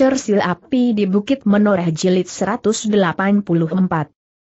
Cersil Api di Bukit Menoreh Jilid 184.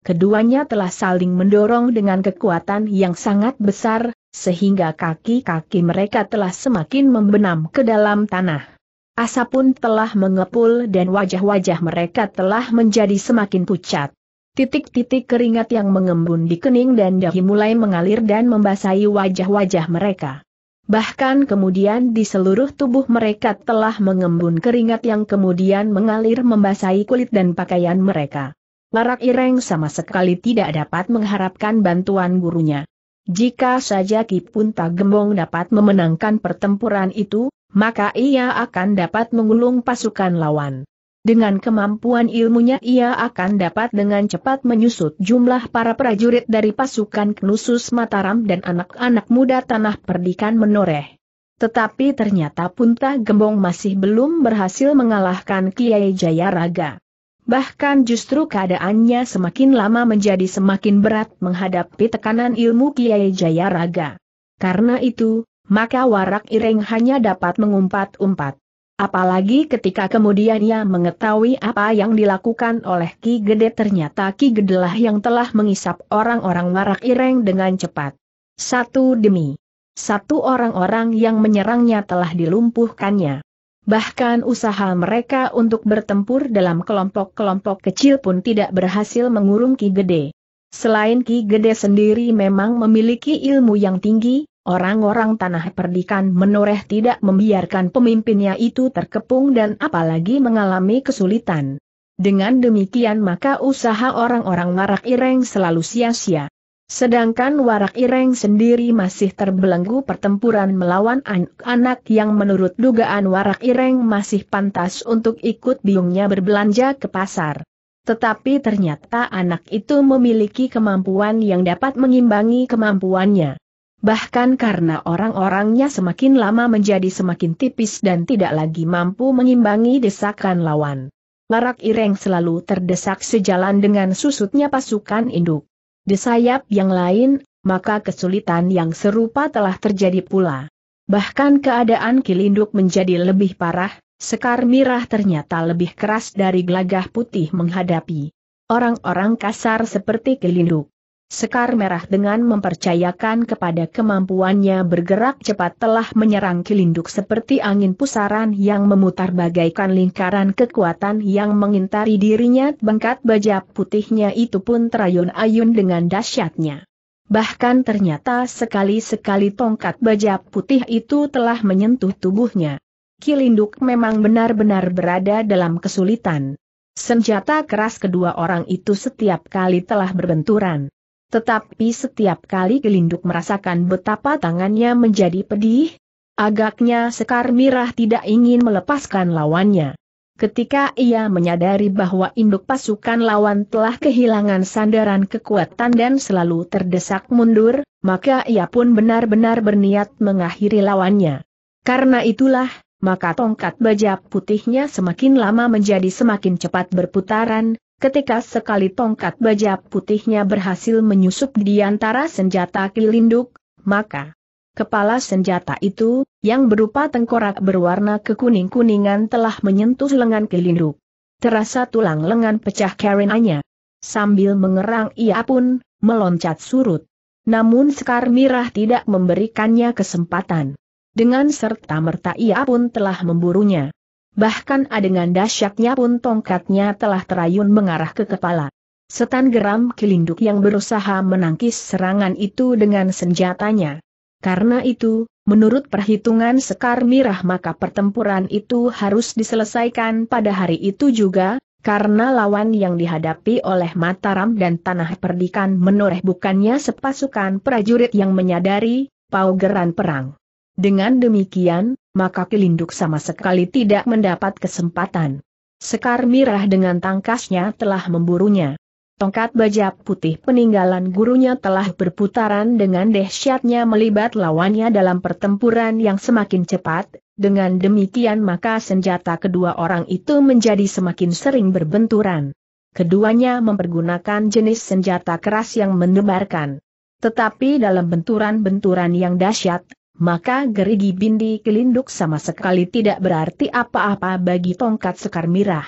Keduanya telah saling mendorong dengan kekuatan yang sangat besar, sehingga kaki-kaki mereka telah semakin membenam ke dalam tanah. Asap pun telah mengepul dan wajah-wajah mereka telah menjadi semakin pucat. Titik-titik keringat yang mengembun di kening dan dahi mulai mengalir dan membasahi wajah-wajah mereka. Bahkan kemudian di seluruh tubuh mereka telah mengembun keringat yang kemudian mengalir membasahi kulit dan pakaian mereka. Larak Ireng sama sekali tidak dapat mengharapkan bantuan gurunya. Jika saja Kipunta Gembong dapat memenangkan pertempuran itu, maka ia akan dapat mengulung pasukan lawan. Dengan kemampuan ilmunya ia akan dapat dengan cepat menyusut jumlah para prajurit dari pasukan Knusus Mataram dan anak-anak muda tanah perdikan menoreh. Tetapi ternyata Punta Gembong masih belum berhasil mengalahkan Kiai Jayaraga. Bahkan justru keadaannya semakin lama menjadi semakin berat menghadapi tekanan ilmu Kiai Jayaraga. Karena itu, maka Warak Ireng hanya dapat mengumpat-umpat. Apalagi ketika kemudian ia mengetahui apa yang dilakukan oleh Ki Gede ternyata Ki Gedelah yang telah mengisap orang-orang warak ireng dengan cepat. Satu demi satu orang-orang yang menyerangnya telah dilumpuhkannya. Bahkan usaha mereka untuk bertempur dalam kelompok-kelompok kecil pun tidak berhasil mengurung Ki Gede. Selain Ki Gede sendiri memang memiliki ilmu yang tinggi, Orang-orang tanah perdikan menoreh tidak membiarkan pemimpinnya itu terkepung dan apalagi mengalami kesulitan. Dengan demikian maka usaha orang-orang warak ireng selalu sia-sia. Sedangkan warak ireng sendiri masih terbelenggu pertempuran melawan anak-anak yang menurut dugaan warak ireng masih pantas untuk ikut biungnya berbelanja ke pasar. Tetapi ternyata anak itu memiliki kemampuan yang dapat mengimbangi kemampuannya. Bahkan karena orang-orangnya semakin lama menjadi semakin tipis dan tidak lagi mampu mengimbangi desakan lawan. Larak Ireng selalu terdesak sejalan dengan susutnya pasukan induk. Di sayap yang lain, maka kesulitan yang serupa telah terjadi pula. Bahkan keadaan Kilinduk menjadi lebih parah, Sekar Mirah ternyata lebih keras dari gelagah putih menghadapi orang-orang kasar seperti Kilinduk. Sekar Merah dengan mempercayakan kepada kemampuannya bergerak cepat telah menyerang Kilinduk seperti angin pusaran yang memutar bagaikan lingkaran kekuatan yang mengintari dirinya bengkat baja putihnya itu pun terayun-ayun dengan dahsyatnya. Bahkan ternyata sekali-sekali tongkat baja putih itu telah menyentuh tubuhnya. Kilinduk memang benar-benar berada dalam kesulitan. Senjata keras kedua orang itu setiap kali telah berbenturan. Tetapi setiap kali gelinduk merasakan betapa tangannya menjadi pedih, agaknya Sekar Mirah tidak ingin melepaskan lawannya. Ketika ia menyadari bahwa induk pasukan lawan telah kehilangan sandaran kekuatan dan selalu terdesak mundur, maka ia pun benar-benar berniat mengakhiri lawannya. Karena itulah, maka tongkat baja putihnya semakin lama menjadi semakin cepat berputaran, Ketika sekali tongkat baja putihnya berhasil menyusup di antara senjata kilinduk, maka kepala senjata itu, yang berupa tengkorak berwarna kekuning-kuningan telah menyentuh lengan kilinduk. Terasa tulang lengan pecah karenanya. Sambil mengerang ia pun, meloncat surut. Namun Sekar Mirah tidak memberikannya kesempatan. Dengan serta merta ia pun telah memburunya. Bahkan adegan dahsyatnya pun tongkatnya telah terayun mengarah ke kepala. Setan geram kilinduk yang berusaha menangkis serangan itu dengan senjatanya. Karena itu, menurut perhitungan Sekar Mirah maka pertempuran itu harus diselesaikan pada hari itu juga, karena lawan yang dihadapi oleh Mataram dan Tanah Perdikan menoreh bukannya sepasukan prajurit yang menyadari, paugeran perang. Dengan demikian, maka Kilinduk sama sekali tidak mendapat kesempatan. Sekar Mirah dengan tangkasnya telah memburunya. Tongkat baja putih peninggalan gurunya telah berputaran dengan dahsyatnya melibat lawannya dalam pertempuran yang semakin cepat, dengan demikian maka senjata kedua orang itu menjadi semakin sering berbenturan. Keduanya mempergunakan jenis senjata keras yang mendebarkan. Tetapi dalam benturan-benturan yang dahsyat, maka gerigi bindi kelinduk sama sekali tidak berarti apa-apa bagi tongkat sekar mirah.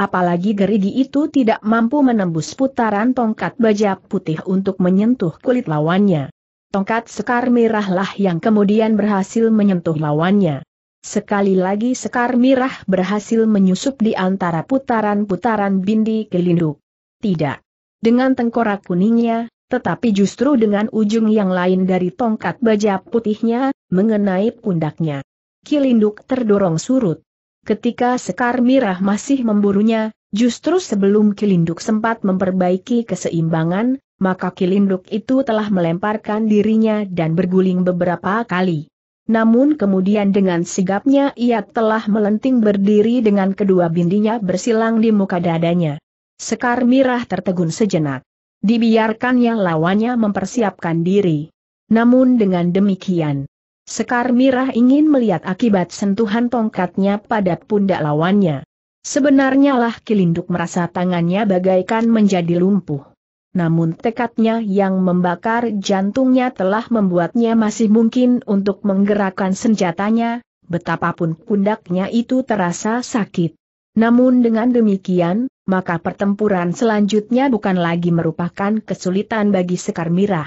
Apalagi gerigi itu tidak mampu menembus putaran tongkat baja putih untuk menyentuh kulit lawannya. Tongkat sekar mirahlah yang kemudian berhasil menyentuh lawannya. Sekali lagi sekar mirah berhasil menyusup di antara putaran-putaran bindi kelinduk. Tidak. Dengan tengkorak kuningnya, tetapi justru dengan ujung yang lain dari tongkat baja putihnya, mengenai pundaknya. Kilinduk terdorong surut. Ketika Sekar Mirah masih memburunya, justru sebelum Kilinduk sempat memperbaiki keseimbangan, maka Kilinduk itu telah melemparkan dirinya dan berguling beberapa kali. Namun kemudian dengan sigapnya ia telah melenting berdiri dengan kedua bindinya bersilang di muka dadanya. Sekar Mirah tertegun sejenak. Dibiarkannya lawannya mempersiapkan diri. Namun dengan demikian, Sekar Mirah ingin melihat akibat sentuhan tongkatnya pada pundak lawannya. Sebenarnya lah Kilinduk merasa tangannya bagaikan menjadi lumpuh. Namun tekadnya yang membakar jantungnya telah membuatnya masih mungkin untuk menggerakkan senjatanya, betapapun pundaknya itu terasa sakit. Namun dengan demikian, maka pertempuran selanjutnya bukan lagi merupakan kesulitan bagi Sekar Mirah.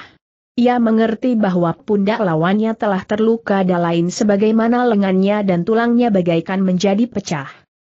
Ia mengerti bahwa pundak lawannya telah terluka dan lain sebagaimana lengannya dan tulangnya bagaikan menjadi pecah.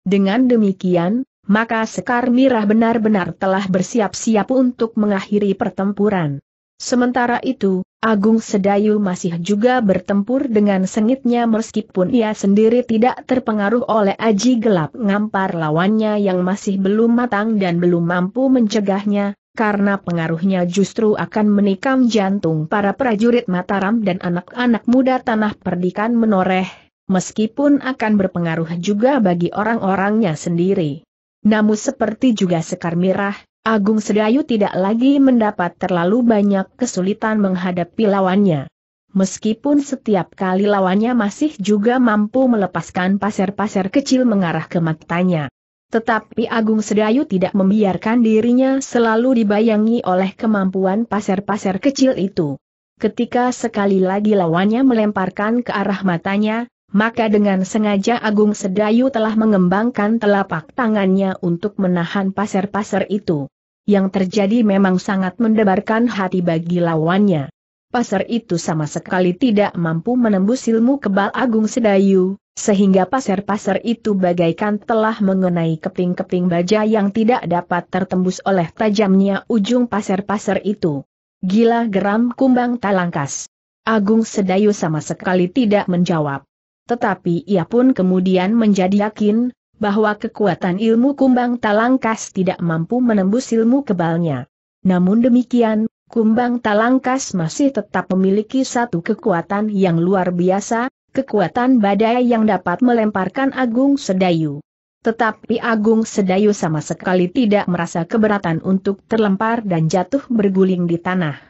Dengan demikian, maka Sekar Mirah benar-benar telah bersiap-siap untuk mengakhiri pertempuran. Sementara itu, Agung Sedayu masih juga bertempur dengan sengitnya meskipun ia sendiri tidak terpengaruh oleh aji gelap ngampar lawannya yang masih belum matang dan belum mampu mencegahnya, karena pengaruhnya justru akan menikam jantung para prajurit Mataram dan anak-anak muda tanah perdikan menoreh, meskipun akan berpengaruh juga bagi orang-orangnya sendiri. Namun seperti juga Sekar Mirah, Agung Sedayu tidak lagi mendapat terlalu banyak kesulitan menghadapi lawannya. Meskipun setiap kali lawannya masih juga mampu melepaskan pasir-pasir kecil mengarah ke matanya. Tetapi Agung Sedayu tidak membiarkan dirinya selalu dibayangi oleh kemampuan pasir-pasir kecil itu. Ketika sekali lagi lawannya melemparkan ke arah matanya, maka dengan sengaja Agung Sedayu telah mengembangkan telapak tangannya untuk menahan pasir-pasir itu. Yang terjadi memang sangat mendebarkan hati bagi lawannya. Pasir itu sama sekali tidak mampu menembus ilmu kebal Agung Sedayu, sehingga pasir-pasir itu bagaikan telah mengenai keping-keping baja yang tidak dapat tertembus oleh tajamnya ujung pasir-pasir itu. Gila geram kumbang talangkas. Agung Sedayu sama sekali tidak menjawab tetapi ia pun kemudian menjadi yakin, bahwa kekuatan ilmu kumbang talangkas tidak mampu menembus ilmu kebalnya. Namun demikian, kumbang talangkas masih tetap memiliki satu kekuatan yang luar biasa, kekuatan badai yang dapat melemparkan Agung Sedayu. Tetapi Agung Sedayu sama sekali tidak merasa keberatan untuk terlempar dan jatuh berguling di tanah.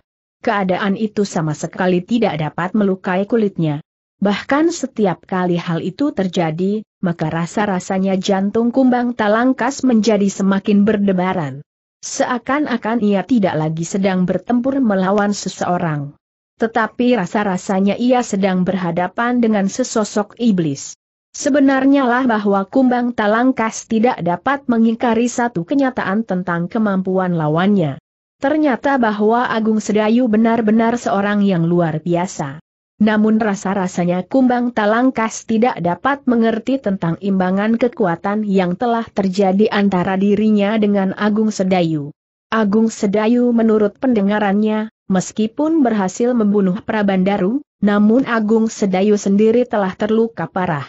Keadaan itu sama sekali tidak dapat melukai kulitnya. Bahkan setiap kali hal itu terjadi, maka rasa-rasanya jantung kumbang talangkas menjadi semakin berdebaran. Seakan-akan ia tidak lagi sedang bertempur melawan seseorang. Tetapi rasa-rasanya ia sedang berhadapan dengan sesosok iblis. Sebenarnya lah bahwa kumbang talangkas tidak dapat mengingkari satu kenyataan tentang kemampuan lawannya. Ternyata bahwa Agung Sedayu benar-benar seorang yang luar biasa. Namun rasa-rasanya kumbang talangkas tidak dapat mengerti tentang imbangan kekuatan yang telah terjadi antara dirinya dengan Agung Sedayu. Agung Sedayu menurut pendengarannya, meskipun berhasil membunuh Prabandaru, namun Agung Sedayu sendiri telah terluka parah.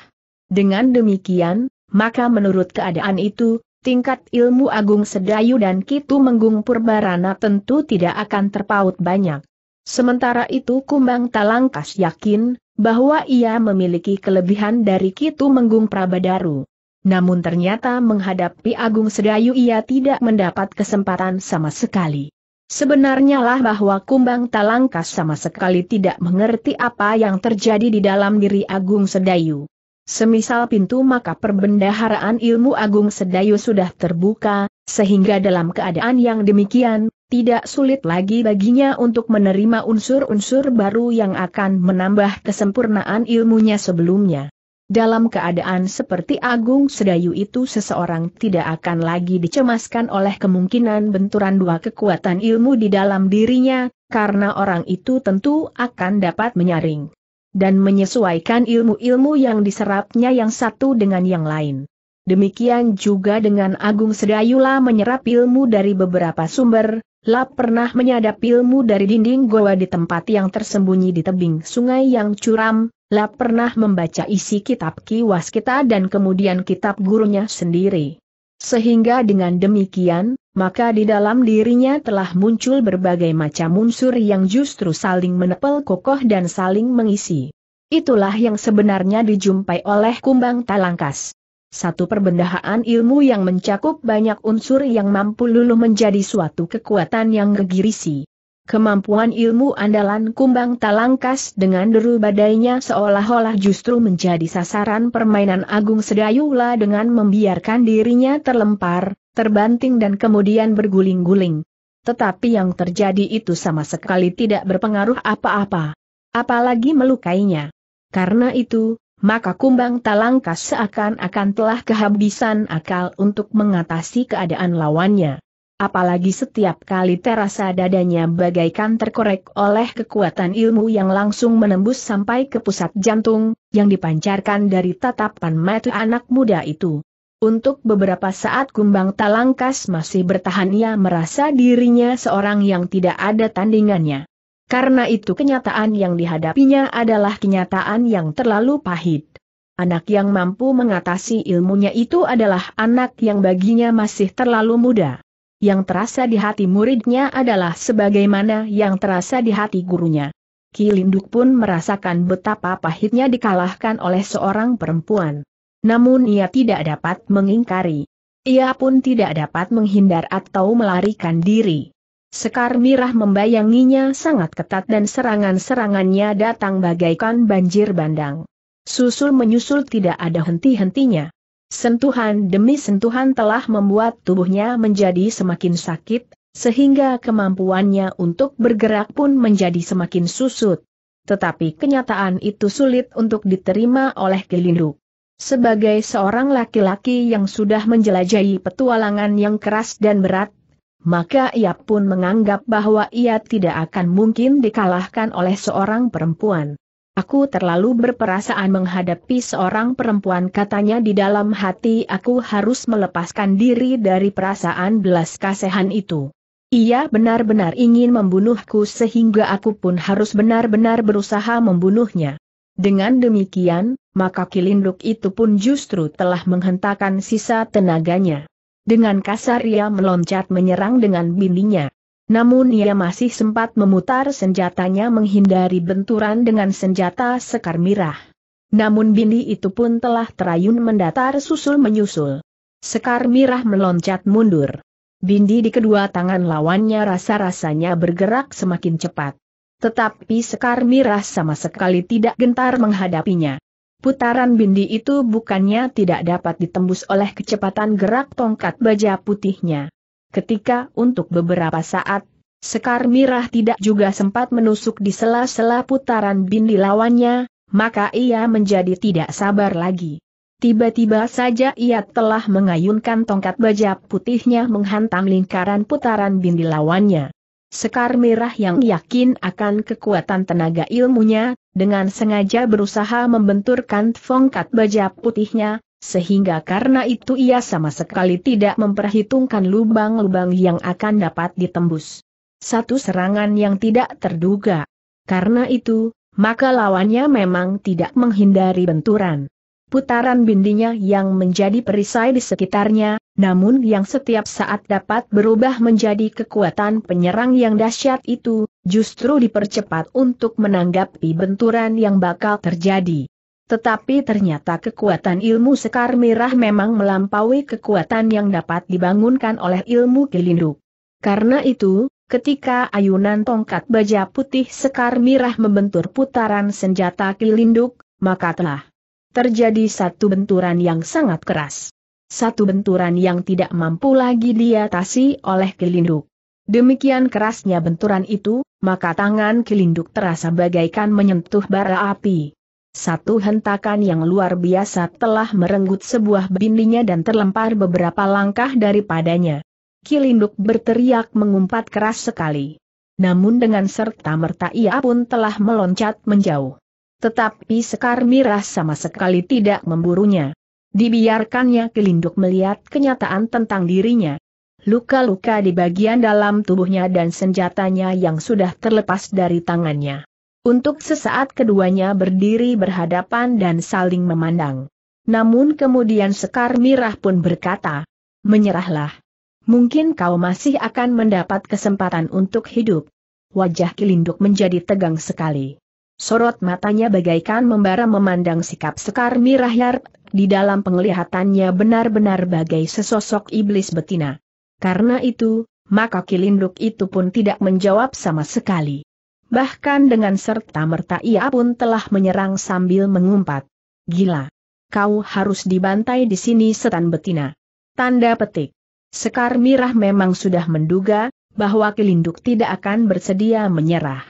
Dengan demikian, maka menurut keadaan itu, tingkat ilmu Agung Sedayu dan Kitu Menggung Purbarana tentu tidak akan terpaut banyak. Sementara itu Kumbang Talangkas yakin, bahwa ia memiliki kelebihan dari Kitu Menggung Prabadaru. Namun ternyata menghadapi Agung Sedayu ia tidak mendapat kesempatan sama sekali. Sebenarnya lah bahwa Kumbang Talangkas sama sekali tidak mengerti apa yang terjadi di dalam diri Agung Sedayu. Semisal pintu maka perbendaharaan ilmu Agung Sedayu sudah terbuka, sehingga dalam keadaan yang demikian, tidak sulit lagi baginya untuk menerima unsur-unsur baru yang akan menambah kesempurnaan ilmunya sebelumnya. Dalam keadaan seperti Agung Sedayu itu seseorang tidak akan lagi dicemaskan oleh kemungkinan benturan dua kekuatan ilmu di dalam dirinya, karena orang itu tentu akan dapat menyaring dan menyesuaikan ilmu-ilmu yang diserapnya yang satu dengan yang lain. Demikian juga dengan Agung Sedayula menyerap ilmu dari beberapa sumber, Lap pernah menyadap ilmu dari dinding goa di tempat yang tersembunyi di tebing sungai yang curam, Lap pernah membaca isi kitab kiwas kita dan kemudian kitab gurunya sendiri. Sehingga dengan demikian, maka di dalam dirinya telah muncul berbagai macam unsur yang justru saling menepel kokoh dan saling mengisi. Itulah yang sebenarnya dijumpai oleh kumbang talangkas. Satu perbendaharaan ilmu yang mencakup banyak unsur yang mampu luluh menjadi suatu kekuatan yang gegirisi. Kemampuan ilmu andalan kumbang talangkas dengan deru badainya seolah-olah justru menjadi sasaran permainan Agung Sedayula dengan membiarkan dirinya terlempar, terbanting dan kemudian berguling-guling. Tetapi yang terjadi itu sama sekali tidak berpengaruh apa-apa. Apalagi melukainya. Karena itu, maka kumbang talangkas seakan-akan telah kehabisan akal untuk mengatasi keadaan lawannya. Apalagi setiap kali terasa dadanya bagaikan terkorek oleh kekuatan ilmu yang langsung menembus sampai ke pusat jantung, yang dipancarkan dari tatapan mata anak muda itu. Untuk beberapa saat kumbang talangkas masih bertahan ia merasa dirinya seorang yang tidak ada tandingannya. Karena itu kenyataan yang dihadapinya adalah kenyataan yang terlalu pahit. Anak yang mampu mengatasi ilmunya itu adalah anak yang baginya masih terlalu muda. Yang terasa di hati muridnya adalah sebagaimana yang terasa di hati gurunya. Kilinduk pun merasakan betapa pahitnya dikalahkan oleh seorang perempuan. Namun ia tidak dapat mengingkari. Ia pun tidak dapat menghindar atau melarikan diri. Sekar Mirah membayanginya sangat ketat dan serangan-serangannya datang bagaikan banjir bandang. Susul menyusul tidak ada henti-hentinya. Sentuhan demi sentuhan telah membuat tubuhnya menjadi semakin sakit, sehingga kemampuannya untuk bergerak pun menjadi semakin susut. Tetapi kenyataan itu sulit untuk diterima oleh Gelindu. Sebagai seorang laki-laki yang sudah menjelajahi petualangan yang keras dan berat, maka ia pun menganggap bahwa ia tidak akan mungkin dikalahkan oleh seorang perempuan. Aku terlalu berperasaan menghadapi seorang perempuan katanya di dalam hati aku harus melepaskan diri dari perasaan belas kasihan itu. Ia benar-benar ingin membunuhku sehingga aku pun harus benar-benar berusaha membunuhnya. Dengan demikian, maka kilinduk itu pun justru telah menghentakkan sisa tenaganya dengan kasar ia meloncat menyerang dengan bindinya. Namun ia masih sempat memutar senjatanya menghindari benturan dengan senjata sekar mirah. Namun bindi itu pun telah terayun mendatar susul-menyusul. Sekar mirah meloncat mundur. Bindi di kedua tangan lawannya rasa-rasanya bergerak semakin cepat. Tetapi Sekar Mirah sama sekali tidak gentar menghadapinya. Putaran bindi itu bukannya tidak dapat ditembus oleh kecepatan gerak tongkat baja putihnya. Ketika untuk beberapa saat, Sekar Mirah tidak juga sempat menusuk di sela-sela putaran bindi lawannya, maka ia menjadi tidak sabar lagi. Tiba-tiba saja ia telah mengayunkan tongkat baja putihnya menghantam lingkaran putaran bindi lawannya. Sekar Mirah yang yakin akan kekuatan tenaga ilmunya, dengan sengaja berusaha membenturkan tongkat baja putihnya, sehingga karena itu ia sama sekali tidak memperhitungkan lubang-lubang yang akan dapat ditembus. Satu serangan yang tidak terduga. Karena itu, maka lawannya memang tidak menghindari benturan. Putaran bindinya yang menjadi perisai di sekitarnya, namun yang setiap saat dapat berubah menjadi kekuatan penyerang yang dahsyat itu, justru dipercepat untuk menanggapi benturan yang bakal terjadi. Tetapi ternyata kekuatan ilmu sekar merah memang melampaui kekuatan yang dapat dibangunkan oleh ilmu kilinduk. Karena itu, ketika ayunan tongkat baja putih sekar merah membentur putaran senjata kilinduk, maka telah terjadi satu benturan yang sangat keras. Satu benturan yang tidak mampu lagi diatasi oleh kilinduk. Demikian kerasnya benturan itu, maka tangan kilinduk terasa bagaikan menyentuh bara api. Satu hentakan yang luar biasa telah merenggut sebuah bindinya dan terlempar beberapa langkah daripadanya. Kilinduk berteriak mengumpat keras sekali. Namun dengan serta-merta ia pun telah meloncat menjauh. Tetapi Sekar Mirah sama sekali tidak memburunya. Dibiarkannya Kilinduk melihat kenyataan tentang dirinya luka-luka di bagian dalam tubuhnya dan senjatanya yang sudah terlepas dari tangannya. Untuk sesaat keduanya berdiri berhadapan dan saling memandang. Namun kemudian Sekar Mirah pun berkata, menyerahlah. Mungkin kau masih akan mendapat kesempatan untuk hidup. Wajah Kilinduk menjadi tegang sekali. Sorot matanya bagaikan membara memandang sikap Sekar Mirah Mirahyar, di dalam penglihatannya benar-benar bagai sesosok iblis betina. Karena itu, maka Kilinduk itu pun tidak menjawab sama sekali. Bahkan dengan serta-merta ia pun telah menyerang sambil mengumpat. Gila! Kau harus dibantai di sini setan betina. Tanda petik. Sekar Mirah memang sudah menduga, bahwa Kilinduk tidak akan bersedia menyerah.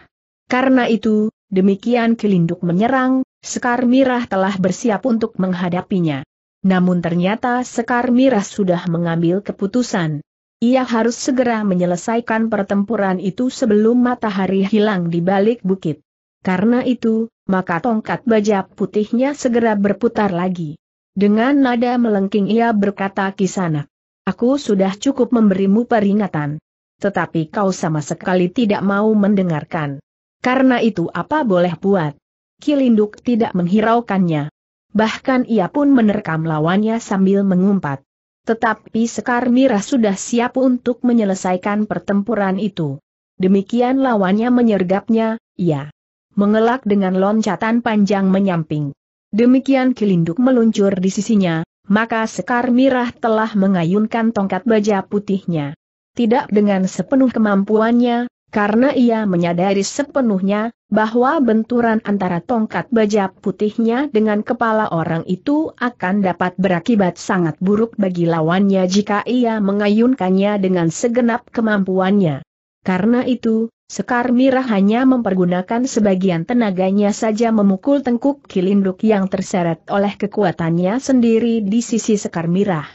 Karena itu, demikian Kilinduk menyerang, Sekar Mirah telah bersiap untuk menghadapinya. Namun ternyata Sekar Mirah sudah mengambil keputusan. Ia harus segera menyelesaikan pertempuran itu sebelum matahari hilang di balik bukit. Karena itu, maka tongkat baja putihnya segera berputar lagi. Dengan nada melengking ia berkata kisanak. Aku sudah cukup memberimu peringatan. Tetapi kau sama sekali tidak mau mendengarkan. Karena itu apa boleh buat? Kilinduk tidak menghiraukannya. Bahkan ia pun menerkam lawannya sambil mengumpat. Tetapi Sekar Mirah sudah siap untuk menyelesaikan pertempuran itu. Demikian lawannya menyergapnya, ya. Mengelak dengan loncatan panjang menyamping. Demikian Kilinduk meluncur di sisinya, maka Sekar Mirah telah mengayunkan tongkat baja putihnya. Tidak dengan sepenuh kemampuannya, karena ia menyadari sepenuhnya bahwa benturan antara tongkat baja putihnya dengan kepala orang itu akan dapat berakibat sangat buruk bagi lawannya jika ia mengayunkannya dengan segenap kemampuannya. Karena itu, Sekar Mirah hanya mempergunakan sebagian tenaganya saja memukul tengkuk kilinduk yang terseret oleh kekuatannya sendiri di sisi Sekar Mirah.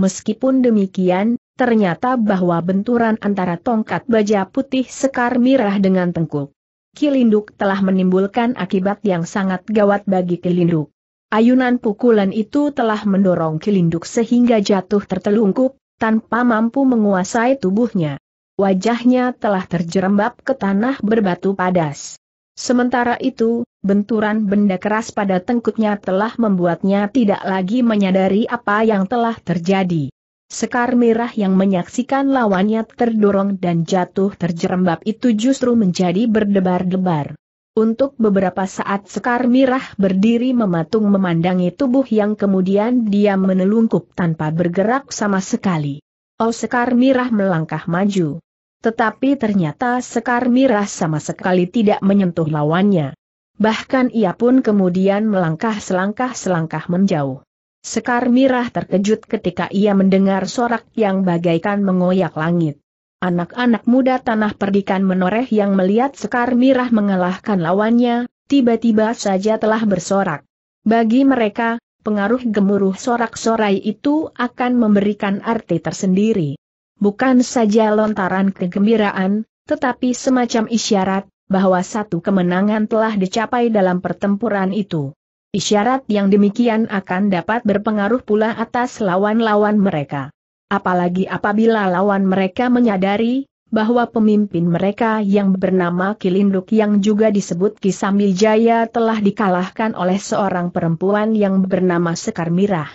Meskipun demikian, ternyata bahwa benturan antara tongkat baja putih sekar mirah dengan tengkuk. Kilinduk telah menimbulkan akibat yang sangat gawat bagi Kilinduk. Ayunan pukulan itu telah mendorong Kilinduk sehingga jatuh tertelungkup, tanpa mampu menguasai tubuhnya. Wajahnya telah terjerembab ke tanah berbatu padas. Sementara itu, benturan benda keras pada tengkuknya telah membuatnya tidak lagi menyadari apa yang telah terjadi. Sekar merah yang menyaksikan lawannya terdorong dan jatuh terjerembab itu justru menjadi berdebar-debar. Untuk beberapa saat Sekar Mirah berdiri mematung memandangi tubuh yang kemudian dia menelungkup tanpa bergerak sama sekali. Oh Sekar Mirah melangkah maju. Tetapi ternyata Sekar Mirah sama sekali tidak menyentuh lawannya. Bahkan ia pun kemudian melangkah selangkah-selangkah menjauh. Sekar Mirah terkejut ketika ia mendengar sorak yang bagaikan mengoyak langit. Anak-anak muda tanah perdikan menoreh yang melihat Sekar Mirah mengalahkan lawannya, tiba-tiba saja telah bersorak. Bagi mereka, pengaruh gemuruh sorak-sorai itu akan memberikan arti tersendiri. Bukan saja lontaran kegembiraan, tetapi semacam isyarat bahwa satu kemenangan telah dicapai dalam pertempuran itu. Isyarat yang demikian akan dapat berpengaruh pula atas lawan-lawan mereka. Apalagi apabila lawan mereka menyadari, bahwa pemimpin mereka yang bernama Kilinduk yang juga disebut Kisamil Jaya telah dikalahkan oleh seorang perempuan yang bernama Sekar Mirah.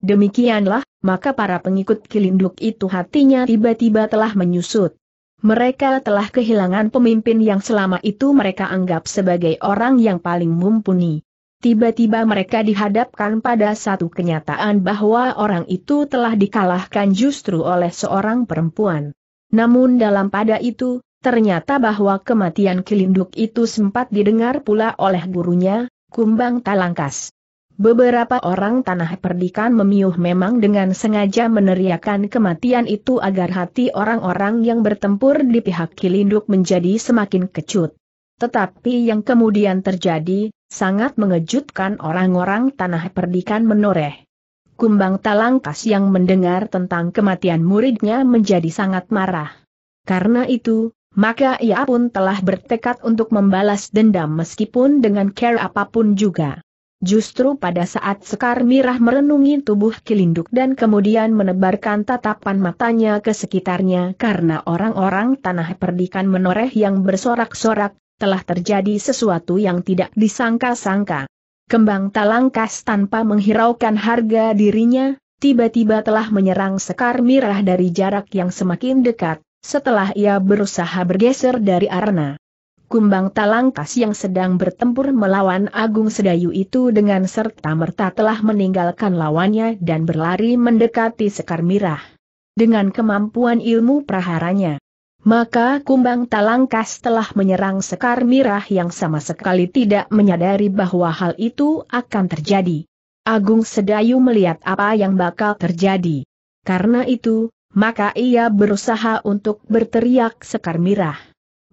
Demikianlah, maka para pengikut Kilinduk itu hatinya tiba-tiba telah menyusut. Mereka telah kehilangan pemimpin yang selama itu mereka anggap sebagai orang yang paling mumpuni. Tiba-tiba mereka dihadapkan pada satu kenyataan bahwa orang itu telah dikalahkan justru oleh seorang perempuan. Namun dalam pada itu, ternyata bahwa kematian Kilinduk itu sempat didengar pula oleh gurunya, Kumbang Talangkas. Beberapa orang tanah perdikan memiuh memang dengan sengaja meneriakan kematian itu agar hati orang-orang yang bertempur di pihak Kilinduk menjadi semakin kecut. Tetapi yang kemudian terjadi, Sangat mengejutkan orang-orang tanah perdikan menoreh. Kumbang Talangkas yang mendengar tentang kematian muridnya menjadi sangat marah. Karena itu, maka ia pun telah bertekad untuk membalas dendam meskipun dengan care apapun juga. Justru pada saat Sekar Mirah merenungi tubuh Kilinduk dan kemudian menebarkan tatapan matanya ke sekitarnya karena orang-orang tanah perdikan menoreh yang bersorak-sorak, telah terjadi sesuatu yang tidak disangka-sangka. Kembang talangkas tanpa menghiraukan harga dirinya, tiba-tiba telah menyerang sekar mirah dari jarak yang semakin dekat, setelah ia berusaha bergeser dari arena. Kumbang talangkas yang sedang bertempur melawan Agung Sedayu itu dengan serta-merta telah meninggalkan lawannya dan berlari mendekati Sekar Mirah. Dengan kemampuan ilmu praharanya, maka kumbang talangkas telah menyerang sekar mirah yang sama sekali tidak menyadari bahwa hal itu akan terjadi. Agung Sedayu melihat apa yang bakal terjadi. Karena itu, maka ia berusaha untuk berteriak sekar mirah.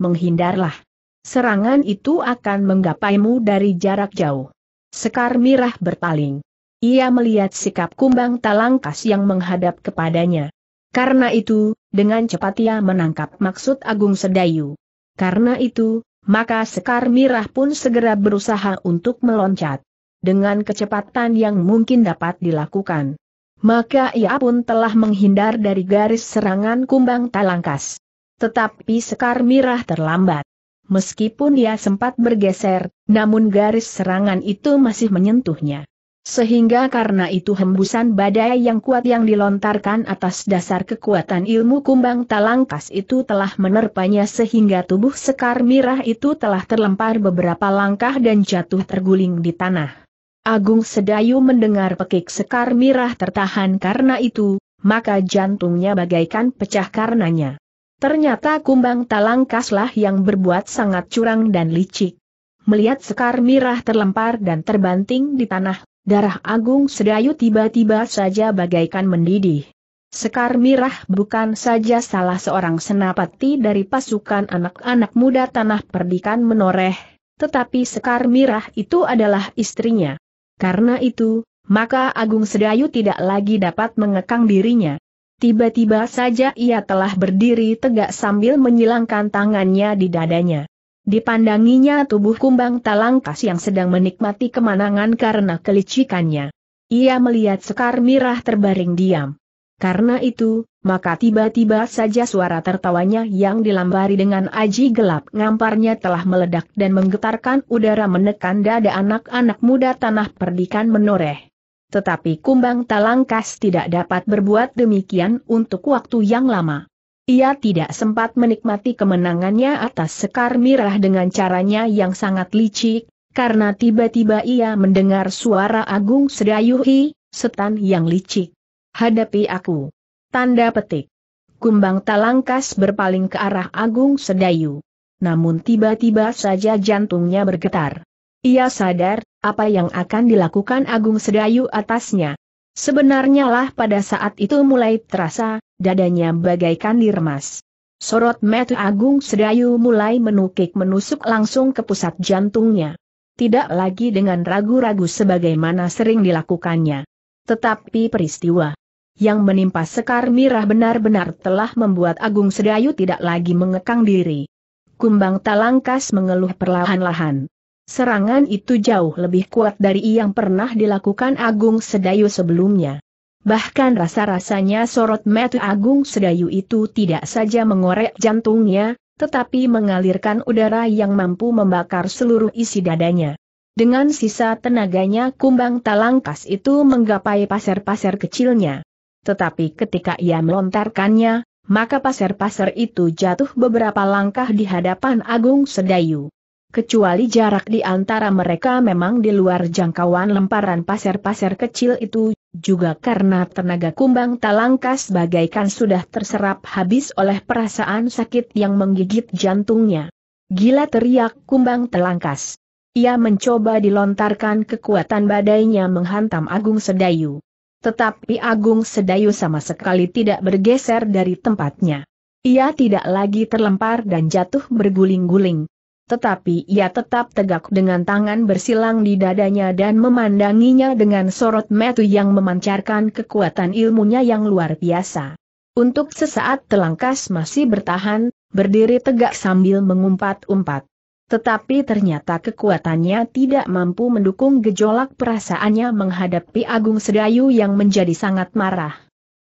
Menghindarlah. Serangan itu akan menggapaimu dari jarak jauh. Sekar mirah berpaling. Ia melihat sikap kumbang talangkas yang menghadap kepadanya. Karena itu, dengan cepat ia menangkap maksud Agung Sedayu. Karena itu, maka Sekar Mirah pun segera berusaha untuk meloncat. Dengan kecepatan yang mungkin dapat dilakukan. Maka ia pun telah menghindar dari garis serangan kumbang talangkas. Tetapi Sekar Mirah terlambat. Meskipun ia sempat bergeser, namun garis serangan itu masih menyentuhnya. Sehingga karena itu hembusan badai yang kuat yang dilontarkan atas dasar kekuatan ilmu kumbang talangkas itu telah menerpanya sehingga tubuh sekar mirah itu telah terlempar beberapa langkah dan jatuh terguling di tanah. Agung Sedayu mendengar pekik sekar mirah tertahan karena itu, maka jantungnya bagaikan pecah karenanya. Ternyata kumbang talangkaslah yang berbuat sangat curang dan licik. Melihat Sekar Mirah terlempar dan terbanting di tanah, Darah Agung Sedayu tiba-tiba saja bagaikan mendidih. Sekar Mirah bukan saja salah seorang senapati dari pasukan anak-anak muda Tanah Perdikan menoreh, tetapi Sekar Mirah itu adalah istrinya. Karena itu, maka Agung Sedayu tidak lagi dapat mengekang dirinya. Tiba-tiba saja ia telah berdiri tegak sambil menyilangkan tangannya di dadanya. Dipandanginya tubuh kumbang talangkas yang sedang menikmati kemenangan karena kelicikannya. Ia melihat Sekar Mirah terbaring diam. Karena itu, maka tiba-tiba saja suara tertawanya yang dilambari dengan aji gelap ngamparnya telah meledak dan menggetarkan udara menekan dada anak-anak muda tanah perdikan menoreh. Tetapi kumbang talangkas tidak dapat berbuat demikian untuk waktu yang lama. Ia tidak sempat menikmati kemenangannya atas Sekar Mirah dengan caranya yang sangat licik, karena tiba-tiba ia mendengar suara Agung Sedayuhi, setan yang licik. Hadapi aku. Tanda petik. Kumbang Talangkas berpaling ke arah Agung Sedayu. Namun tiba-tiba saja jantungnya bergetar. Ia sadar, apa yang akan dilakukan Agung Sedayu atasnya. Sebenarnya lah pada saat itu mulai terasa, dadanya bagaikan diremas. Sorot mata Agung Sedayu mulai menukik menusuk langsung ke pusat jantungnya. Tidak lagi dengan ragu-ragu sebagaimana sering dilakukannya. Tetapi peristiwa yang menimpa Sekar Mirah benar-benar telah membuat Agung Sedayu tidak lagi mengekang diri. Kumbang Talangkas mengeluh perlahan-lahan. Serangan itu jauh lebih kuat dari yang pernah dilakukan Agung Sedayu sebelumnya. Bahkan rasa-rasanya sorot mata Agung Sedayu itu tidak saja mengorek jantungnya, tetapi mengalirkan udara yang mampu membakar seluruh isi dadanya. Dengan sisa tenaganya kumbang talangkas itu menggapai pasir-pasir kecilnya. Tetapi ketika ia melontarkannya, maka pasir-pasir itu jatuh beberapa langkah di hadapan Agung Sedayu kecuali jarak di antara mereka memang di luar jangkauan lemparan pasir-pasir kecil itu, juga karena tenaga kumbang talangkas bagaikan sudah terserap habis oleh perasaan sakit yang menggigit jantungnya. Gila teriak kumbang telangkas. Ia mencoba dilontarkan kekuatan badainya menghantam Agung Sedayu. Tetapi Agung Sedayu sama sekali tidak bergeser dari tempatnya. Ia tidak lagi terlempar dan jatuh berguling-guling tetapi ia tetap tegak dengan tangan bersilang di dadanya dan memandanginya dengan sorot metu yang memancarkan kekuatan ilmunya yang luar biasa. Untuk sesaat telangkas masih bertahan, berdiri tegak sambil mengumpat-umpat. Tetapi ternyata kekuatannya tidak mampu mendukung gejolak perasaannya menghadapi Agung Sedayu yang menjadi sangat marah.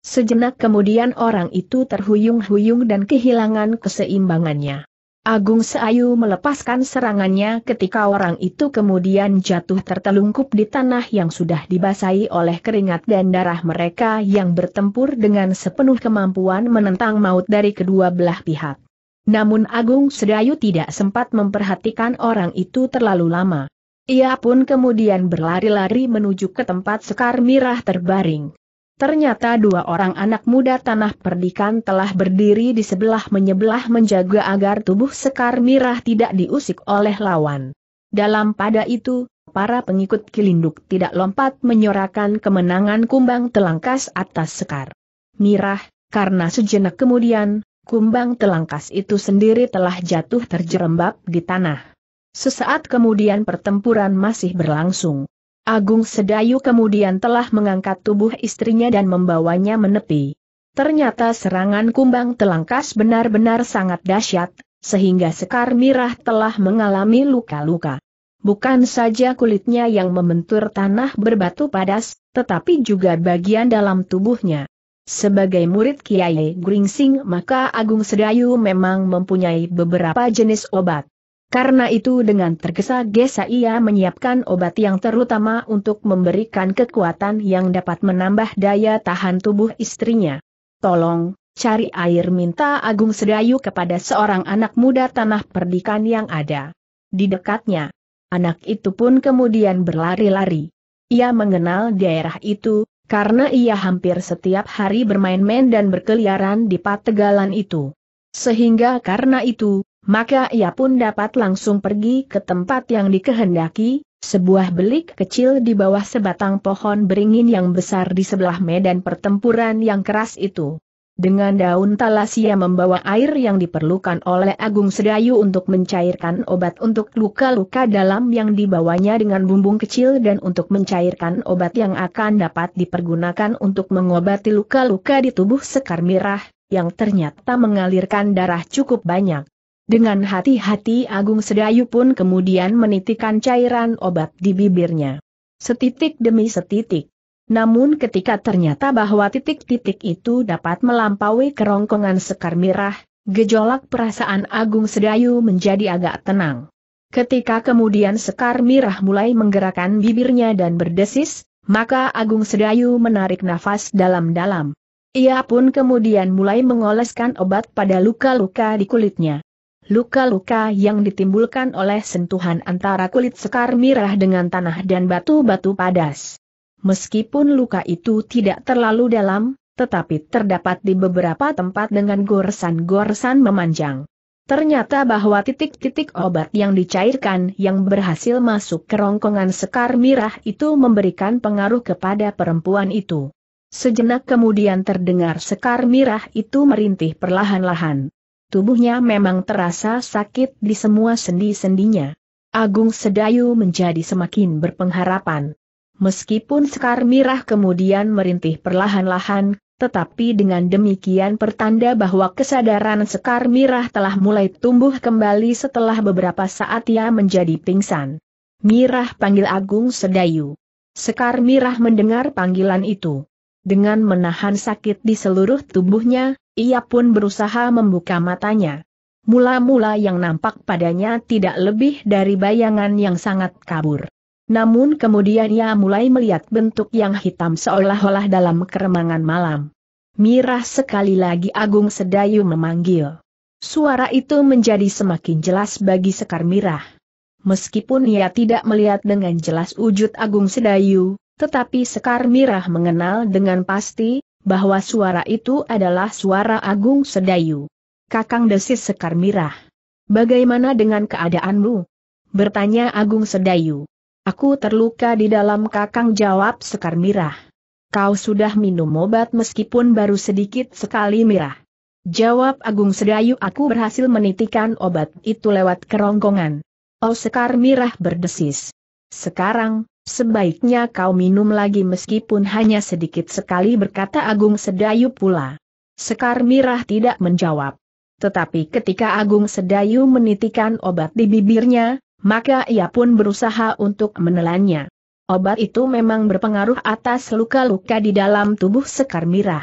Sejenak kemudian orang itu terhuyung-huyung dan kehilangan keseimbangannya. Agung Seayu melepaskan serangannya ketika orang itu kemudian jatuh tertelungkup di tanah yang sudah dibasahi oleh keringat dan darah mereka yang bertempur dengan sepenuh kemampuan menentang maut dari kedua belah pihak. Namun Agung Sedayu tidak sempat memperhatikan orang itu terlalu lama. Ia pun kemudian berlari-lari menuju ke tempat Sekar Mirah terbaring. Ternyata dua orang anak muda tanah perdikan telah berdiri di sebelah menyebelah menjaga agar tubuh Sekar Mirah tidak diusik oleh lawan. Dalam pada itu, para pengikut Kilinduk tidak lompat menyorakan kemenangan kumbang telangkas atas Sekar Mirah, karena sejenak kemudian, kumbang telangkas itu sendiri telah jatuh terjerembab di tanah. Sesaat kemudian pertempuran masih berlangsung. Agung Sedayu kemudian telah mengangkat tubuh istrinya dan membawanya menepi. Ternyata serangan kumbang telangkas benar-benar sangat dahsyat, sehingga Sekar Mirah telah mengalami luka-luka. Bukan saja kulitnya yang membentur tanah berbatu padas, tetapi juga bagian dalam tubuhnya. Sebagai murid Kiai Gringsing maka Agung Sedayu memang mempunyai beberapa jenis obat. Karena itu dengan tergesa-gesa ia menyiapkan obat yang terutama untuk memberikan kekuatan yang dapat menambah daya tahan tubuh istrinya. Tolong, cari air minta Agung Sedayu kepada seorang anak muda tanah perdikan yang ada di dekatnya. Anak itu pun kemudian berlari-lari. Ia mengenal daerah itu, karena ia hampir setiap hari bermain-main dan berkeliaran di pategalan itu. Sehingga karena itu, maka ia pun dapat langsung pergi ke tempat yang dikehendaki, sebuah belik kecil di bawah sebatang pohon beringin yang besar di sebelah medan pertempuran yang keras itu. Dengan daun talas ia membawa air yang diperlukan oleh Agung Sedayu untuk mencairkan obat untuk luka-luka dalam yang dibawanya dengan bumbung kecil dan untuk mencairkan obat yang akan dapat dipergunakan untuk mengobati luka-luka di tubuh Sekar Mirah, yang ternyata mengalirkan darah cukup banyak. Dengan hati-hati Agung Sedayu pun kemudian menitikan cairan obat di bibirnya. Setitik demi setitik. Namun ketika ternyata bahwa titik-titik itu dapat melampaui kerongkongan sekar mirah, gejolak perasaan Agung Sedayu menjadi agak tenang. Ketika kemudian sekar mirah mulai menggerakkan bibirnya dan berdesis, maka Agung Sedayu menarik nafas dalam-dalam. Ia pun kemudian mulai mengoleskan obat pada luka-luka di kulitnya luka-luka yang ditimbulkan oleh sentuhan antara kulit sekar mirah dengan tanah dan batu-batu padas. Meskipun luka itu tidak terlalu dalam, tetapi terdapat di beberapa tempat dengan goresan-goresan memanjang. Ternyata bahwa titik-titik obat yang dicairkan yang berhasil masuk ke rongkongan sekar mirah itu memberikan pengaruh kepada perempuan itu. Sejenak kemudian terdengar sekar mirah itu merintih perlahan-lahan tubuhnya memang terasa sakit di semua sendi-sendinya. Agung Sedayu menjadi semakin berpengharapan. Meskipun Sekar Mirah kemudian merintih perlahan-lahan, tetapi dengan demikian pertanda bahwa kesadaran Sekar Mirah telah mulai tumbuh kembali setelah beberapa saat ia menjadi pingsan. Mirah panggil Agung Sedayu. Sekar Mirah mendengar panggilan itu. Dengan menahan sakit di seluruh tubuhnya, ia pun berusaha membuka matanya. Mula-mula yang nampak padanya tidak lebih dari bayangan yang sangat kabur. Namun kemudian ia mulai melihat bentuk yang hitam seolah-olah dalam keremangan malam. Mirah sekali lagi Agung Sedayu memanggil. Suara itu menjadi semakin jelas bagi Sekar Mirah. Meskipun ia tidak melihat dengan jelas wujud Agung Sedayu, tetapi Sekar Mirah mengenal dengan pasti, bahwa suara itu adalah suara Agung Sedayu. Kakang desis Sekar Mirah. Bagaimana dengan keadaanmu? Bertanya Agung Sedayu. Aku terluka di dalam kakang jawab Sekar Mirah. Kau sudah minum obat meskipun baru sedikit sekali Mirah. Jawab Agung Sedayu aku berhasil menitikan obat itu lewat kerongkongan. Oh Sekar Mirah berdesis. Sekarang, Sebaiknya kau minum lagi meskipun hanya sedikit sekali berkata Agung Sedayu pula. Sekar Mirah tidak menjawab. Tetapi ketika Agung Sedayu menitikan obat di bibirnya, maka ia pun berusaha untuk menelannya. Obat itu memang berpengaruh atas luka-luka di dalam tubuh Sekar Mirah.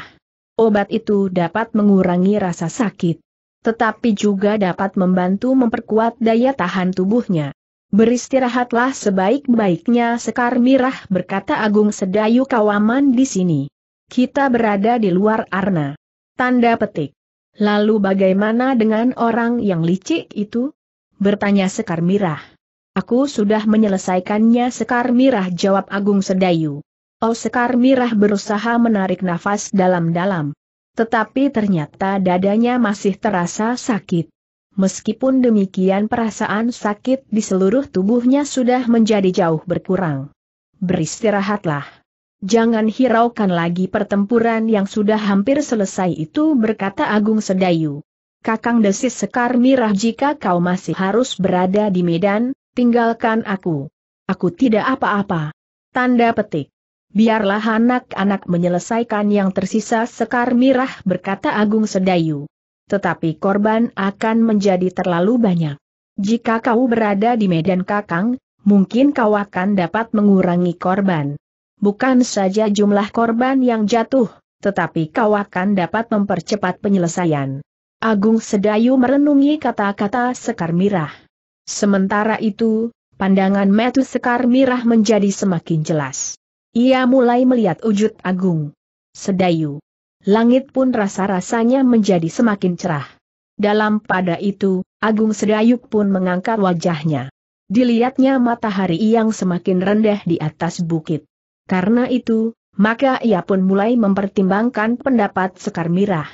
Obat itu dapat mengurangi rasa sakit. Tetapi juga dapat membantu memperkuat daya tahan tubuhnya. Beristirahatlah sebaik-baiknya Sekar Mirah berkata Agung Sedayu Kawaman di sini. Kita berada di luar arna. Tanda petik. Lalu bagaimana dengan orang yang licik itu? Bertanya Sekar Mirah. Aku sudah menyelesaikannya Sekar Mirah jawab Agung Sedayu. Oh Sekar Mirah berusaha menarik nafas dalam-dalam. Tetapi ternyata dadanya masih terasa sakit meskipun demikian perasaan sakit di seluruh tubuhnya sudah menjadi jauh berkurang. Beristirahatlah. Jangan hiraukan lagi pertempuran yang sudah hampir selesai itu berkata Agung Sedayu. Kakang desis Sekar Mirah jika kau masih harus berada di Medan, tinggalkan aku. Aku tidak apa-apa. Tanda petik. Biarlah anak-anak menyelesaikan yang tersisa Sekar Mirah berkata Agung Sedayu tetapi korban akan menjadi terlalu banyak. Jika kau berada di medan kakang, mungkin kau akan dapat mengurangi korban. Bukan saja jumlah korban yang jatuh, tetapi kau akan dapat mempercepat penyelesaian. Agung Sedayu merenungi kata-kata Sekar Mirah. Sementara itu, pandangan Metu Sekar Mirah menjadi semakin jelas. Ia mulai melihat wujud Agung Sedayu langit pun rasa-rasanya menjadi semakin cerah. Dalam pada itu, Agung Sedayuk pun mengangkat wajahnya. Dilihatnya matahari yang semakin rendah di atas bukit. Karena itu, maka ia pun mulai mempertimbangkan pendapat Sekar Mirah.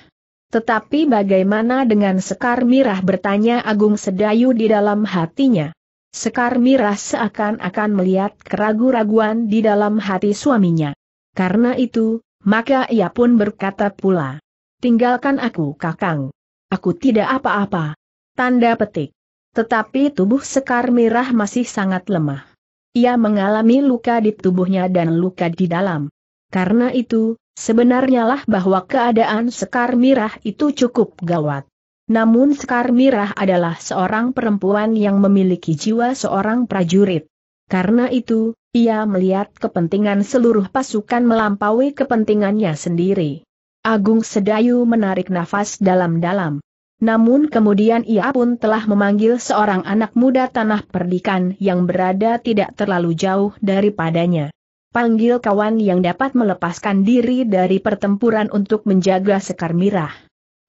Tetapi bagaimana dengan Sekar Mirah bertanya Agung Sedayu di dalam hatinya. Sekar Mirah seakan-akan melihat keraguan raguan di dalam hati suaminya. Karena itu, maka ia pun berkata pula, tinggalkan aku kakang. Aku tidak apa-apa. Tanda petik. Tetapi tubuh Sekar Mirah masih sangat lemah. Ia mengalami luka di tubuhnya dan luka di dalam. Karena itu, sebenarnya lah bahwa keadaan Sekar Mirah itu cukup gawat. Namun Sekar Mirah adalah seorang perempuan yang memiliki jiwa seorang prajurit. Karena itu, ia melihat kepentingan seluruh pasukan melampaui kepentingannya sendiri. Agung Sedayu menarik nafas dalam-dalam. Namun kemudian ia pun telah memanggil seorang anak muda tanah perdikan yang berada tidak terlalu jauh daripadanya. Panggil kawan yang dapat melepaskan diri dari pertempuran untuk menjaga Sekar Mirah.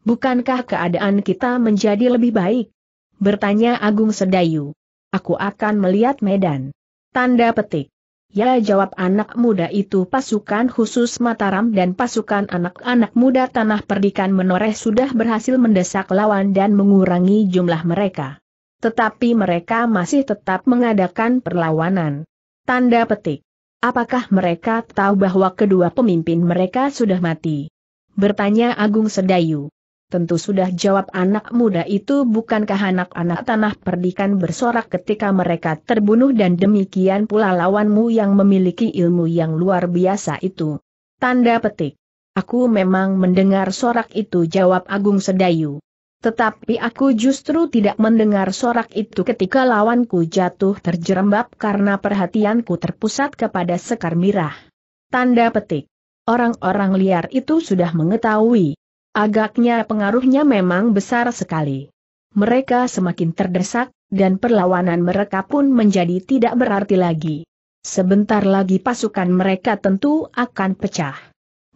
Bukankah keadaan kita menjadi lebih baik? Bertanya Agung Sedayu. Aku akan melihat medan. Tanda petik. Ya jawab anak muda itu pasukan khusus Mataram dan pasukan anak-anak muda Tanah Perdikan Menoreh sudah berhasil mendesak lawan dan mengurangi jumlah mereka. Tetapi mereka masih tetap mengadakan perlawanan. Tanda petik. Apakah mereka tahu bahwa kedua pemimpin mereka sudah mati? Bertanya Agung Sedayu tentu sudah jawab anak muda itu bukankah anak-anak tanah perdikan bersorak ketika mereka terbunuh dan demikian pula lawanmu yang memiliki ilmu yang luar biasa itu. Tanda petik. Aku memang mendengar sorak itu jawab Agung Sedayu. Tetapi aku justru tidak mendengar sorak itu ketika lawanku jatuh terjerembab karena perhatianku terpusat kepada sekar mirah. Tanda petik. Orang-orang liar itu sudah mengetahui Agaknya pengaruhnya memang besar sekali. Mereka semakin terdesak, dan perlawanan mereka pun menjadi tidak berarti lagi. Sebentar lagi pasukan mereka tentu akan pecah.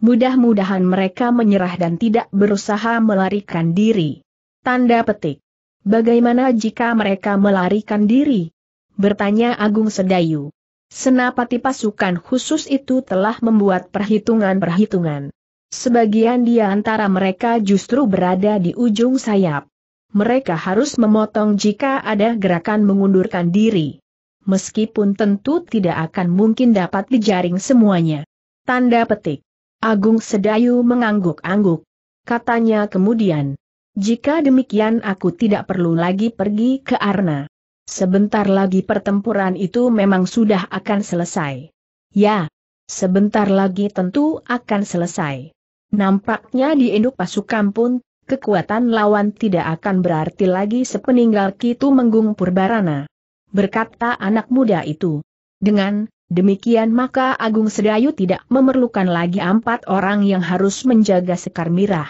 Mudah-mudahan mereka menyerah dan tidak berusaha melarikan diri. Tanda petik. Bagaimana jika mereka melarikan diri? Bertanya Agung Sedayu. Senapati pasukan khusus itu telah membuat perhitungan-perhitungan. Sebagian di antara mereka justru berada di ujung sayap. Mereka harus memotong jika ada gerakan mengundurkan diri. Meskipun tentu tidak akan mungkin dapat dijaring semuanya. Tanda petik. Agung Sedayu mengangguk-angguk. Katanya kemudian, jika demikian aku tidak perlu lagi pergi ke Arna. Sebentar lagi pertempuran itu memang sudah akan selesai. Ya, sebentar lagi tentu akan selesai. Nampaknya di induk pasukan pun, kekuatan lawan tidak akan berarti lagi sepeninggal Kitu Menggung Purbarana. Berkata anak muda itu. Dengan demikian maka Agung Sedayu tidak memerlukan lagi empat orang yang harus menjaga Sekar Mirah.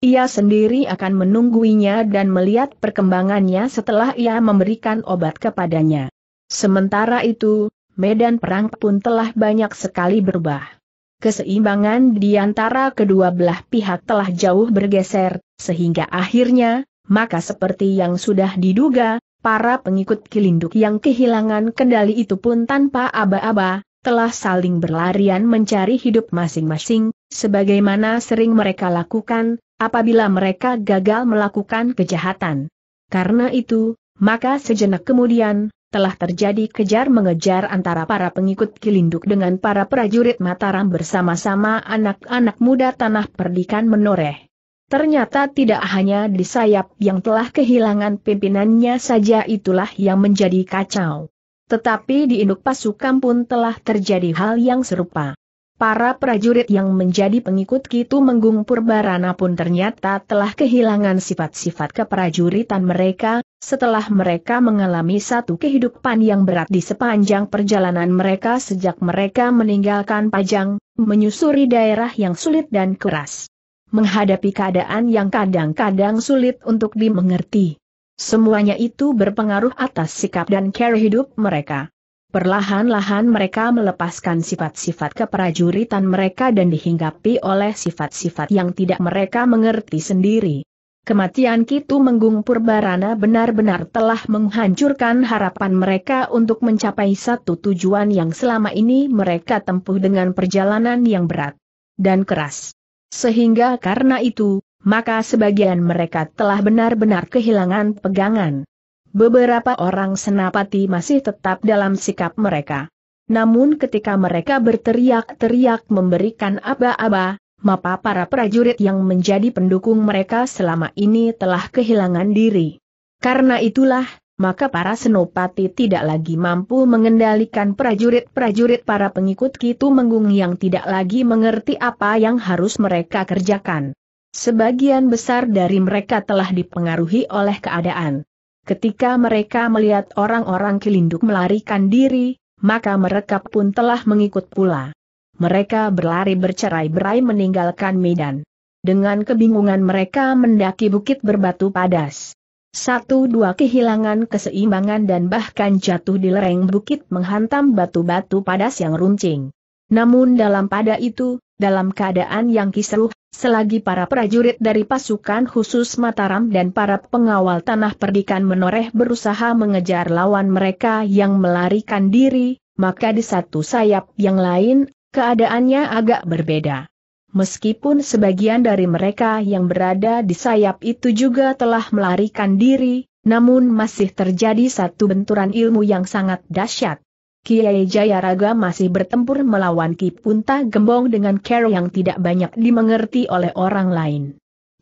Ia sendiri akan menungguinya dan melihat perkembangannya setelah ia memberikan obat kepadanya. Sementara itu, medan perang pun telah banyak sekali berubah keseimbangan di antara kedua belah pihak telah jauh bergeser, sehingga akhirnya, maka seperti yang sudah diduga, para pengikut kilinduk yang kehilangan kendali itu pun tanpa aba-aba, telah saling berlarian mencari hidup masing-masing, sebagaimana sering mereka lakukan, apabila mereka gagal melakukan kejahatan. Karena itu, maka sejenak kemudian, telah terjadi kejar-mengejar antara para pengikut Kilinduk dengan para prajurit Mataram bersama-sama anak-anak muda tanah perdikan menoreh. Ternyata tidak hanya di sayap yang telah kehilangan pimpinannya saja itulah yang menjadi kacau. Tetapi di induk pasukan pun telah terjadi hal yang serupa. Para prajurit yang menjadi pengikut Kitu Menggung Purbarana pun ternyata telah kehilangan sifat-sifat keprajuritan mereka, setelah mereka mengalami satu kehidupan yang berat di sepanjang perjalanan mereka sejak mereka meninggalkan Pajang, menyusuri daerah yang sulit dan keras. Menghadapi keadaan yang kadang-kadang sulit untuk dimengerti. Semuanya itu berpengaruh atas sikap dan cara hidup mereka. Perlahan-lahan mereka melepaskan sifat-sifat keprajuritan mereka dan dihinggapi oleh sifat-sifat yang tidak mereka mengerti sendiri. Kematian Kitu Menggung Purbarana benar-benar telah menghancurkan harapan mereka untuk mencapai satu tujuan yang selama ini mereka tempuh dengan perjalanan yang berat dan keras. Sehingga karena itu, maka sebagian mereka telah benar-benar kehilangan pegangan. Beberapa orang senapati masih tetap dalam sikap mereka. Namun ketika mereka berteriak-teriak memberikan aba-aba, maka para prajurit yang menjadi pendukung mereka selama ini telah kehilangan diri. Karena itulah, maka para senopati tidak lagi mampu mengendalikan prajurit-prajurit para pengikut Kitu Menggung yang tidak lagi mengerti apa yang harus mereka kerjakan. Sebagian besar dari mereka telah dipengaruhi oleh keadaan. Ketika mereka melihat orang-orang kilinduk melarikan diri, maka mereka pun telah mengikut pula. Mereka berlari bercerai-berai meninggalkan medan. Dengan kebingungan mereka mendaki bukit berbatu padas. Satu dua kehilangan keseimbangan dan bahkan jatuh di lereng bukit menghantam batu-batu padas yang runcing. Namun dalam pada itu, dalam keadaan yang kisruh, selagi para prajurit dari pasukan khusus Mataram dan para pengawal tanah perdikan menoreh berusaha mengejar lawan mereka yang melarikan diri, maka di satu sayap yang lain, keadaannya agak berbeda. Meskipun sebagian dari mereka yang berada di sayap itu juga telah melarikan diri, namun masih terjadi satu benturan ilmu yang sangat dahsyat. Kiai Jayaraga masih bertempur melawan Ki Punta Gembong dengan cara yang tidak banyak dimengerti oleh orang lain.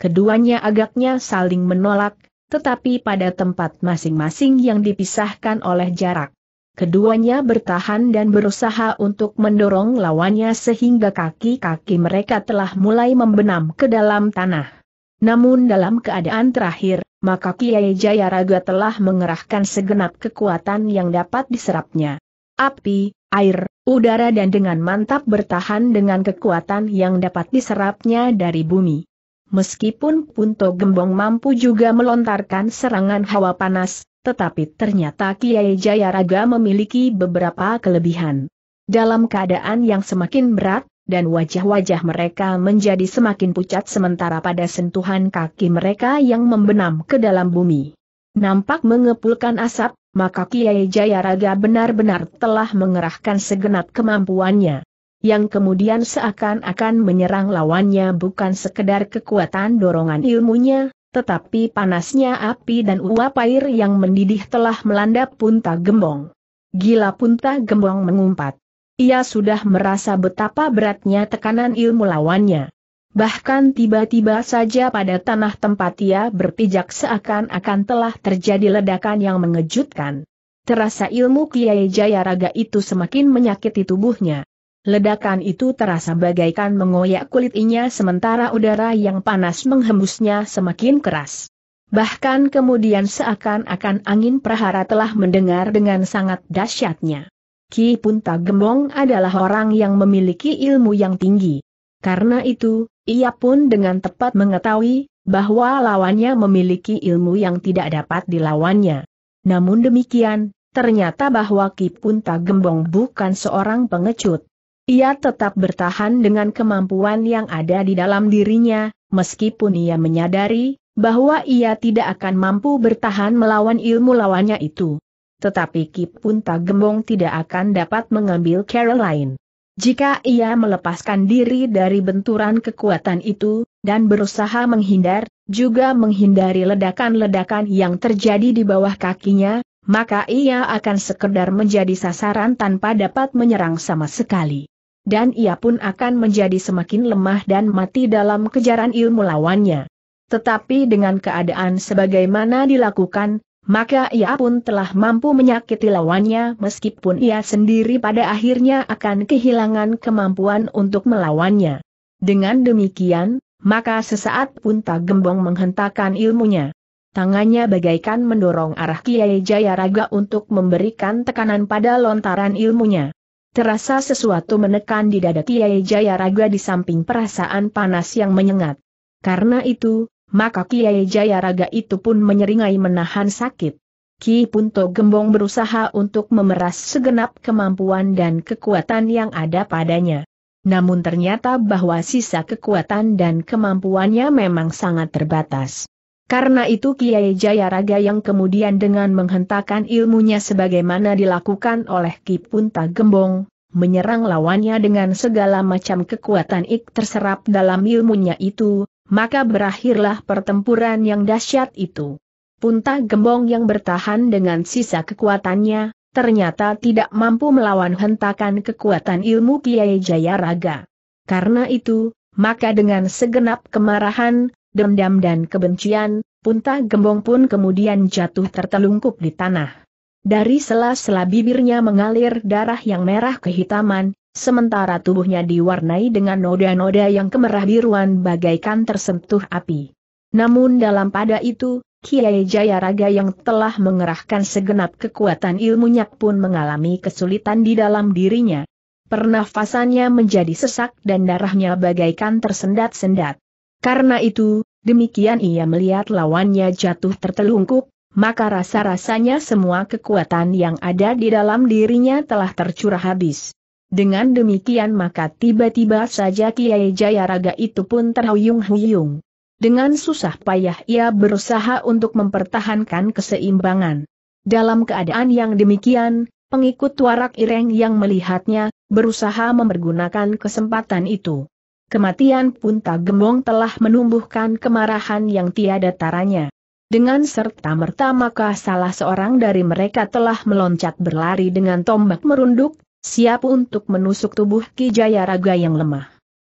Keduanya agaknya saling menolak, tetapi pada tempat masing-masing yang dipisahkan oleh jarak. Keduanya bertahan dan berusaha untuk mendorong lawannya sehingga kaki-kaki mereka telah mulai membenam ke dalam tanah. Namun dalam keadaan terakhir, maka Kiai Jayaraga telah mengerahkan segenap kekuatan yang dapat diserapnya api, air, udara dan dengan mantap bertahan dengan kekuatan yang dapat diserapnya dari bumi. Meskipun Punto Gembong mampu juga melontarkan serangan hawa panas, tetapi ternyata Kiai Jayaraga memiliki beberapa kelebihan. Dalam keadaan yang semakin berat, dan wajah-wajah mereka menjadi semakin pucat sementara pada sentuhan kaki mereka yang membenam ke dalam bumi nampak mengepulkan asap, maka Kiai Jayaraga benar-benar telah mengerahkan segenap kemampuannya. Yang kemudian seakan-akan menyerang lawannya bukan sekedar kekuatan dorongan ilmunya, tetapi panasnya api dan uap air yang mendidih telah melanda Punta Gembong. Gila Punta Gembong mengumpat. Ia sudah merasa betapa beratnya tekanan ilmu lawannya. Bahkan tiba-tiba saja pada tanah tempat ia berpijak seakan-akan telah terjadi ledakan yang mengejutkan. Terasa ilmu Kiai Jayaraga itu semakin menyakiti tubuhnya. Ledakan itu terasa bagaikan mengoyak kulitnya sementara udara yang panas menghembusnya semakin keras. Bahkan kemudian seakan-akan angin prahara telah mendengar dengan sangat dahsyatnya. Ki Punta Gembong adalah orang yang memiliki ilmu yang tinggi. Karena itu, ia pun dengan tepat mengetahui, bahwa lawannya memiliki ilmu yang tidak dapat dilawannya. Namun demikian, ternyata bahwa Ki Punta Gembong bukan seorang pengecut. Ia tetap bertahan dengan kemampuan yang ada di dalam dirinya, meskipun ia menyadari, bahwa ia tidak akan mampu bertahan melawan ilmu lawannya itu. Tetapi Ki Punta Gembong tidak akan dapat mengambil Caroline. Jika ia melepaskan diri dari benturan kekuatan itu, dan berusaha menghindar, juga menghindari ledakan-ledakan yang terjadi di bawah kakinya, maka ia akan sekedar menjadi sasaran tanpa dapat menyerang sama sekali. Dan ia pun akan menjadi semakin lemah dan mati dalam kejaran ilmu lawannya. Tetapi dengan keadaan sebagaimana dilakukan, maka ia pun telah mampu menyakiti lawannya meskipun ia sendiri pada akhirnya akan kehilangan kemampuan untuk melawannya. Dengan demikian, maka sesaat pun tak gembong menghentakkan ilmunya. Tangannya bagaikan mendorong arah Kiai Jayaraga untuk memberikan tekanan pada lontaran ilmunya. Terasa sesuatu menekan di dada Kiai Jayaraga di samping perasaan panas yang menyengat. Karena itu, maka Kiai Jayaraga itu pun menyeringai menahan sakit. Ki Punto Gembong berusaha untuk memeras segenap kemampuan dan kekuatan yang ada padanya. Namun ternyata bahwa sisa kekuatan dan kemampuannya memang sangat terbatas. Karena itu Kiai Jayaraga yang kemudian dengan menghentakkan ilmunya sebagaimana dilakukan oleh Ki Punta Gembong, menyerang lawannya dengan segala macam kekuatan ik terserap dalam ilmunya itu, maka berakhirlah pertempuran yang dahsyat itu. Punta Gembong yang bertahan dengan sisa kekuatannya, ternyata tidak mampu melawan hentakan kekuatan ilmu Kiai Jayaraga. Karena itu, maka dengan segenap kemarahan, dendam dan kebencian, Punta Gembong pun kemudian jatuh tertelungkup di tanah. Dari sela-sela bibirnya mengalir darah yang merah kehitaman, sementara tubuhnya diwarnai dengan noda-noda yang kemerah-biruan bagaikan tersentuh api. Namun dalam pada itu, Kiai Jayaraga yang telah mengerahkan segenap kekuatan ilmunya pun mengalami kesulitan di dalam dirinya. Pernafasannya menjadi sesak dan darahnya bagaikan tersendat-sendat. Karena itu, demikian ia melihat lawannya jatuh tertelungkup, maka rasa-rasanya semua kekuatan yang ada di dalam dirinya telah tercurah habis. Dengan demikian maka tiba-tiba saja Kiai Jayaraga itu pun terhuyung-huyung. Dengan susah payah ia berusaha untuk mempertahankan keseimbangan. Dalam keadaan yang demikian, pengikut warak ireng yang melihatnya, berusaha mempergunakan kesempatan itu. Kematian Punta Gembong telah menumbuhkan kemarahan yang tiada taranya. Dengan serta merta maka salah seorang dari mereka telah meloncat berlari dengan tombak merunduk siap untuk menusuk tubuh Ki Jayaraga yang lemah.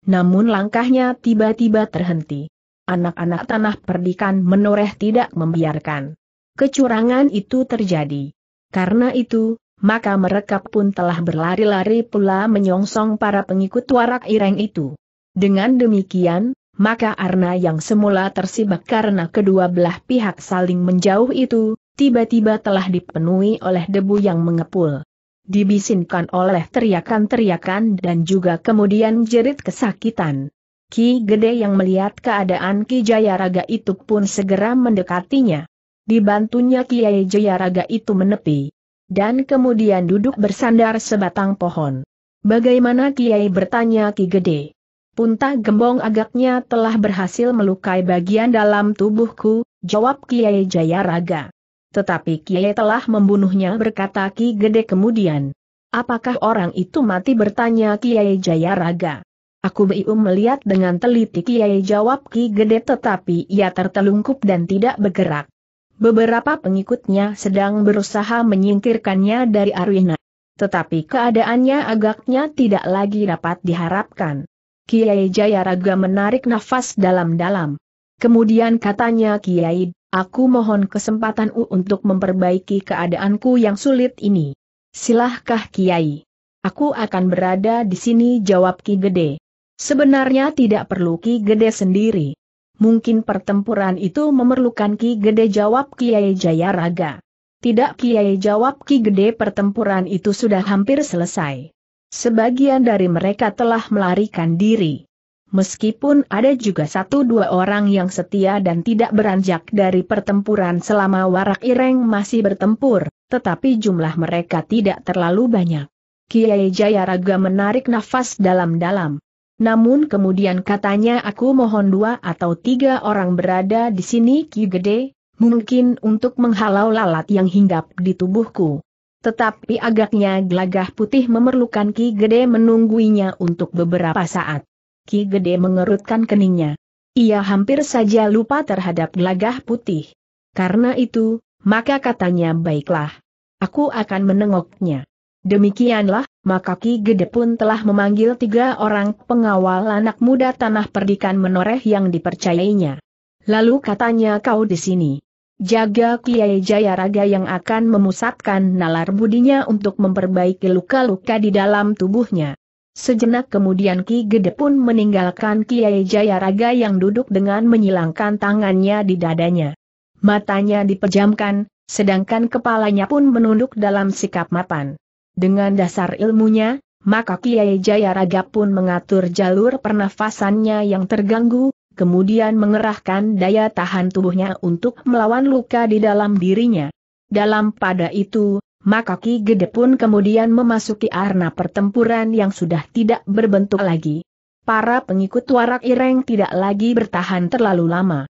Namun langkahnya tiba-tiba terhenti. Anak-anak tanah perdikan menoreh tidak membiarkan. Kecurangan itu terjadi. Karena itu, maka mereka pun telah berlari-lari pula menyongsong para pengikut warak ireng itu. Dengan demikian, maka Arna yang semula tersibak karena kedua belah pihak saling menjauh itu, tiba-tiba telah dipenuhi oleh debu yang mengepul dibisinkan oleh teriakan-teriakan dan juga kemudian jerit kesakitan. Ki Gede yang melihat keadaan Ki Jayaraga itu pun segera mendekatinya. Dibantunya Kiai Jayaraga itu menepi. Dan kemudian duduk bersandar sebatang pohon. Bagaimana Kiai bertanya Ki Gede? Punta gembong agaknya telah berhasil melukai bagian dalam tubuhku, jawab Kiai Jayaraga. Tetapi Kiai telah membunuhnya berkata Ki Gede kemudian. Apakah orang itu mati bertanya Kiai Jayaraga. Aku Bium melihat dengan teliti Kiai jawab Ki Gede tetapi ia tertelungkup dan tidak bergerak. Beberapa pengikutnya sedang berusaha menyingkirkannya dari arena. Tetapi keadaannya agaknya tidak lagi dapat diharapkan. Kiai Jayaraga menarik nafas dalam-dalam. Kemudian katanya Kiai, Aku mohon kesempatan U untuk memperbaiki keadaanku yang sulit ini. Silahkah Kiai? Aku akan berada di sini jawab Ki Gede. Sebenarnya tidak perlu Ki Gede sendiri. Mungkin pertempuran itu memerlukan Ki Gede jawab Kiai Jayaraga. Tidak Kiai jawab Ki Gede pertempuran itu sudah hampir selesai. Sebagian dari mereka telah melarikan diri. Meskipun ada juga satu dua orang yang setia dan tidak beranjak dari pertempuran selama warak ireng masih bertempur, tetapi jumlah mereka tidak terlalu banyak. Kiai Jayaraga menarik nafas dalam-dalam. Namun kemudian katanya aku mohon dua atau tiga orang berada di sini Ki Gede, mungkin untuk menghalau lalat yang hinggap di tubuhku. Tetapi agaknya gelagah putih memerlukan Ki Gede menungguinya untuk beberapa saat. Ki Gede mengerutkan keningnya. Ia hampir saja lupa terhadap gelagah putih. Karena itu, maka katanya baiklah. Aku akan menengoknya. Demikianlah, maka Ki Gede pun telah memanggil tiga orang pengawal anak muda tanah perdikan menoreh yang dipercayainya. Lalu katanya kau di sini. Jaga Kiai Jayaraga yang akan memusatkan nalar budinya untuk memperbaiki luka-luka di dalam tubuhnya. Sejenak kemudian Ki Gede pun meninggalkan Kiai Jayaraga yang duduk dengan menyilangkan tangannya di dadanya. Matanya dipejamkan, sedangkan kepalanya pun menunduk dalam sikap mapan. Dengan dasar ilmunya, maka Kiai Jayaraga pun mengatur jalur pernafasannya yang terganggu, kemudian mengerahkan daya tahan tubuhnya untuk melawan luka di dalam dirinya. Dalam pada itu, maka Ki Gede pun kemudian memasuki arena pertempuran yang sudah tidak berbentuk lagi. Para pengikut warak ireng tidak lagi bertahan terlalu lama.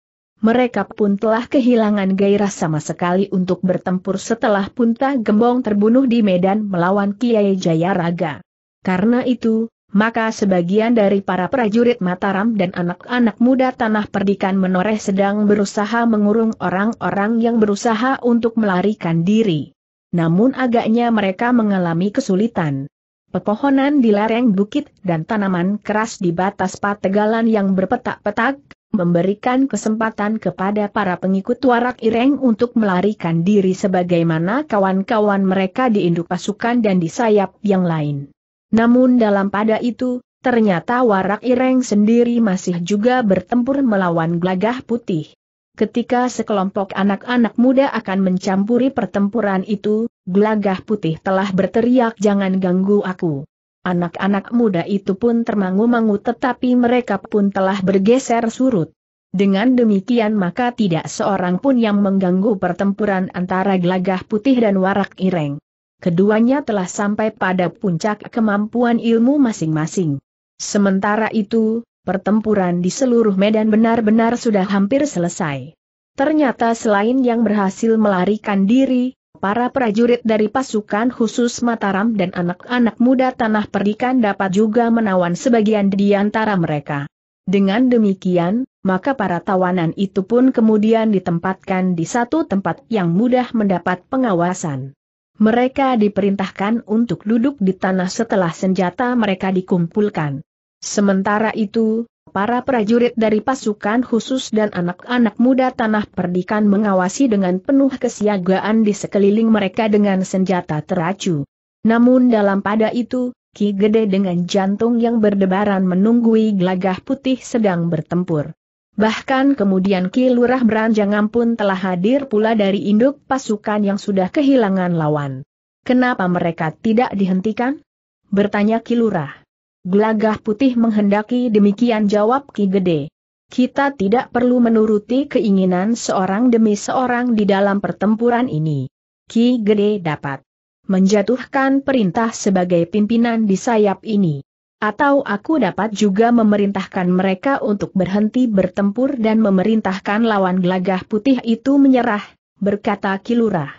Mereka pun telah kehilangan gairah sama sekali untuk bertempur setelah Punta Gembong terbunuh di Medan melawan Kiai Jayaraga. Karena itu, maka sebagian dari para prajurit Mataram dan anak-anak muda tanah perdikan menoreh sedang berusaha mengurung orang-orang yang berusaha untuk melarikan diri namun agaknya mereka mengalami kesulitan. Pepohonan di lereng bukit dan tanaman keras di batas pategalan yang berpetak-petak, memberikan kesempatan kepada para pengikut warak ireng untuk melarikan diri sebagaimana kawan-kawan mereka di induk pasukan dan di sayap yang lain. Namun dalam pada itu, ternyata warak ireng sendiri masih juga bertempur melawan gelagah putih. Ketika sekelompok anak-anak muda akan mencampuri pertempuran itu, gelagah putih telah berteriak jangan ganggu aku. Anak-anak muda itu pun termangu-mangu tetapi mereka pun telah bergeser surut. Dengan demikian maka tidak seorang pun yang mengganggu pertempuran antara gelagah putih dan warak ireng. Keduanya telah sampai pada puncak kemampuan ilmu masing-masing. Sementara itu, pertempuran di seluruh medan benar-benar sudah hampir selesai. Ternyata selain yang berhasil melarikan diri, para prajurit dari pasukan khusus Mataram dan anak-anak muda Tanah Perdikan dapat juga menawan sebagian di antara mereka. Dengan demikian, maka para tawanan itu pun kemudian ditempatkan di satu tempat yang mudah mendapat pengawasan. Mereka diperintahkan untuk duduk di tanah setelah senjata mereka dikumpulkan. Sementara itu, para prajurit dari pasukan khusus dan anak-anak muda tanah perdikan mengawasi dengan penuh kesiagaan di sekeliling mereka dengan senjata teracu. Namun dalam pada itu, Ki Gede dengan jantung yang berdebaran menunggui gelagah putih sedang bertempur. Bahkan kemudian Ki Lurah Beranjangan pun telah hadir pula dari induk pasukan yang sudah kehilangan lawan. Kenapa mereka tidak dihentikan? Bertanya Ki Lurah. Gelagah putih menghendaki demikian jawab Ki Gede. Kita tidak perlu menuruti keinginan seorang demi seorang di dalam pertempuran ini. Ki Gede dapat menjatuhkan perintah sebagai pimpinan di sayap ini. Atau aku dapat juga memerintahkan mereka untuk berhenti bertempur dan memerintahkan lawan gelagah putih itu menyerah, berkata Kilurah.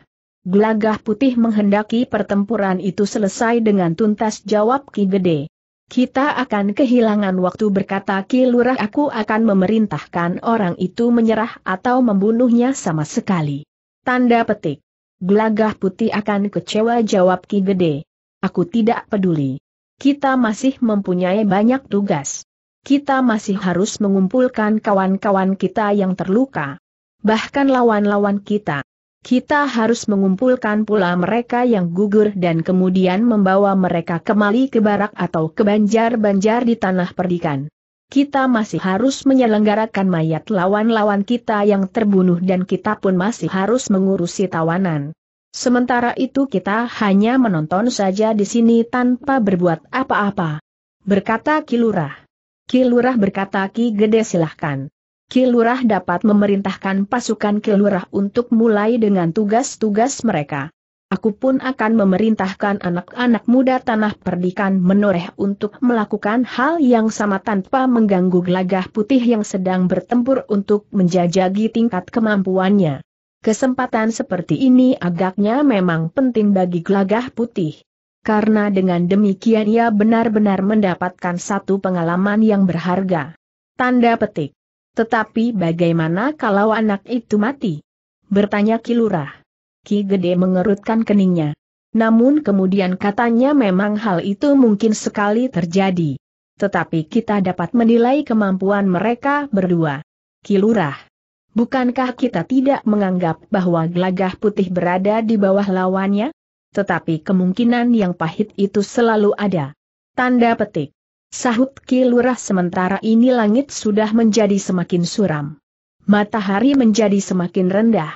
Gelagah putih menghendaki pertempuran itu selesai dengan tuntas jawab Ki Gede. Kita akan kehilangan waktu berkata Ki Lurah aku akan memerintahkan orang itu menyerah atau membunuhnya sama sekali. Tanda petik. Gelagah putih akan kecewa jawab Ki Gede. Aku tidak peduli. Kita masih mempunyai banyak tugas. Kita masih harus mengumpulkan kawan-kawan kita yang terluka. Bahkan lawan-lawan kita kita harus mengumpulkan pula mereka yang gugur dan kemudian membawa mereka kembali ke barak atau ke banjar-banjar di tanah perdikan. Kita masih harus menyelenggarakan mayat lawan-lawan kita yang terbunuh dan kita pun masih harus mengurusi tawanan. Sementara itu kita hanya menonton saja di sini tanpa berbuat apa-apa. Berkata Kilurah. Kilurah berkata Ki Gede silahkan. Kilurah dapat memerintahkan pasukan Kilurah untuk mulai dengan tugas-tugas mereka. Aku pun akan memerintahkan anak-anak muda tanah perdikan menoreh untuk melakukan hal yang sama tanpa mengganggu gelagah putih yang sedang bertempur untuk menjajagi tingkat kemampuannya. Kesempatan seperti ini agaknya memang penting bagi gelagah putih. Karena dengan demikian ia benar-benar mendapatkan satu pengalaman yang berharga. Tanda petik. Tetapi bagaimana kalau anak itu mati? Bertanya Kilurah. Ki Gede mengerutkan keningnya. Namun kemudian katanya memang hal itu mungkin sekali terjadi. Tetapi kita dapat menilai kemampuan mereka berdua. Kilurah. Bukankah kita tidak menganggap bahwa gelagah putih berada di bawah lawannya? Tetapi kemungkinan yang pahit itu selalu ada. Tanda petik. Sahut Kilurah sementara ini langit sudah menjadi semakin suram. Matahari menjadi semakin rendah.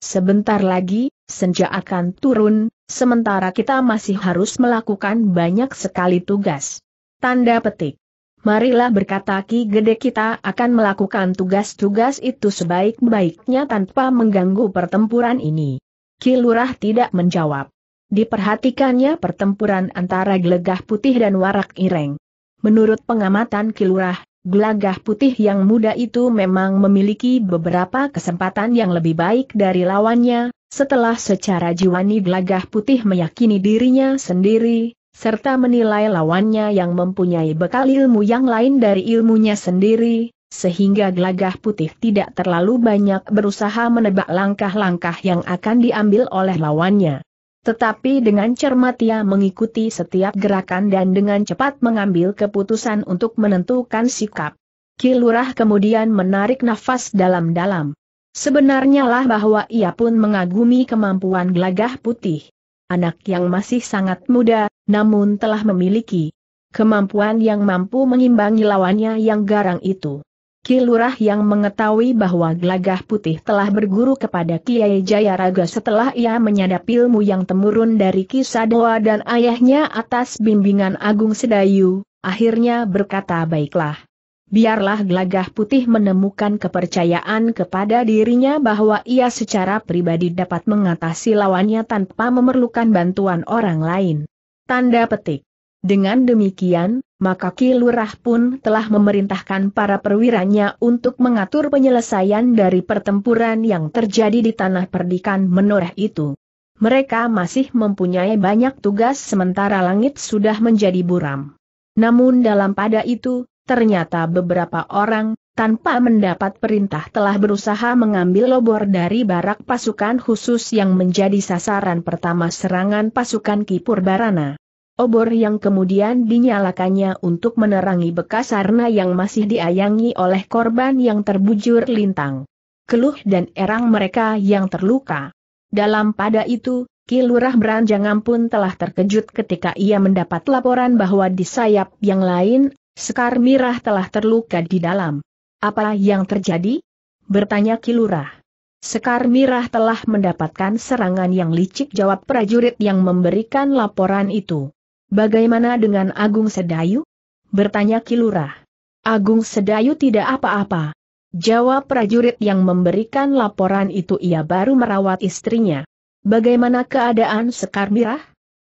Sebentar lagi, senja akan turun, sementara kita masih harus melakukan banyak sekali tugas. Tanda petik. Marilah berkata Ki Gede kita akan melakukan tugas-tugas itu sebaik-baiknya tanpa mengganggu pertempuran ini. Kilurah tidak menjawab. Diperhatikannya pertempuran antara gelegah putih dan warak ireng. Menurut pengamatan Kilurah, Gelagah putih yang muda itu memang memiliki beberapa kesempatan yang lebih baik dari lawannya, setelah secara jiwani gelagah putih meyakini dirinya sendiri, serta menilai lawannya yang mempunyai bekal ilmu yang lain dari ilmunya sendiri, sehingga gelagah putih tidak terlalu banyak berusaha menebak langkah-langkah yang akan diambil oleh lawannya. Tetapi dengan cermat ia mengikuti setiap gerakan dan dengan cepat mengambil keputusan untuk menentukan sikap. Kilurah kemudian menarik nafas dalam-dalam. Sebenarnya lah bahwa ia pun mengagumi kemampuan gelagah putih. Anak yang masih sangat muda, namun telah memiliki kemampuan yang mampu mengimbangi lawannya yang garang itu. Kilurah yang mengetahui bahwa Glagah putih telah berguru kepada Kiai Jayaraga setelah ia menyadap ilmu yang temurun dari kisah doa dan ayahnya atas bimbingan Agung Sedayu, akhirnya berkata baiklah. Biarlah Glagah putih menemukan kepercayaan kepada dirinya bahwa ia secara pribadi dapat mengatasi lawannya tanpa memerlukan bantuan orang lain. Tanda petik. Dengan demikian, maka Lurah pun telah memerintahkan para perwiranya untuk mengatur penyelesaian dari pertempuran yang terjadi di tanah perdikan menoreh itu. Mereka masih mempunyai banyak tugas sementara langit sudah menjadi buram. Namun dalam pada itu, ternyata beberapa orang, tanpa mendapat perintah telah berusaha mengambil lobor dari barak pasukan khusus yang menjadi sasaran pertama serangan pasukan Kipur Barana. Obor yang kemudian dinyalakannya untuk menerangi bekas sarna yang masih diayangi oleh korban yang terbujur lintang. Keluh dan erang mereka yang terluka. Dalam pada itu, Kilurah Beranjangan pun telah terkejut ketika ia mendapat laporan bahwa di sayap yang lain, Sekar Mirah telah terluka di dalam. Apa yang terjadi? Bertanya Kilurah. Sekar Mirah telah mendapatkan serangan yang licik jawab prajurit yang memberikan laporan itu. Bagaimana dengan Agung Sedayu? Bertanya Kilurah. Agung Sedayu tidak apa-apa. Jawab prajurit yang memberikan laporan itu ia baru merawat istrinya. Bagaimana keadaan Sekar Mirah?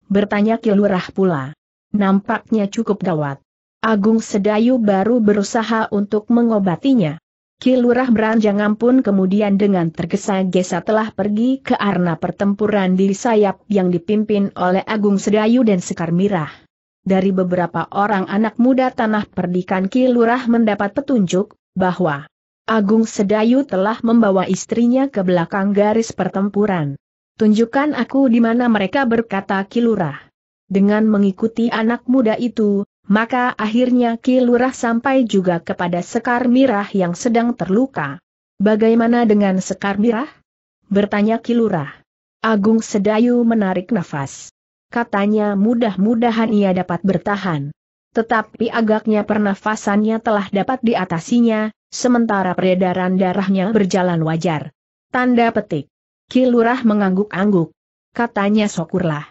Bertanya Kilurah pula. Nampaknya cukup gawat. Agung Sedayu baru berusaha untuk mengobatinya. Kilurah beranjang pun kemudian dengan tergesa-gesa telah pergi ke arena pertempuran di sayap yang dipimpin oleh Agung Sedayu dan Sekar Mirah. Dari beberapa orang anak muda tanah perdikan Kilurah mendapat petunjuk, bahwa Agung Sedayu telah membawa istrinya ke belakang garis pertempuran. Tunjukkan aku di mana mereka berkata Kilurah. Dengan mengikuti anak muda itu, maka akhirnya Kilurah sampai juga kepada Sekar Mirah yang sedang terluka. Bagaimana dengan Sekar Mirah? Bertanya Kilurah. Agung Sedayu menarik nafas. Katanya mudah-mudahan ia dapat bertahan. Tetapi agaknya pernafasannya telah dapat diatasinya, sementara peredaran darahnya berjalan wajar. Tanda petik. Kilurah mengangguk-angguk. Katanya syukurlah.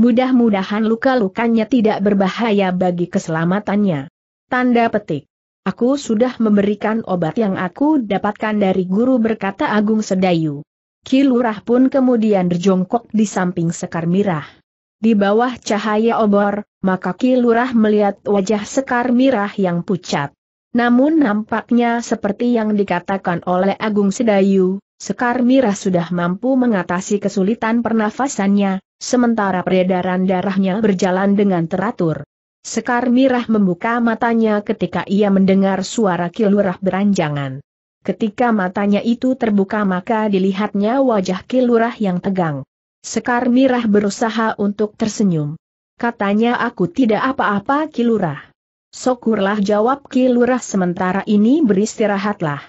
Mudah-mudahan luka-lukanya tidak berbahaya bagi keselamatannya. Tanda petik. Aku sudah memberikan obat yang aku dapatkan dari guru berkata Agung Sedayu. Kilurah pun kemudian berjongkok di samping Sekar Mirah. Di bawah cahaya obor, maka Kilurah melihat wajah Sekar Mirah yang pucat. Namun nampaknya seperti yang dikatakan oleh Agung Sedayu, Sekar Mirah sudah mampu mengatasi kesulitan pernafasannya, sementara peredaran darahnya berjalan dengan teratur. Sekar Mirah membuka matanya ketika ia mendengar suara kilurah beranjangan. Ketika matanya itu terbuka maka dilihatnya wajah kilurah yang tegang. Sekar Mirah berusaha untuk tersenyum. Katanya aku tidak apa-apa kilurah. Syukurlah jawab kilurah sementara ini beristirahatlah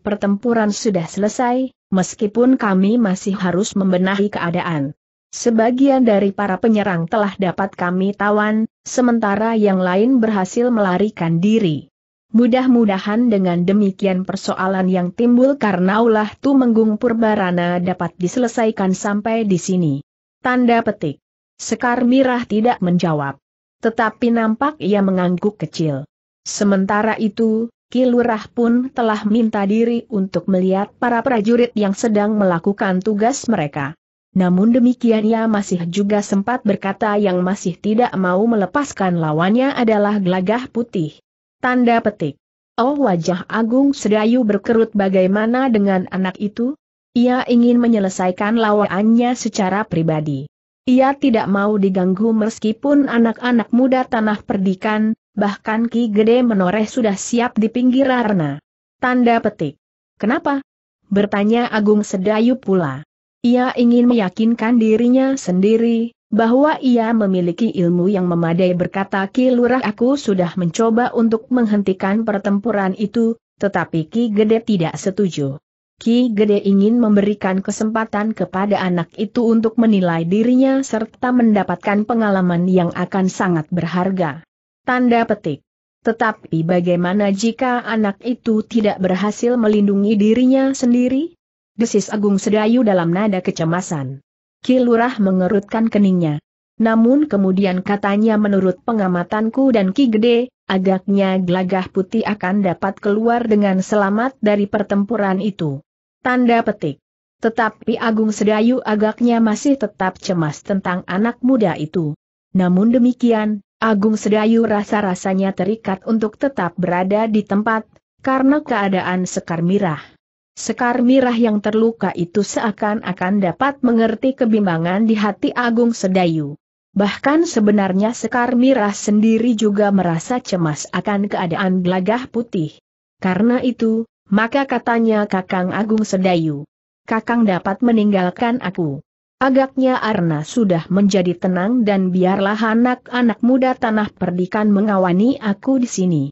pertempuran sudah selesai, meskipun kami masih harus membenahi keadaan. Sebagian dari para penyerang telah dapat kami tawan, sementara yang lain berhasil melarikan diri. Mudah-mudahan dengan demikian persoalan yang timbul karena ulah Tumenggung Purbarana dapat diselesaikan sampai di sini. Tanda petik. Sekar Mirah tidak menjawab. Tetapi nampak ia mengangguk kecil. Sementara itu, Kilurah pun telah minta diri untuk melihat para prajurit yang sedang melakukan tugas mereka. Namun demikian ia masih juga sempat berkata yang masih tidak mau melepaskan lawannya adalah gelagah putih. Tanda petik. Oh wajah Agung Sedayu berkerut bagaimana dengan anak itu? Ia ingin menyelesaikan lawannya secara pribadi. Ia tidak mau diganggu meskipun anak-anak muda tanah perdikan, bahkan Ki Gede menoreh sudah siap di pinggir arena. Tanda petik. Kenapa? Bertanya Agung Sedayu pula. Ia ingin meyakinkan dirinya sendiri, bahwa ia memiliki ilmu yang memadai berkata Ki Lurah aku sudah mencoba untuk menghentikan pertempuran itu, tetapi Ki Gede tidak setuju. Ki Gede ingin memberikan kesempatan kepada anak itu untuk menilai dirinya serta mendapatkan pengalaman yang akan sangat berharga. Tanda petik. Tetapi bagaimana jika anak itu tidak berhasil melindungi dirinya sendiri? Desis Agung Sedayu dalam nada kecemasan. Kilurah mengerutkan keningnya. Namun kemudian katanya menurut pengamatanku dan Ki Gede, agaknya gelagah putih akan dapat keluar dengan selamat dari pertempuran itu. Tanda petik. Tetapi Agung Sedayu agaknya masih tetap cemas tentang anak muda itu. Namun demikian, Agung Sedayu rasa-rasanya terikat untuk tetap berada di tempat, karena keadaan Sekar Mirah. Sekar Mirah yang terluka itu seakan-akan dapat mengerti kebimbangan di hati Agung Sedayu. Bahkan sebenarnya Sekar Mirah sendiri juga merasa cemas akan keadaan gelagah putih. Karena itu, maka katanya Kakang Agung Sedayu. Kakang dapat meninggalkan aku. Agaknya Arna sudah menjadi tenang dan biarlah anak-anak muda tanah perdikan mengawani aku di sini.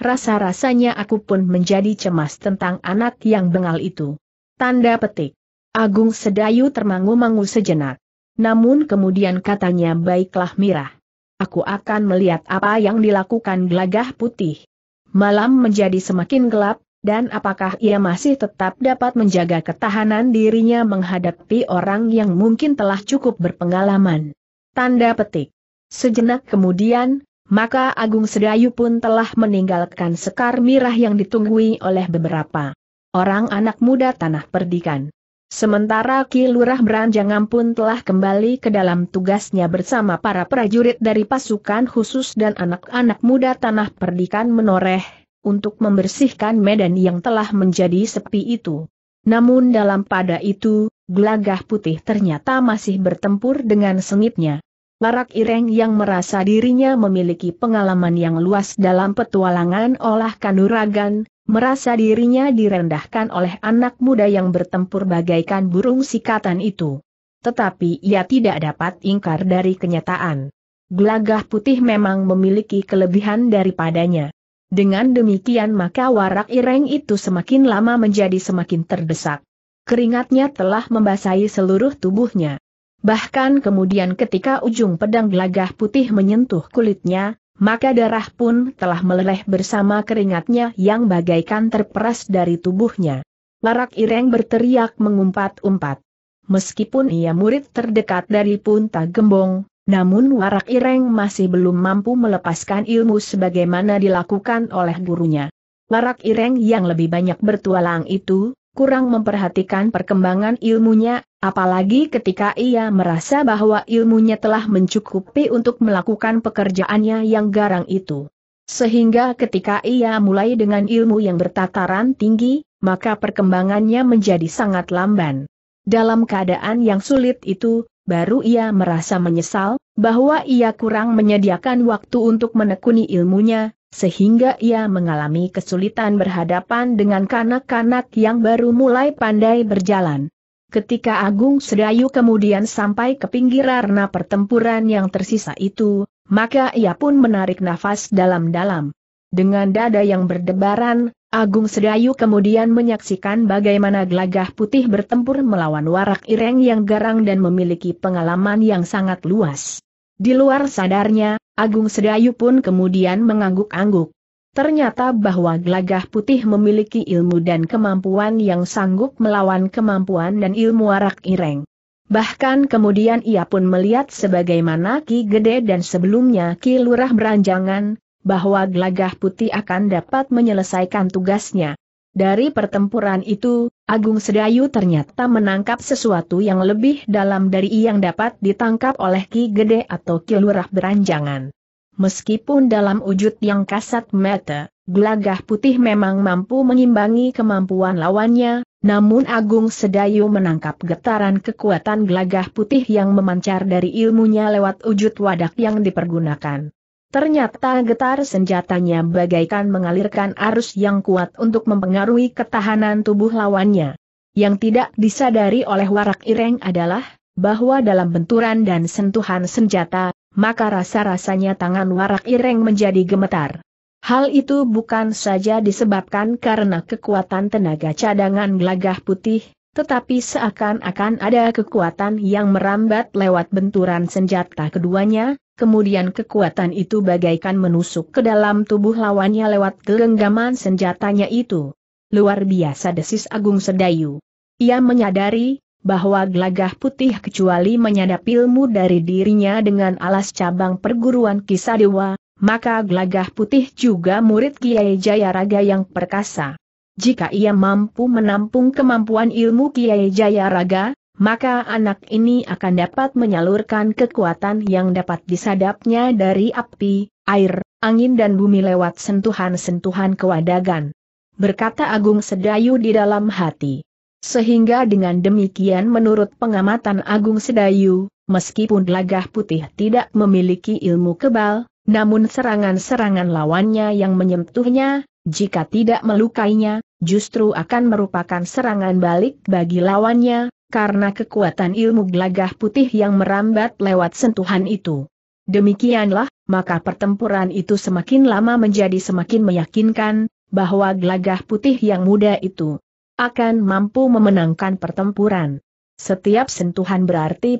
Rasa-rasanya aku pun menjadi cemas tentang anak yang bengal itu. Tanda petik. Agung Sedayu termangu-mangu sejenak. Namun kemudian katanya baiklah Mirah. Aku akan melihat apa yang dilakukan gelagah putih. Malam menjadi semakin gelap, dan apakah ia masih tetap dapat menjaga ketahanan dirinya menghadapi orang yang mungkin telah cukup berpengalaman. Tanda petik. Sejenak kemudian, maka Agung Sedayu pun telah meninggalkan sekar mirah yang ditunggui oleh beberapa orang anak muda tanah perdikan. Sementara Ki Lurah Beranjangan pun telah kembali ke dalam tugasnya bersama para prajurit dari pasukan khusus dan anak-anak muda tanah perdikan menoreh untuk membersihkan medan yang telah menjadi sepi itu. Namun dalam pada itu, gelagah putih ternyata masih bertempur dengan sengitnya. Larak Ireng yang merasa dirinya memiliki pengalaman yang luas dalam petualangan olah kanuragan, merasa dirinya direndahkan oleh anak muda yang bertempur bagaikan burung sikatan itu. Tetapi ia tidak dapat ingkar dari kenyataan. Gelagah putih memang memiliki kelebihan daripadanya. Dengan demikian maka warak ireng itu semakin lama menjadi semakin terdesak. Keringatnya telah membasahi seluruh tubuhnya. Bahkan kemudian ketika ujung pedang gelagah putih menyentuh kulitnya, maka darah pun telah meleleh bersama keringatnya yang bagaikan terperas dari tubuhnya. Warak Ireng berteriak mengumpat-umpat. Meskipun ia murid terdekat dari Punta Gembong, namun Warak Ireng masih belum mampu melepaskan ilmu sebagaimana dilakukan oleh gurunya. Warak Ireng yang lebih banyak bertualang itu, kurang memperhatikan perkembangan ilmunya, apalagi ketika ia merasa bahwa ilmunya telah mencukupi untuk melakukan pekerjaannya yang garang itu. Sehingga ketika ia mulai dengan ilmu yang bertataran tinggi, maka perkembangannya menjadi sangat lamban. Dalam keadaan yang sulit itu, baru ia merasa menyesal, bahwa ia kurang menyediakan waktu untuk menekuni ilmunya, sehingga ia mengalami kesulitan berhadapan dengan kanak-kanak yang baru mulai pandai berjalan. Ketika Agung Sedayu kemudian sampai ke pinggir arena pertempuran yang tersisa itu, maka ia pun menarik nafas dalam-dalam. Dengan dada yang berdebaran, Agung Sedayu kemudian menyaksikan bagaimana Glagah putih bertempur melawan warak ireng yang garang dan memiliki pengalaman yang sangat luas. Di luar sadarnya, Agung Sedayu pun kemudian mengangguk-angguk. Ternyata bahwa Glagah putih memiliki ilmu dan kemampuan yang sanggup melawan kemampuan dan ilmu warak ireng. Bahkan kemudian ia pun melihat sebagaimana Ki Gede dan sebelumnya Ki Lurah Beranjangan, bahwa glagah putih akan dapat menyelesaikan tugasnya. Dari pertempuran itu, Agung Sedayu ternyata menangkap sesuatu yang lebih dalam dari yang dapat ditangkap oleh Ki Gede atau Ki Lurah Beranjangan. Meskipun dalam wujud yang kasat mata, glagah putih memang mampu mengimbangi kemampuan lawannya, namun Agung Sedayu menangkap getaran kekuatan glagah putih yang memancar dari ilmunya lewat wujud wadak yang dipergunakan. Ternyata getar senjatanya bagaikan mengalirkan arus yang kuat untuk mempengaruhi ketahanan tubuh lawannya. Yang tidak disadari oleh warak ireng adalah, bahwa dalam benturan dan sentuhan senjata, maka rasa-rasanya tangan warak ireng menjadi gemetar. Hal itu bukan saja disebabkan karena kekuatan tenaga cadangan gelagah putih, tetapi seakan-akan ada kekuatan yang merambat lewat benturan senjata keduanya, Kemudian kekuatan itu bagaikan menusuk ke dalam tubuh lawannya lewat genggaman senjatanya itu. Luar biasa desis Agung Sedayu. Ia menyadari, bahwa Glagah putih kecuali menyadap ilmu dari dirinya dengan alas cabang perguruan Kisadewa, maka Glagah putih juga murid Kiai Jayaraga yang perkasa. Jika ia mampu menampung kemampuan ilmu Kiai Jayaraga, maka anak ini akan dapat menyalurkan kekuatan yang dapat disadapnya dari api, air, angin dan bumi lewat sentuhan-sentuhan kewadagan. Berkata Agung Sedayu di dalam hati. Sehingga dengan demikian menurut pengamatan Agung Sedayu, meskipun lagah putih tidak memiliki ilmu kebal, namun serangan-serangan lawannya yang menyentuhnya, jika tidak melukainya, justru akan merupakan serangan balik bagi lawannya, karena kekuatan ilmu gelagah putih yang merambat lewat sentuhan itu. Demikianlah, maka pertempuran itu semakin lama menjadi semakin meyakinkan, bahwa gelagah putih yang muda itu akan mampu memenangkan pertempuran. Setiap sentuhan berarti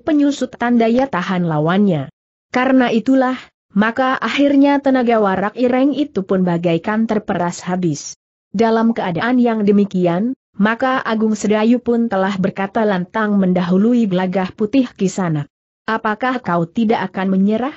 tanda ya tahan lawannya. Karena itulah, maka akhirnya tenaga warak ireng itu pun bagaikan terperas habis. Dalam keadaan yang demikian, maka Agung Sedayu pun telah berkata lantang mendahului Glagah putih kisana. Apakah kau tidak akan menyerah?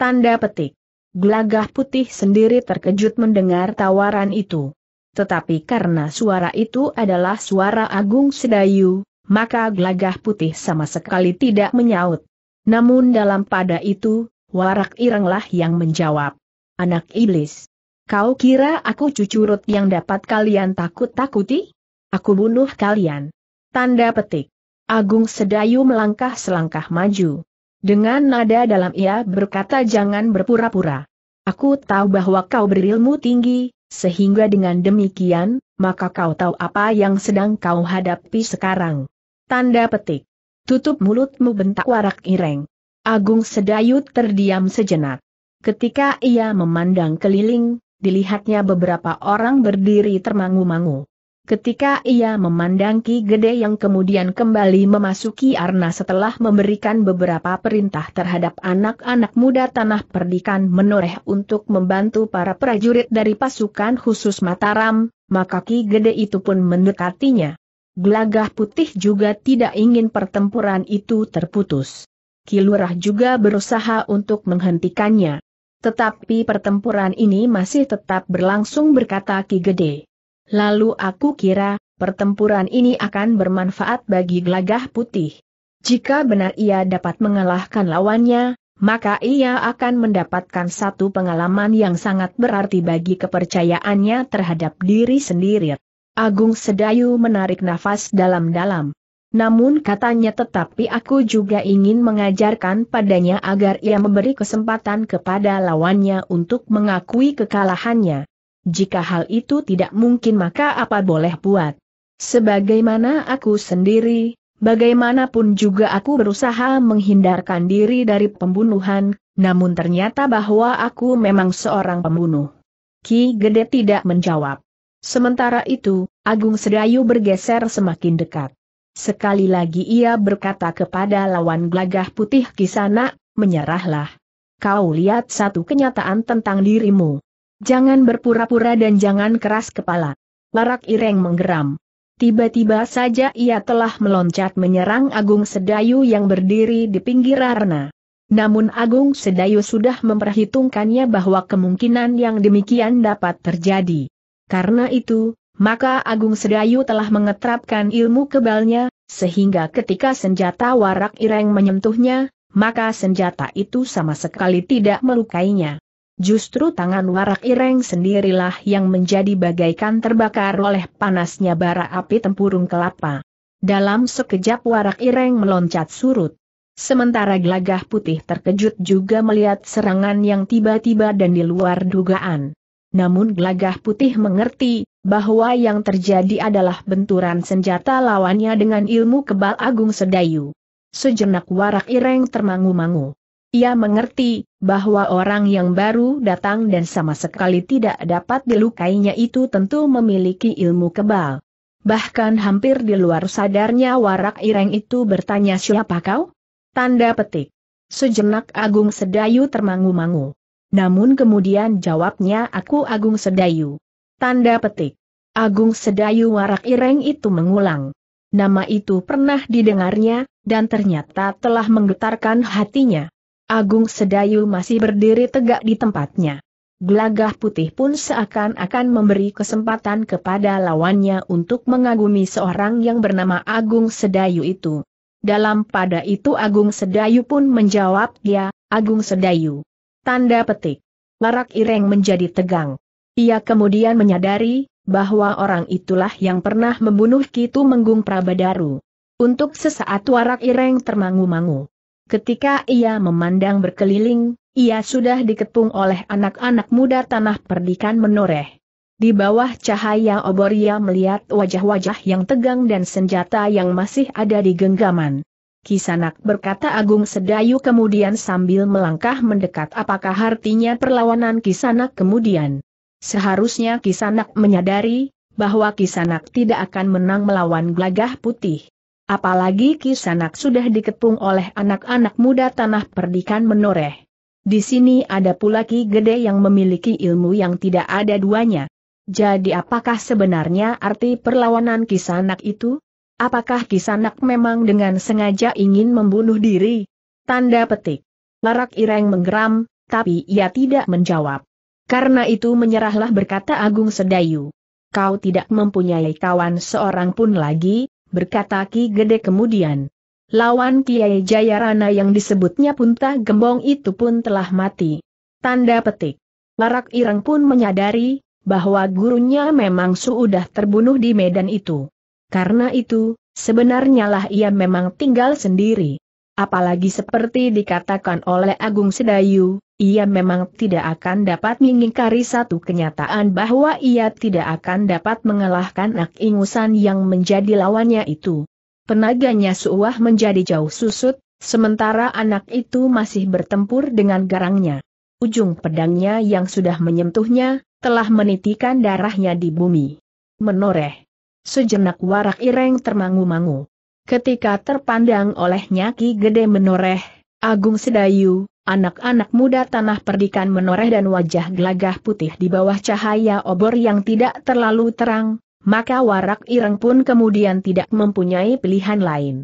Tanda petik. Glagah putih sendiri terkejut mendengar tawaran itu. Tetapi karena suara itu adalah suara Agung Sedayu, maka Glagah putih sama sekali tidak menyaut. Namun dalam pada itu, warak iranglah yang menjawab. Anak iblis. Kau kira aku cucurut yang dapat kalian takut-takuti? Aku bunuh kalian. Tanda petik. Agung Sedayu melangkah selangkah maju. Dengan nada dalam ia berkata jangan berpura-pura. Aku tahu bahwa kau berilmu tinggi, sehingga dengan demikian, maka kau tahu apa yang sedang kau hadapi sekarang. Tanda petik. Tutup mulutmu bentak warak ireng. Agung Sedayu terdiam sejenak. Ketika ia memandang keliling, dilihatnya beberapa orang berdiri termangu-mangu. Ketika ia memandang Ki Gede yang kemudian kembali memasuki arna setelah memberikan beberapa perintah terhadap anak-anak muda tanah perdikan menoreh untuk membantu para prajurit dari pasukan khusus Mataram, maka Ki Gede itu pun mendekatinya. Gelagah putih juga tidak ingin pertempuran itu terputus. Kilurah juga berusaha untuk menghentikannya. Tetapi pertempuran ini masih tetap berlangsung berkata Ki Gede. Lalu aku kira, pertempuran ini akan bermanfaat bagi gelagah putih. Jika benar ia dapat mengalahkan lawannya, maka ia akan mendapatkan satu pengalaman yang sangat berarti bagi kepercayaannya terhadap diri sendiri. Agung Sedayu menarik nafas dalam-dalam. Namun katanya tetapi aku juga ingin mengajarkan padanya agar ia memberi kesempatan kepada lawannya untuk mengakui kekalahannya. Jika hal itu tidak mungkin maka apa boleh buat? Sebagaimana aku sendiri, bagaimanapun juga aku berusaha menghindarkan diri dari pembunuhan, namun ternyata bahwa aku memang seorang pembunuh. Ki Gede tidak menjawab. Sementara itu, Agung Sedayu bergeser semakin dekat. Sekali lagi ia berkata kepada lawan gelagah putih Kisana, menyerahlah. Kau lihat satu kenyataan tentang dirimu. Jangan berpura-pura dan jangan keras kepala. Larak Ireng menggeram. Tiba-tiba saja ia telah meloncat menyerang Agung Sedayu yang berdiri di pinggir arena. Namun Agung Sedayu sudah memperhitungkannya bahwa kemungkinan yang demikian dapat terjadi. Karena itu, maka Agung Sedayu telah mengetrapkan ilmu kebalnya, sehingga ketika senjata warak ireng menyentuhnya, maka senjata itu sama sekali tidak melukainya. Justru tangan warak ireng sendirilah yang menjadi bagaikan terbakar oleh panasnya bara api tempurung kelapa. Dalam sekejap warak ireng meloncat surut. Sementara gelagah putih terkejut juga melihat serangan yang tiba-tiba dan di luar dugaan. Namun gelagah putih mengerti, bahwa yang terjadi adalah benturan senjata lawannya dengan ilmu kebal agung sedayu. Sejenak warak ireng termangu-mangu. Ia mengerti bahwa orang yang baru datang dan sama sekali tidak dapat dilukainya itu tentu memiliki ilmu kebal. Bahkan hampir di luar sadarnya warak ireng itu bertanya siapa kau? Tanda petik. Sejenak Agung Sedayu termangu-mangu. Namun kemudian jawabnya aku Agung Sedayu. Tanda petik. Agung Sedayu warak ireng itu mengulang. Nama itu pernah didengarnya, dan ternyata telah menggetarkan hatinya. Agung Sedayu masih berdiri tegak di tempatnya. Gelagah putih pun seakan-akan memberi kesempatan kepada lawannya untuk mengagumi seorang yang bernama Agung Sedayu itu. Dalam pada itu Agung Sedayu pun menjawab dia, ya, Agung Sedayu. Tanda petik. Larak Ireng menjadi tegang. Ia kemudian menyadari, bahwa orang itulah yang pernah membunuh Kitu Menggung Prabadaru. Untuk sesaat Warak Ireng termangu-mangu. Ketika ia memandang berkeliling, ia sudah dikepung oleh anak-anak muda tanah perdikan menoreh. Di bawah cahaya obor ia melihat wajah-wajah yang tegang dan senjata yang masih ada di genggaman. Kisanak berkata Agung Sedayu kemudian sambil melangkah mendekat apakah artinya perlawanan Kisanak kemudian. Seharusnya Kisanak menyadari, bahwa Kisanak tidak akan menang melawan gelagah putih. Apalagi Kisanak sudah dikepung oleh anak-anak muda tanah perdikan menoreh. Di sini ada pula Ki Gede yang memiliki ilmu yang tidak ada duanya. Jadi apakah sebenarnya arti perlawanan Kisanak itu? Apakah Kisanak memang dengan sengaja ingin membunuh diri? Tanda petik. Larak Ireng menggeram, tapi ia tidak menjawab. Karena itu menyerahlah berkata Agung Sedayu. Kau tidak mempunyai kawan seorang pun lagi, berkata Ki Gede kemudian. Lawan Kiai Jayarana yang disebutnya Punta Gembong itu pun telah mati. Tanda petik. Larak Irang pun menyadari, bahwa gurunya memang sudah terbunuh di medan itu. Karena itu, sebenarnya lah ia memang tinggal sendiri. Apalagi seperti dikatakan oleh Agung Sedayu, ia memang tidak akan dapat mengingkari satu kenyataan bahwa ia tidak akan dapat mengalahkan anak Ingusan yang menjadi lawannya itu. Tenaganya Suah menjadi jauh susut, sementara anak itu masih bertempur dengan garangnya. Ujung pedangnya yang sudah menyentuhnya, telah menitikan darahnya di bumi. Menoreh. Sejenak warak ireng termangu-mangu. Ketika terpandang olehnya Ki Gede menoreh, Agung Sedayu, anak-anak muda tanah perdikan menoreh dan wajah gelagah putih di bawah cahaya obor yang tidak terlalu terang, maka warak ireng pun kemudian tidak mempunyai pilihan lain.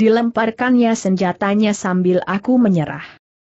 Dilemparkannya senjatanya sambil aku menyerah.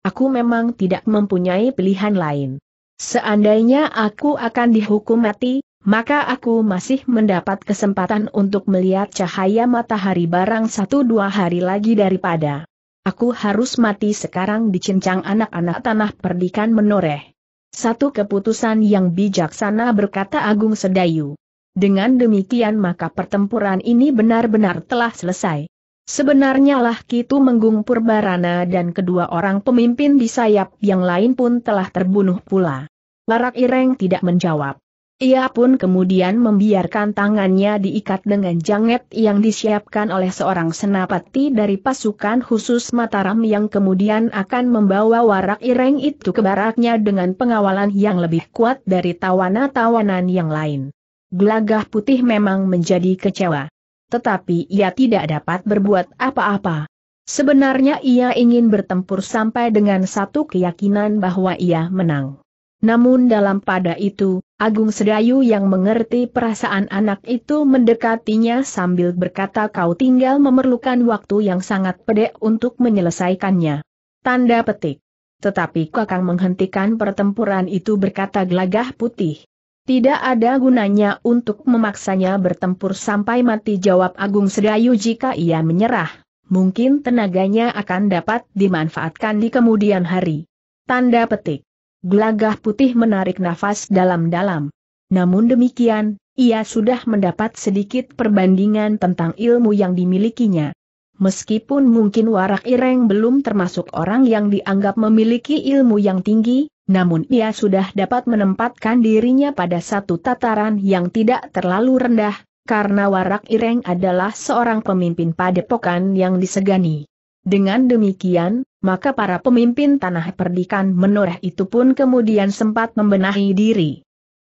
Aku memang tidak mempunyai pilihan lain. Seandainya aku akan dihukum mati, maka aku masih mendapat kesempatan untuk melihat cahaya matahari barang satu dua hari lagi daripada. Aku harus mati sekarang dicincang anak-anak tanah perdikan menoreh. Satu keputusan yang bijaksana berkata Agung Sedayu. Dengan demikian maka pertempuran ini benar-benar telah selesai. Sebenarnya lah Kitu Menggung Purbarana dan kedua orang pemimpin di sayap yang lain pun telah terbunuh pula. Larak Ireng tidak menjawab. Ia pun kemudian membiarkan tangannya diikat dengan janget yang disiapkan oleh seorang senapati dari pasukan khusus Mataram yang kemudian akan membawa warak ireng itu ke baraknya dengan pengawalan yang lebih kuat dari tawana-tawanan yang lain. Gelagah putih memang menjadi kecewa. Tetapi ia tidak dapat berbuat apa-apa. Sebenarnya ia ingin bertempur sampai dengan satu keyakinan bahwa ia menang. Namun dalam pada itu, Agung Sedayu yang mengerti perasaan anak itu mendekatinya sambil berkata kau tinggal memerlukan waktu yang sangat pedek untuk menyelesaikannya. Tanda petik. Tetapi Kakang menghentikan pertempuran itu berkata gelagah putih. Tidak ada gunanya untuk memaksanya bertempur sampai mati jawab Agung Sedayu jika ia menyerah. Mungkin tenaganya akan dapat dimanfaatkan di kemudian hari. Tanda petik. Gelagah putih menarik nafas dalam-dalam. Namun demikian, ia sudah mendapat sedikit perbandingan tentang ilmu yang dimilikinya. Meskipun mungkin Warak Ireng belum termasuk orang yang dianggap memiliki ilmu yang tinggi, namun ia sudah dapat menempatkan dirinya pada satu tataran yang tidak terlalu rendah, karena Warak Ireng adalah seorang pemimpin padepokan yang disegani. Dengan demikian, maka para pemimpin tanah perdikan menoreh itu pun kemudian sempat membenahi diri.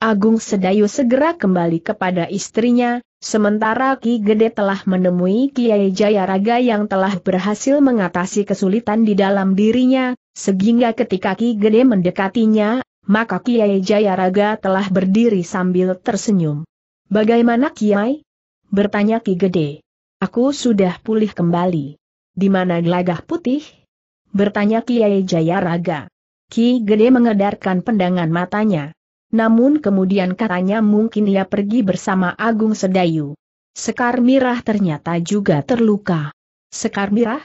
Agung Sedayu segera kembali kepada istrinya, sementara Ki Gede telah menemui Kiai Jayaraga yang telah berhasil mengatasi kesulitan di dalam dirinya, sehingga ketika Ki Gede mendekatinya, maka Kiai Jayaraga telah berdiri sambil tersenyum. Bagaimana Kiai? Bertanya Ki Gede. Aku sudah pulih kembali. Di mana gelagah putih? Bertanya Kiai Jayaraga. Ki Gede mengedarkan pendangan matanya. Namun kemudian katanya mungkin ia pergi bersama Agung Sedayu. Sekar Mirah ternyata juga terluka. Sekar Mirah?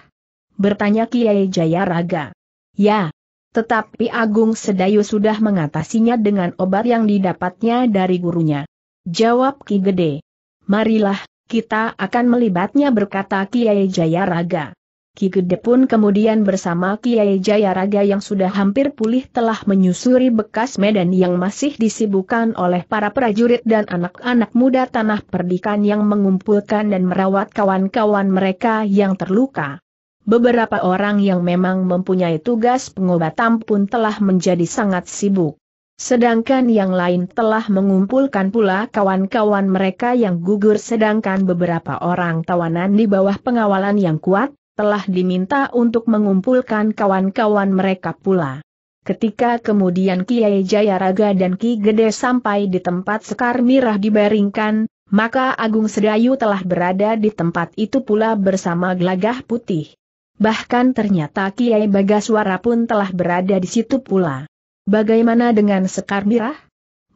Bertanya Kiai Jayaraga. Ya, tetapi Agung Sedayu sudah mengatasinya dengan obat yang didapatnya dari gurunya. Jawab Ki Gede. Marilah, kita akan melibatnya berkata Kiai Jayaraga. Ki Gede pun kemudian bersama Kiai Jayaraga yang sudah hampir pulih telah menyusuri bekas medan yang masih disibukkan oleh para prajurit dan anak-anak muda tanah perdikan yang mengumpulkan dan merawat kawan-kawan mereka yang terluka. Beberapa orang yang memang mempunyai tugas pengobatan pun telah menjadi sangat sibuk. Sedangkan yang lain telah mengumpulkan pula kawan-kawan mereka yang gugur sedangkan beberapa orang tawanan di bawah pengawalan yang kuat, telah diminta untuk mengumpulkan kawan-kawan mereka pula. Ketika kemudian Kiai Jayaraga dan Ki Gede sampai di tempat Sekar Mirah dibaringkan, maka Agung Sedayu telah berada di tempat itu pula bersama Gelagah Putih. Bahkan ternyata Kiai Bagaswara pun telah berada di situ pula. Bagaimana dengan Sekar Mirah?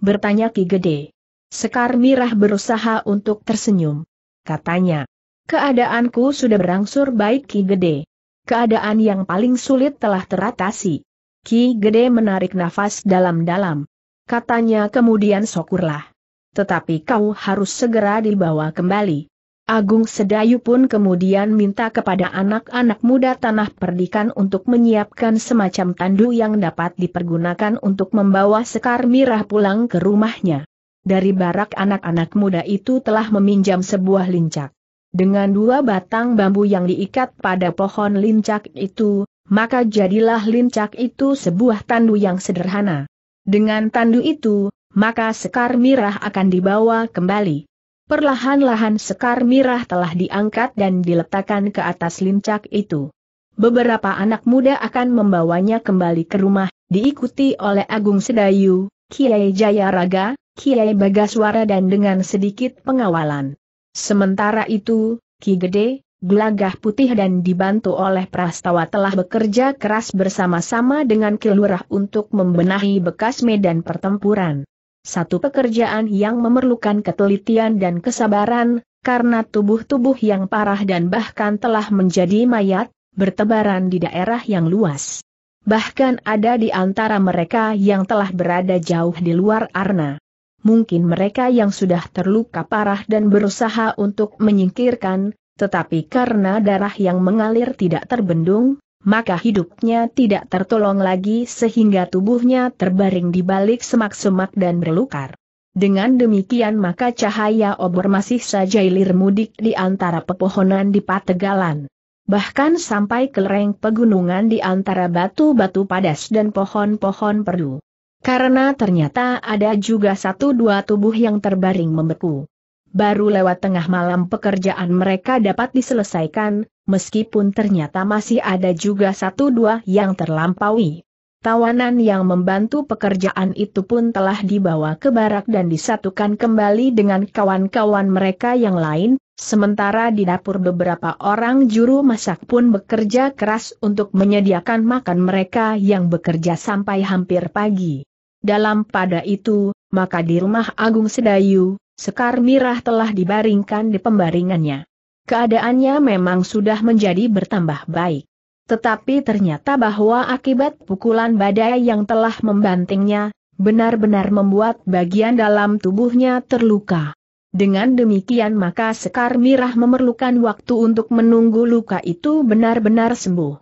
Bertanya Ki Gede. Sekar Mirah berusaha untuk tersenyum. Katanya, Keadaanku sudah berangsur baik Ki Gede. Keadaan yang paling sulit telah teratasi. Ki Gede menarik nafas dalam-dalam. Katanya kemudian syukurlah. Tetapi kau harus segera dibawa kembali. Agung Sedayu pun kemudian minta kepada anak-anak muda tanah perdikan untuk menyiapkan semacam tandu yang dapat dipergunakan untuk membawa Sekar Mirah pulang ke rumahnya. Dari barak anak-anak muda itu telah meminjam sebuah lincak. Dengan dua batang bambu yang diikat pada pohon lincak itu, maka jadilah lincak itu sebuah tandu yang sederhana. Dengan tandu itu, maka Sekar Mirah akan dibawa kembali. Perlahan-lahan Sekar Mirah telah diangkat dan diletakkan ke atas lincak itu. Beberapa anak muda akan membawanya kembali ke rumah, diikuti oleh Agung Sedayu, Kiai Jayaraga, Kiai Bagaswara dan dengan sedikit pengawalan. Sementara itu, Ki Gede, Gelagah Putih dan dibantu oleh Prastawa telah bekerja keras bersama-sama dengan Kilurah untuk membenahi bekas medan pertempuran. Satu pekerjaan yang memerlukan ketelitian dan kesabaran, karena tubuh-tubuh yang parah dan bahkan telah menjadi mayat, bertebaran di daerah yang luas. Bahkan ada di antara mereka yang telah berada jauh di luar Arna mungkin mereka yang sudah terluka parah dan berusaha untuk menyingkirkan, tetapi karena darah yang mengalir tidak terbendung, maka hidupnya tidak tertolong lagi sehingga tubuhnya terbaring di balik semak-semak dan berlukar. Dengan demikian maka cahaya obor masih saja ilir mudik di antara pepohonan di Pategalan. Bahkan sampai ke lereng pegunungan di antara batu-batu padas dan pohon-pohon perdu. Karena ternyata ada juga satu dua tubuh yang terbaring membeku. Baru lewat tengah malam pekerjaan mereka dapat diselesaikan, meskipun ternyata masih ada juga satu dua yang terlampaui. Tawanan yang membantu pekerjaan itu pun telah dibawa ke barak dan disatukan kembali dengan kawan-kawan mereka yang lain, sementara di dapur beberapa orang juru masak pun bekerja keras untuk menyediakan makan mereka yang bekerja sampai hampir pagi. Dalam pada itu, maka di rumah Agung Sedayu, Sekar Mirah telah dibaringkan di pembaringannya. Keadaannya memang sudah menjadi bertambah baik. Tetapi ternyata bahwa akibat pukulan badai yang telah membantingnya, benar-benar membuat bagian dalam tubuhnya terluka. Dengan demikian maka Sekar Mirah memerlukan waktu untuk menunggu luka itu benar-benar sembuh.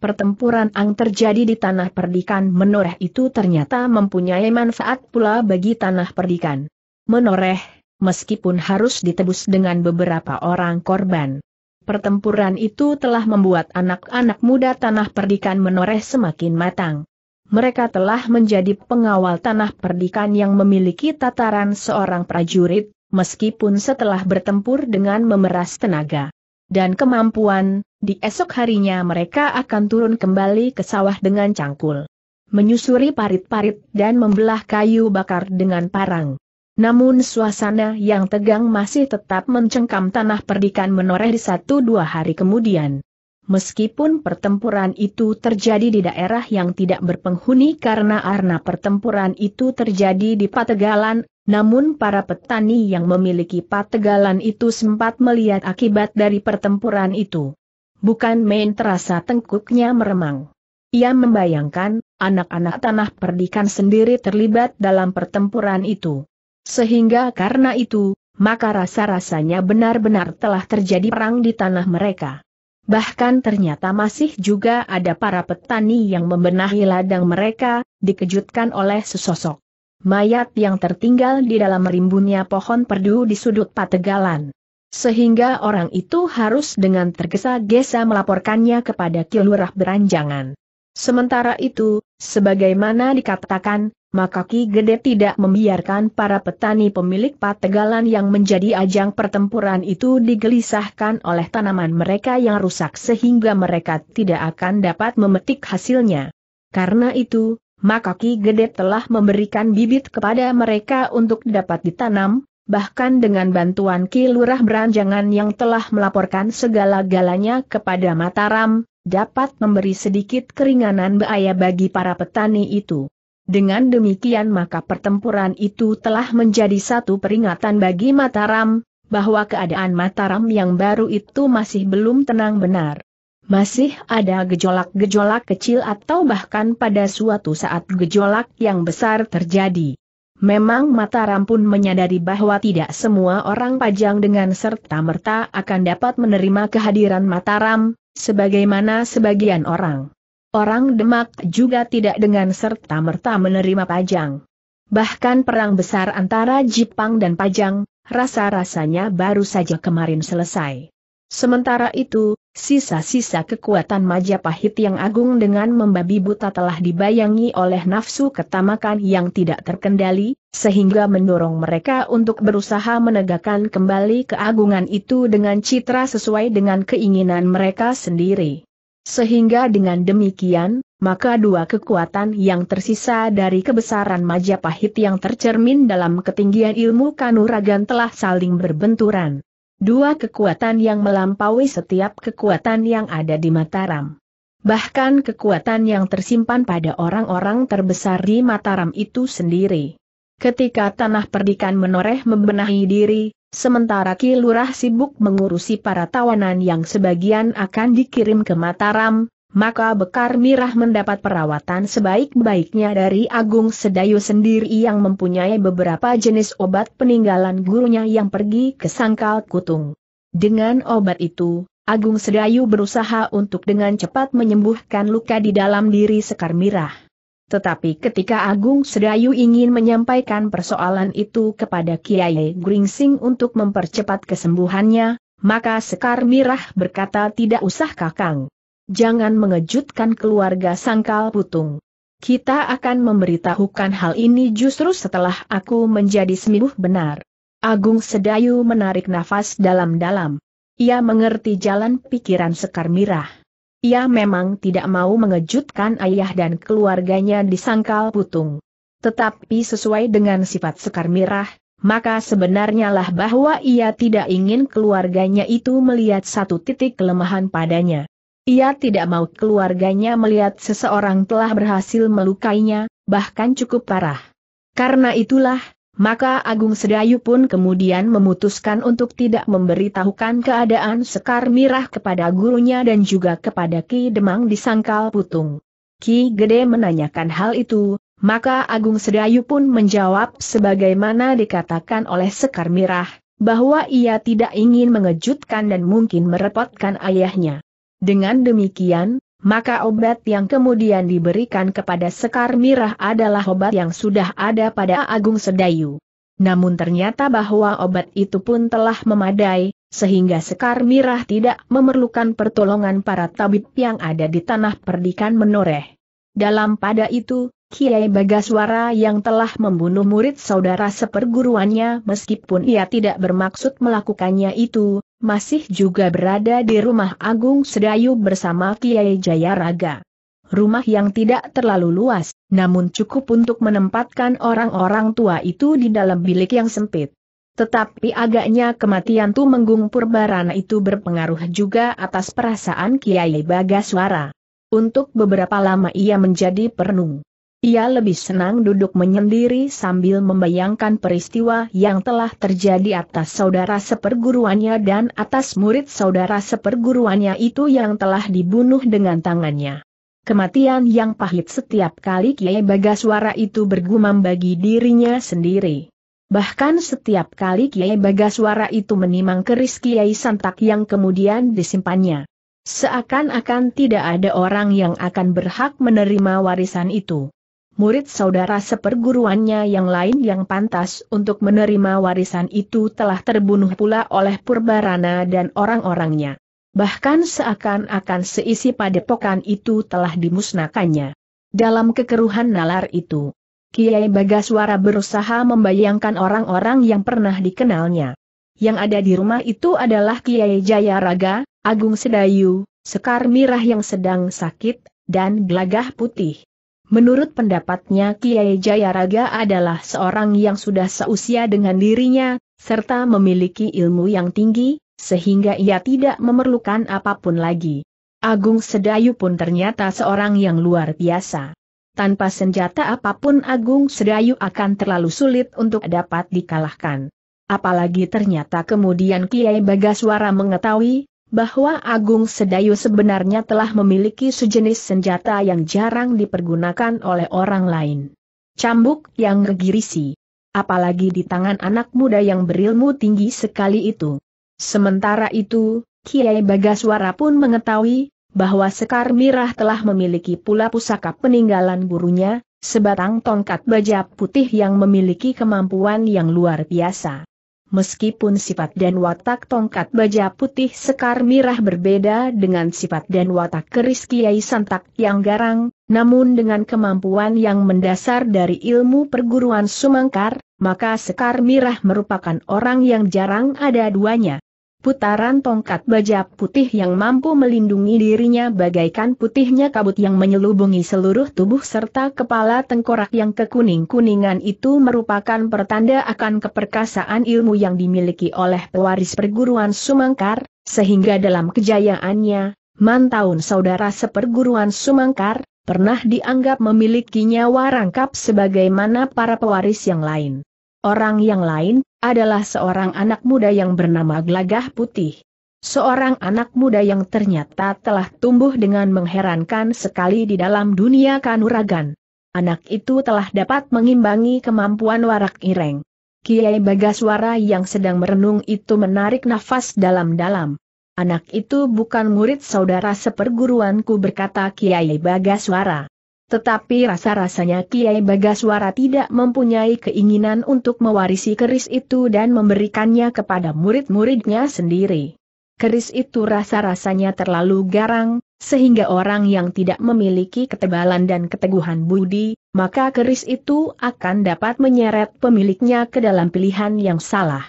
Pertempuran yang terjadi di tanah perdikan menoreh itu ternyata mempunyai manfaat pula bagi tanah perdikan. Menoreh, meskipun harus ditebus dengan beberapa orang korban. Pertempuran itu telah membuat anak-anak muda tanah perdikan menoreh semakin matang. Mereka telah menjadi pengawal tanah perdikan yang memiliki tataran seorang prajurit, meskipun setelah bertempur dengan memeras tenaga dan kemampuan, di esok harinya mereka akan turun kembali ke sawah dengan cangkul. Menyusuri parit-parit dan membelah kayu bakar dengan parang. Namun suasana yang tegang masih tetap mencengkam tanah perdikan menoreh di satu dua hari kemudian. Meskipun pertempuran itu terjadi di daerah yang tidak berpenghuni karena arna pertempuran itu terjadi di Pategalan, namun para petani yang memiliki Pategalan itu sempat melihat akibat dari pertempuran itu. Bukan main terasa tengkuknya meremang. Ia membayangkan, anak-anak tanah perdikan sendiri terlibat dalam pertempuran itu. Sehingga karena itu, maka rasa-rasanya benar-benar telah terjadi perang di tanah mereka. Bahkan ternyata masih juga ada para petani yang membenahi ladang mereka, dikejutkan oleh sesosok. Mayat yang tertinggal di dalam rimbunnya pohon perdu di sudut pategalan. Sehingga orang itu harus dengan tergesa-gesa melaporkannya kepada Kilurah Beranjangan. Sementara itu, sebagaimana dikatakan, maka Ki Gede tidak membiarkan para petani pemilik pategalan yang menjadi ajang pertempuran itu digelisahkan oleh tanaman mereka yang rusak sehingga mereka tidak akan dapat memetik hasilnya. Karena itu, maka Ki Gede telah memberikan bibit kepada mereka untuk dapat ditanam, bahkan dengan bantuan Ki Lurah Beranjangan yang telah melaporkan segala-galanya kepada Mataram, dapat memberi sedikit keringanan bahaya bagi para petani itu. Dengan demikian maka pertempuran itu telah menjadi satu peringatan bagi Mataram, bahwa keadaan Mataram yang baru itu masih belum tenang benar masih ada gejolak-gejolak kecil atau bahkan pada suatu saat gejolak yang besar terjadi. Memang Mataram pun menyadari bahwa tidak semua orang Pajang dengan serta-merta akan dapat menerima kehadiran Mataram, sebagaimana sebagian orang. Orang Demak juga tidak dengan serta-merta menerima Pajang. Bahkan perang besar antara Jepang dan Pajang, rasa-rasanya baru saja kemarin selesai. Sementara itu, Sisa-sisa kekuatan Majapahit yang agung dengan membabi buta telah dibayangi oleh nafsu ketamakan yang tidak terkendali, sehingga mendorong mereka untuk berusaha menegakkan kembali keagungan itu dengan citra sesuai dengan keinginan mereka sendiri. Sehingga dengan demikian, maka dua kekuatan yang tersisa dari kebesaran Majapahit yang tercermin dalam ketinggian ilmu kanuragan telah saling berbenturan. Dua kekuatan yang melampaui setiap kekuatan yang ada di Mataram. Bahkan kekuatan yang tersimpan pada orang-orang terbesar di Mataram itu sendiri. Ketika tanah perdikan menoreh membenahi diri, sementara Kilurah sibuk mengurusi para tawanan yang sebagian akan dikirim ke Mataram, maka Bekar Mirah mendapat perawatan sebaik-baiknya dari Agung Sedayu sendiri yang mempunyai beberapa jenis obat peninggalan gurunya yang pergi ke Sangkal Kutung. Dengan obat itu, Agung Sedayu berusaha untuk dengan cepat menyembuhkan luka di dalam diri Sekar Mirah. Tetapi ketika Agung Sedayu ingin menyampaikan persoalan itu kepada Kiai Gringsing untuk mempercepat kesembuhannya, maka Sekar Mirah berkata tidak usah kakang jangan mengejutkan keluarga sangkal putung. Kita akan memberitahukan hal ini justru setelah aku menjadi sembuh benar. Agung Sedayu menarik nafas dalam-dalam. Ia mengerti jalan pikiran Sekar Mirah. Ia memang tidak mau mengejutkan ayah dan keluarganya di sangkal putung. Tetapi sesuai dengan sifat Sekar Mirah, maka sebenarnya lah bahwa ia tidak ingin keluarganya itu melihat satu titik kelemahan padanya. Ia tidak mau keluarganya melihat seseorang telah berhasil melukainya, bahkan cukup parah. Karena itulah, maka Agung Sedayu pun kemudian memutuskan untuk tidak memberitahukan keadaan Sekar Mirah kepada gurunya dan juga kepada Ki Demang di Sangkal Putung. Ki Gede menanyakan hal itu, maka Agung Sedayu pun menjawab sebagaimana dikatakan oleh Sekar Mirah, bahwa ia tidak ingin mengejutkan dan mungkin merepotkan ayahnya. Dengan demikian, maka obat yang kemudian diberikan kepada Sekar Mirah adalah obat yang sudah ada pada Agung Sedayu. Namun ternyata bahwa obat itu pun telah memadai, sehingga Sekar Mirah tidak memerlukan pertolongan para tabib yang ada di tanah perdikan menoreh. Dalam pada itu, Kiai Bagaswara yang telah membunuh murid saudara seperguruannya meskipun ia tidak bermaksud melakukannya itu, masih juga berada di rumah Agung Sedayu bersama Kiai Jayaraga. Rumah yang tidak terlalu luas, namun cukup untuk menempatkan orang-orang tua itu di dalam bilik yang sempit. Tetapi agaknya kematian Tumenggung Purbarana itu berpengaruh juga atas perasaan Kiai Bagaswara. Untuk beberapa lama ia menjadi perenung. Ia lebih senang duduk menyendiri sambil membayangkan peristiwa yang telah terjadi atas saudara seperguruannya dan atas murid saudara seperguruannya itu yang telah dibunuh dengan tangannya. Kematian yang pahit setiap kali Kiai Bagaswara itu bergumam bagi dirinya sendiri. Bahkan setiap kali Kiai Bagaswara itu menimang keris Kiai Santak yang kemudian disimpannya. Seakan-akan tidak ada orang yang akan berhak menerima warisan itu murid saudara seperguruannya yang lain yang pantas untuk menerima warisan itu telah terbunuh pula oleh Purbarana dan orang-orangnya. Bahkan seakan-akan seisi padepokan itu telah dimusnahkannya. Dalam kekeruhan nalar itu, Kiai Bagaswara berusaha membayangkan orang-orang yang pernah dikenalnya. Yang ada di rumah itu adalah Kiai Jayaraga, Agung Sedayu, Sekar Mirah yang sedang sakit, dan Gelagah Putih. Menurut pendapatnya Kiai Jayaraga adalah seorang yang sudah seusia dengan dirinya, serta memiliki ilmu yang tinggi, sehingga ia tidak memerlukan apapun lagi. Agung Sedayu pun ternyata seorang yang luar biasa. Tanpa senjata apapun Agung Sedayu akan terlalu sulit untuk dapat dikalahkan. Apalagi ternyata kemudian Kiai Bagaswara mengetahui, bahwa Agung Sedayu sebenarnya telah memiliki sejenis senjata yang jarang dipergunakan oleh orang lain. Cambuk yang gegirisi. Apalagi di tangan anak muda yang berilmu tinggi sekali itu. Sementara itu, Kiai Bagaswara pun mengetahui, bahwa Sekar Mirah telah memiliki pula pusaka peninggalan gurunya, sebatang tongkat baja putih yang memiliki kemampuan yang luar biasa. Meskipun sifat dan watak tongkat baja putih sekar mirah berbeda dengan sifat dan watak keris Kiai Santak yang garang, namun dengan kemampuan yang mendasar dari ilmu perguruan Sumangkar, maka sekar mirah merupakan orang yang jarang ada duanya. Putaran tongkat baja putih yang mampu melindungi dirinya bagaikan putihnya kabut yang menyelubungi seluruh tubuh serta kepala tengkorak yang kekuning-kuningan itu merupakan pertanda akan keperkasaan ilmu yang dimiliki oleh pewaris perguruan Sumangkar, sehingga dalam kejayaannya, Mantaun saudara seperguruan Sumangkar, pernah dianggap memilikinya warangkap sebagaimana para pewaris yang lain. Orang yang lain, adalah seorang anak muda yang bernama Glagah Putih. Seorang anak muda yang ternyata telah tumbuh dengan mengherankan sekali di dalam dunia kanuragan. Anak itu telah dapat mengimbangi kemampuan warak ireng. Kiai Bagaswara yang sedang merenung itu menarik nafas dalam-dalam. Anak itu bukan murid saudara seperguruanku berkata Kiai Bagaswara. Tetapi rasa-rasanya Kiai Bagaswara tidak mempunyai keinginan untuk mewarisi keris itu dan memberikannya kepada murid-muridnya sendiri. Keris itu rasa-rasanya terlalu garang, sehingga orang yang tidak memiliki ketebalan dan keteguhan budi, maka keris itu akan dapat menyeret pemiliknya ke dalam pilihan yang salah.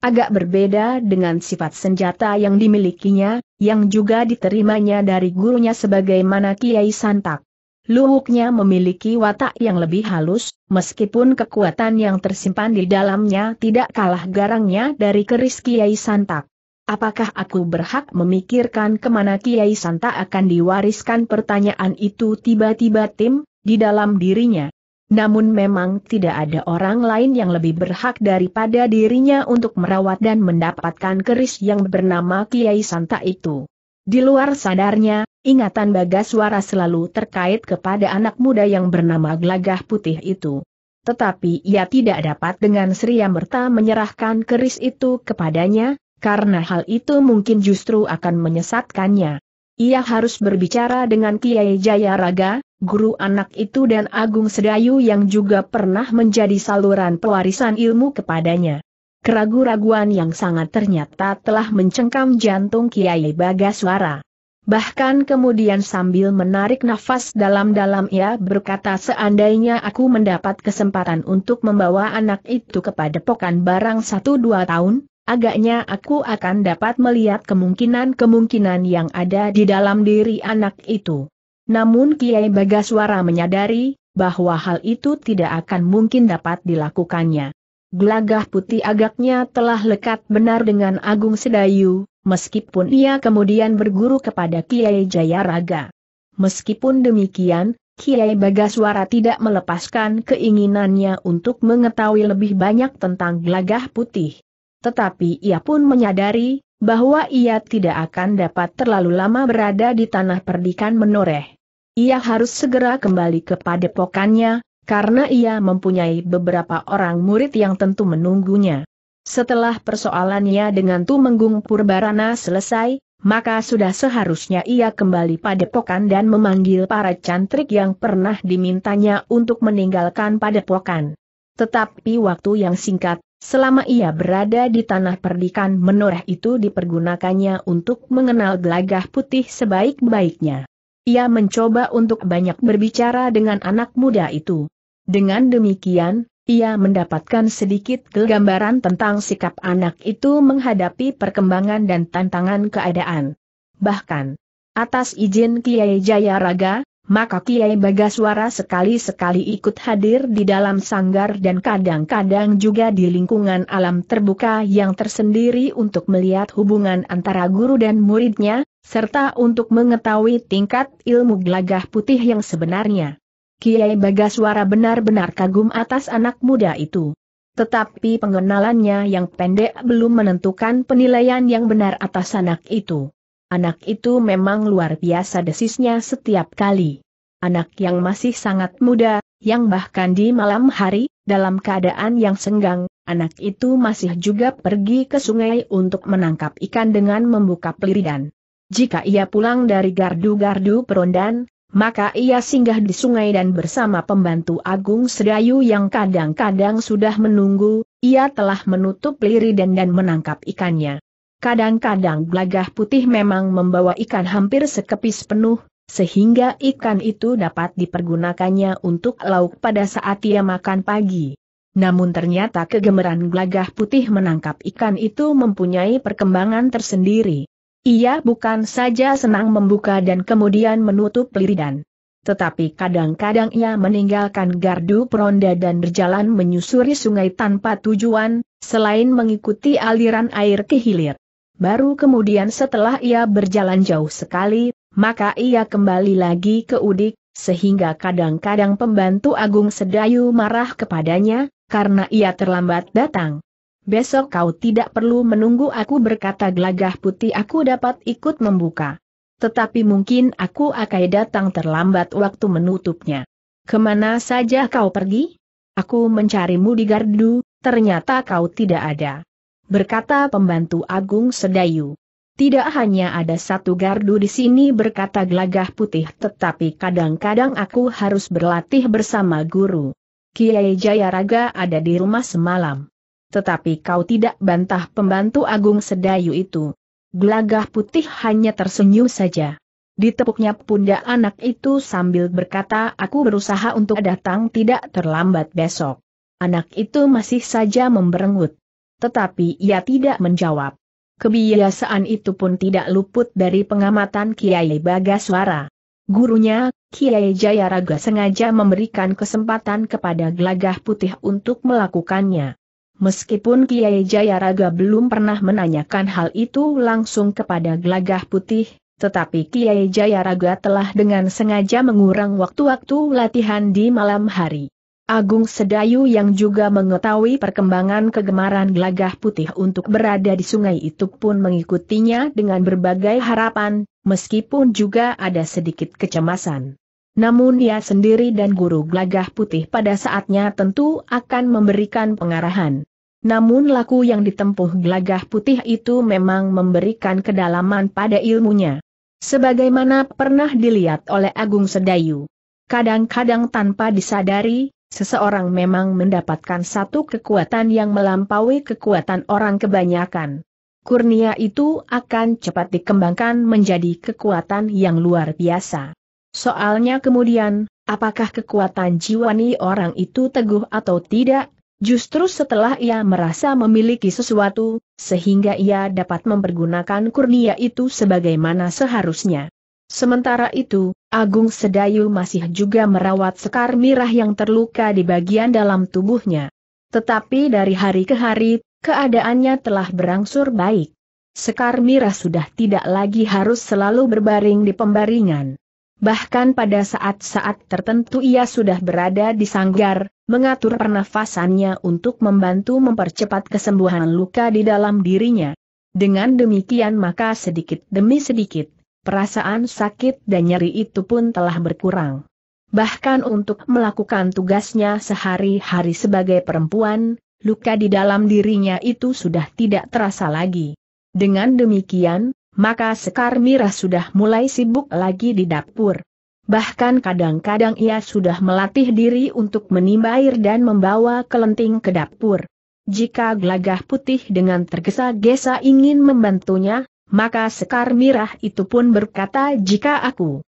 Agak berbeda dengan sifat senjata yang dimilikinya, yang juga diterimanya dari gurunya sebagaimana Kiai Santak. Luwuknya memiliki watak yang lebih halus, meskipun kekuatan yang tersimpan di dalamnya tidak kalah garangnya dari keris Kiai Santa. Apakah aku berhak memikirkan kemana Kiai Santa akan diwariskan pertanyaan itu tiba-tiba tim, di dalam dirinya? Namun memang tidak ada orang lain yang lebih berhak daripada dirinya untuk merawat dan mendapatkan keris yang bernama Kiai Santa itu. Di luar sadarnya, ingatan Bagas suara selalu terkait kepada anak muda yang bernama Glagah Putih itu. Tetapi ia tidak dapat dengan seria merta menyerahkan keris itu kepadanya, karena hal itu mungkin justru akan menyesatkannya. Ia harus berbicara dengan Kiai Jayaraga, guru anak itu dan Agung Sedayu yang juga pernah menjadi saluran pewarisan ilmu kepadanya. Keragu-raguan yang sangat ternyata telah mencengkam jantung Kiai Bagaswara. Bahkan kemudian sambil menarik nafas dalam-dalam ia berkata seandainya aku mendapat kesempatan untuk membawa anak itu kepada pokan barang satu dua tahun, agaknya aku akan dapat melihat kemungkinan-kemungkinan yang ada di dalam diri anak itu. Namun Kiai Bagaswara menyadari bahwa hal itu tidak akan mungkin dapat dilakukannya. Gelagah putih agaknya telah lekat benar dengan Agung Sedayu, meskipun ia kemudian berguru kepada Kiai Jayaraga. Meskipun demikian, Kiai Bagaswara tidak melepaskan keinginannya untuk mengetahui lebih banyak tentang gelagah putih. Tetapi ia pun menyadari, bahwa ia tidak akan dapat terlalu lama berada di tanah perdikan menoreh. Ia harus segera kembali ke padepokannya, karena ia mempunyai beberapa orang murid yang tentu menunggunya. Setelah persoalannya dengan Tumenggung Purbarana selesai, maka sudah seharusnya ia kembali padepokan dan memanggil para cantrik yang pernah dimintanya untuk meninggalkan padepokan. Tetapi waktu yang singkat, Selama ia berada di tanah perdikan menoreh itu dipergunakannya untuk mengenal gelagah putih sebaik-baiknya. Ia mencoba untuk banyak berbicara dengan anak muda itu. Dengan demikian, ia mendapatkan sedikit kegambaran tentang sikap anak itu menghadapi perkembangan dan tantangan keadaan. Bahkan, atas izin Kiai Jayaraga, maka Kiai Bagaswara sekali-sekali ikut hadir di dalam sanggar dan kadang-kadang juga di lingkungan alam terbuka yang tersendiri untuk melihat hubungan antara guru dan muridnya, serta untuk mengetahui tingkat ilmu gelagah putih yang sebenarnya. Kiai Bagaswara benar-benar kagum atas anak muda itu. Tetapi pengenalannya yang pendek belum menentukan penilaian yang benar atas anak itu. Anak itu memang luar biasa desisnya setiap kali. Anak yang masih sangat muda, yang bahkan di malam hari, dalam keadaan yang senggang, anak itu masih juga pergi ke sungai untuk menangkap ikan dengan membuka peliridan. Jika ia pulang dari gardu-gardu perondan, maka ia singgah di sungai dan bersama pembantu Agung Sedayu yang kadang-kadang sudah menunggu, ia telah menutup liri dan dan menangkap ikannya. Kadang-kadang gelagah putih memang membawa ikan hampir sekepis penuh, sehingga ikan itu dapat dipergunakannya untuk lauk pada saat ia makan pagi. Namun ternyata kegemaran gelagah putih menangkap ikan itu mempunyai perkembangan tersendiri. Ia bukan saja senang membuka dan kemudian menutup liridan. Tetapi kadang-kadang ia meninggalkan gardu peronda dan berjalan menyusuri sungai tanpa tujuan, selain mengikuti aliran air ke hilir. Baru kemudian setelah ia berjalan jauh sekali, maka ia kembali lagi ke Udik, sehingga kadang-kadang pembantu Agung Sedayu marah kepadanya, karena ia terlambat datang. Besok kau tidak perlu menunggu aku berkata gelagah putih aku dapat ikut membuka. Tetapi mungkin aku akan datang terlambat waktu menutupnya. Kemana saja kau pergi? Aku mencarimu di gardu, ternyata kau tidak ada. Berkata pembantu Agung Sedayu. Tidak hanya ada satu gardu di sini berkata gelagah putih tetapi kadang-kadang aku harus berlatih bersama guru. Kiai Jayaraga ada di rumah semalam tetapi kau tidak bantah pembantu Agung Sedayu itu. Gelagah putih hanya tersenyum saja. Ditepuknya pundak anak itu sambil berkata aku berusaha untuk datang tidak terlambat besok. Anak itu masih saja memberengut. Tetapi ia tidak menjawab. Kebiasaan itu pun tidak luput dari pengamatan Kiai Bagaswara. Gurunya, Kiai Jayaraga sengaja memberikan kesempatan kepada gelagah putih untuk melakukannya. Meskipun Kiai Jayaraga belum pernah menanyakan hal itu langsung kepada gelagah putih, tetapi Kiai Jayaraga telah dengan sengaja mengurang waktu-waktu latihan di malam hari. Agung Sedayu yang juga mengetahui perkembangan kegemaran gelagah putih untuk berada di sungai itu pun mengikutinya dengan berbagai harapan, meskipun juga ada sedikit kecemasan. Namun ia sendiri dan guru gelagah putih pada saatnya tentu akan memberikan pengarahan. Namun laku yang ditempuh gelagah putih itu memang memberikan kedalaman pada ilmunya. Sebagaimana pernah dilihat oleh Agung Sedayu. Kadang-kadang tanpa disadari, seseorang memang mendapatkan satu kekuatan yang melampaui kekuatan orang kebanyakan. Kurnia itu akan cepat dikembangkan menjadi kekuatan yang luar biasa. Soalnya kemudian, apakah kekuatan jiwani orang itu teguh atau tidak, Justru setelah ia merasa memiliki sesuatu, sehingga ia dapat mempergunakan kurnia itu sebagaimana seharusnya. Sementara itu, Agung Sedayu masih juga merawat sekar mirah yang terluka di bagian dalam tubuhnya. Tetapi dari hari ke hari, keadaannya telah berangsur baik. Sekar mirah sudah tidak lagi harus selalu berbaring di pembaringan bahkan pada saat-saat tertentu ia sudah berada di sanggar, mengatur pernafasannya untuk membantu mempercepat kesembuhan luka di dalam dirinya. Dengan demikian maka sedikit demi sedikit, perasaan sakit dan nyeri itu pun telah berkurang. Bahkan untuk melakukan tugasnya sehari-hari sebagai perempuan, luka di dalam dirinya itu sudah tidak terasa lagi. Dengan demikian, maka Sekar Mirah sudah mulai sibuk lagi di dapur. Bahkan kadang-kadang ia sudah melatih diri untuk menimba air dan membawa kelenting ke dapur. Jika gelagah putih dengan tergesa-gesa ingin membantunya, maka Sekar Mirah itu pun berkata jika aku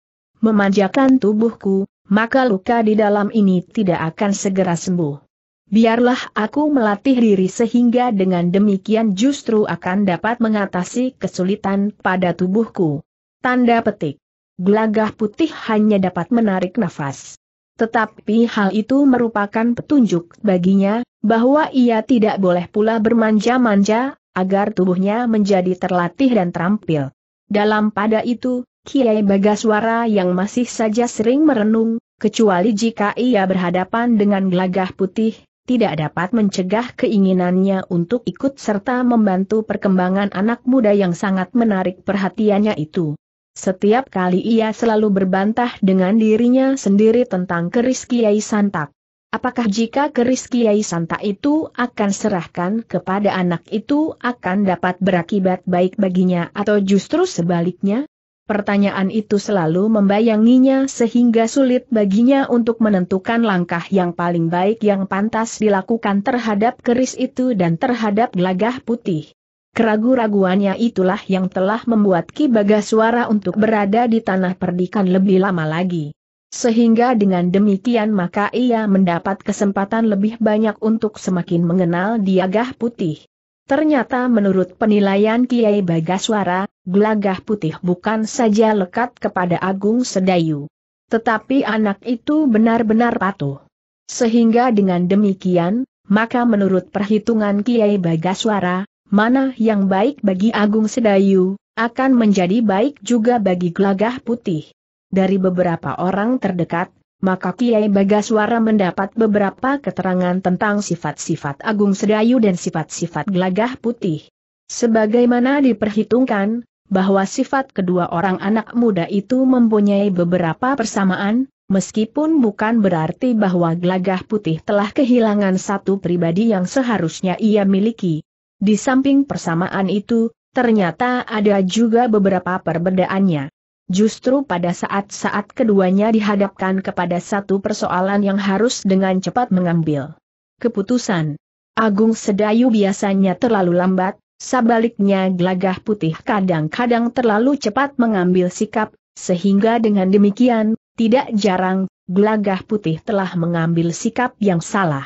memanjakan tubuhku, maka luka di dalam ini tidak akan segera sembuh biarlah aku melatih diri sehingga dengan demikian justru akan dapat mengatasi kesulitan pada tubuhku. Tanda petik. Gelagah putih hanya dapat menarik nafas. Tetapi hal itu merupakan petunjuk baginya, bahwa ia tidak boleh pula bermanja-manja, agar tubuhnya menjadi terlatih dan terampil. Dalam pada itu, Kiai Bagaswara yang masih saja sering merenung, kecuali jika ia berhadapan dengan gelagah putih, tidak dapat mencegah keinginannya untuk ikut serta membantu perkembangan anak muda yang sangat menarik perhatiannya itu. Setiap kali ia selalu berbantah dengan dirinya sendiri tentang keris Kiai Santak. Apakah jika keris Kiai Santak itu akan serahkan kepada anak itu akan dapat berakibat baik baginya atau justru sebaliknya? Pertanyaan itu selalu membayanginya sehingga sulit baginya untuk menentukan langkah yang paling baik yang pantas dilakukan terhadap keris itu dan terhadap gelagah putih. Keragu-raguannya itulah yang telah membuat Ki Bagaswara untuk berada di tanah perdikan lebih lama lagi. Sehingga dengan demikian maka ia mendapat kesempatan lebih banyak untuk semakin mengenal Diagah Putih. Ternyata menurut penilaian Kiai Bagaswara, gelagah putih bukan saja lekat kepada Agung Sedayu. Tetapi anak itu benar-benar patuh. Sehingga dengan demikian, maka menurut perhitungan Kiai Bagaswara, mana yang baik bagi Agung Sedayu, akan menjadi baik juga bagi gelagah putih. Dari beberapa orang terdekat, maka Kiai Bagaswara mendapat beberapa keterangan tentang sifat-sifat Agung Sedayu dan sifat-sifat Glagah putih. Sebagaimana diperhitungkan, bahwa sifat kedua orang anak muda itu mempunyai beberapa persamaan, meskipun bukan berarti bahwa Glagah putih telah kehilangan satu pribadi yang seharusnya ia miliki. Di samping persamaan itu, ternyata ada juga beberapa perbedaannya. Justru pada saat-saat keduanya dihadapkan kepada satu persoalan yang harus dengan cepat mengambil keputusan. Agung Sedayu biasanya terlalu lambat, sebaliknya Glagah putih kadang-kadang terlalu cepat mengambil sikap, sehingga dengan demikian, tidak jarang, Glagah putih telah mengambil sikap yang salah.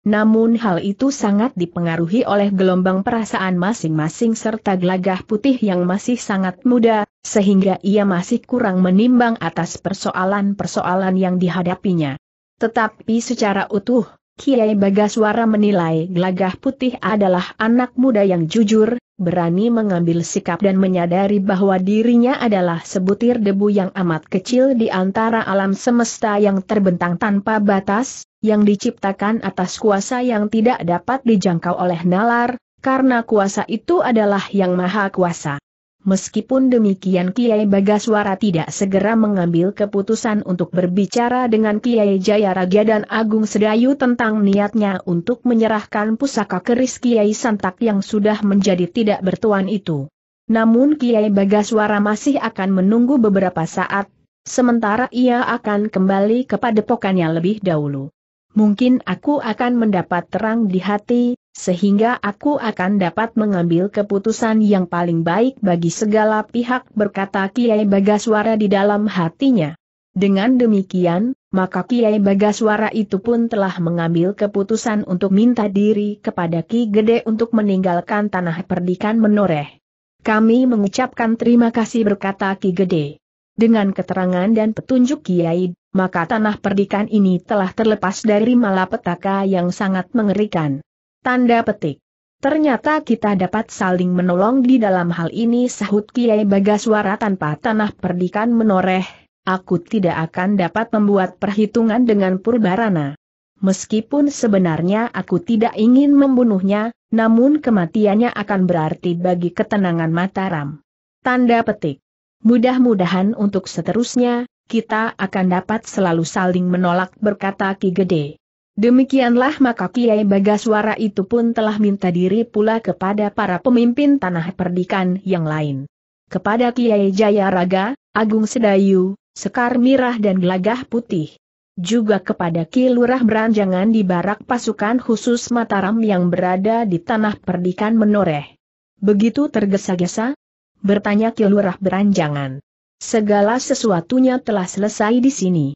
Namun hal itu sangat dipengaruhi oleh gelombang perasaan masing-masing serta gelagah putih yang masih sangat muda, sehingga ia masih kurang menimbang atas persoalan-persoalan yang dihadapinya. Tetapi secara utuh, Kiai Bagaswara menilai gelagah putih adalah anak muda yang jujur, berani mengambil sikap dan menyadari bahwa dirinya adalah sebutir debu yang amat kecil di antara alam semesta yang terbentang tanpa batas, yang diciptakan atas kuasa yang tidak dapat dijangkau oleh nalar, karena kuasa itu adalah yang maha kuasa. Meskipun demikian Kiai Bagaswara tidak segera mengambil keputusan untuk berbicara dengan Kiai Jayaraja dan Agung Sedayu tentang niatnya untuk menyerahkan pusaka keris Kiai Santak yang sudah menjadi tidak bertuan itu. Namun Kiai Bagaswara masih akan menunggu beberapa saat, sementara ia akan kembali kepada pokannya lebih dahulu. Mungkin aku akan mendapat terang di hati, sehingga aku akan dapat mengambil keputusan yang paling baik bagi segala pihak berkata Kiai Bagaswara di dalam hatinya. Dengan demikian, maka Kiai Bagaswara itu pun telah mengambil keputusan untuk minta diri kepada Ki Gede untuk meninggalkan tanah perdikan menoreh. Kami mengucapkan terima kasih berkata Ki Gede. Dengan keterangan dan petunjuk Kiai, maka tanah perdikan ini telah terlepas dari malapetaka yang sangat mengerikan. Tanda petik. Ternyata kita dapat saling menolong di dalam hal ini sahut Kiai Bagaswara tanpa tanah perdikan menoreh, aku tidak akan dapat membuat perhitungan dengan Purbarana. Meskipun sebenarnya aku tidak ingin membunuhnya, namun kematiannya akan berarti bagi ketenangan Mataram. Tanda petik. Mudah-mudahan untuk seterusnya, kita akan dapat selalu saling menolak berkata Ki Gede. Demikianlah maka Kiai Bagaswara itu pun telah minta diri pula kepada para pemimpin tanah perdikan yang lain. Kepada Kiai Jayaraga, Agung Sedayu, Sekar Mirah dan Gelagah Putih. Juga kepada Ki Beranjangan di barak pasukan khusus Mataram yang berada di tanah perdikan menoreh. Begitu tergesa-gesa? Bertanya Ki Beranjangan. Segala sesuatunya telah selesai di sini.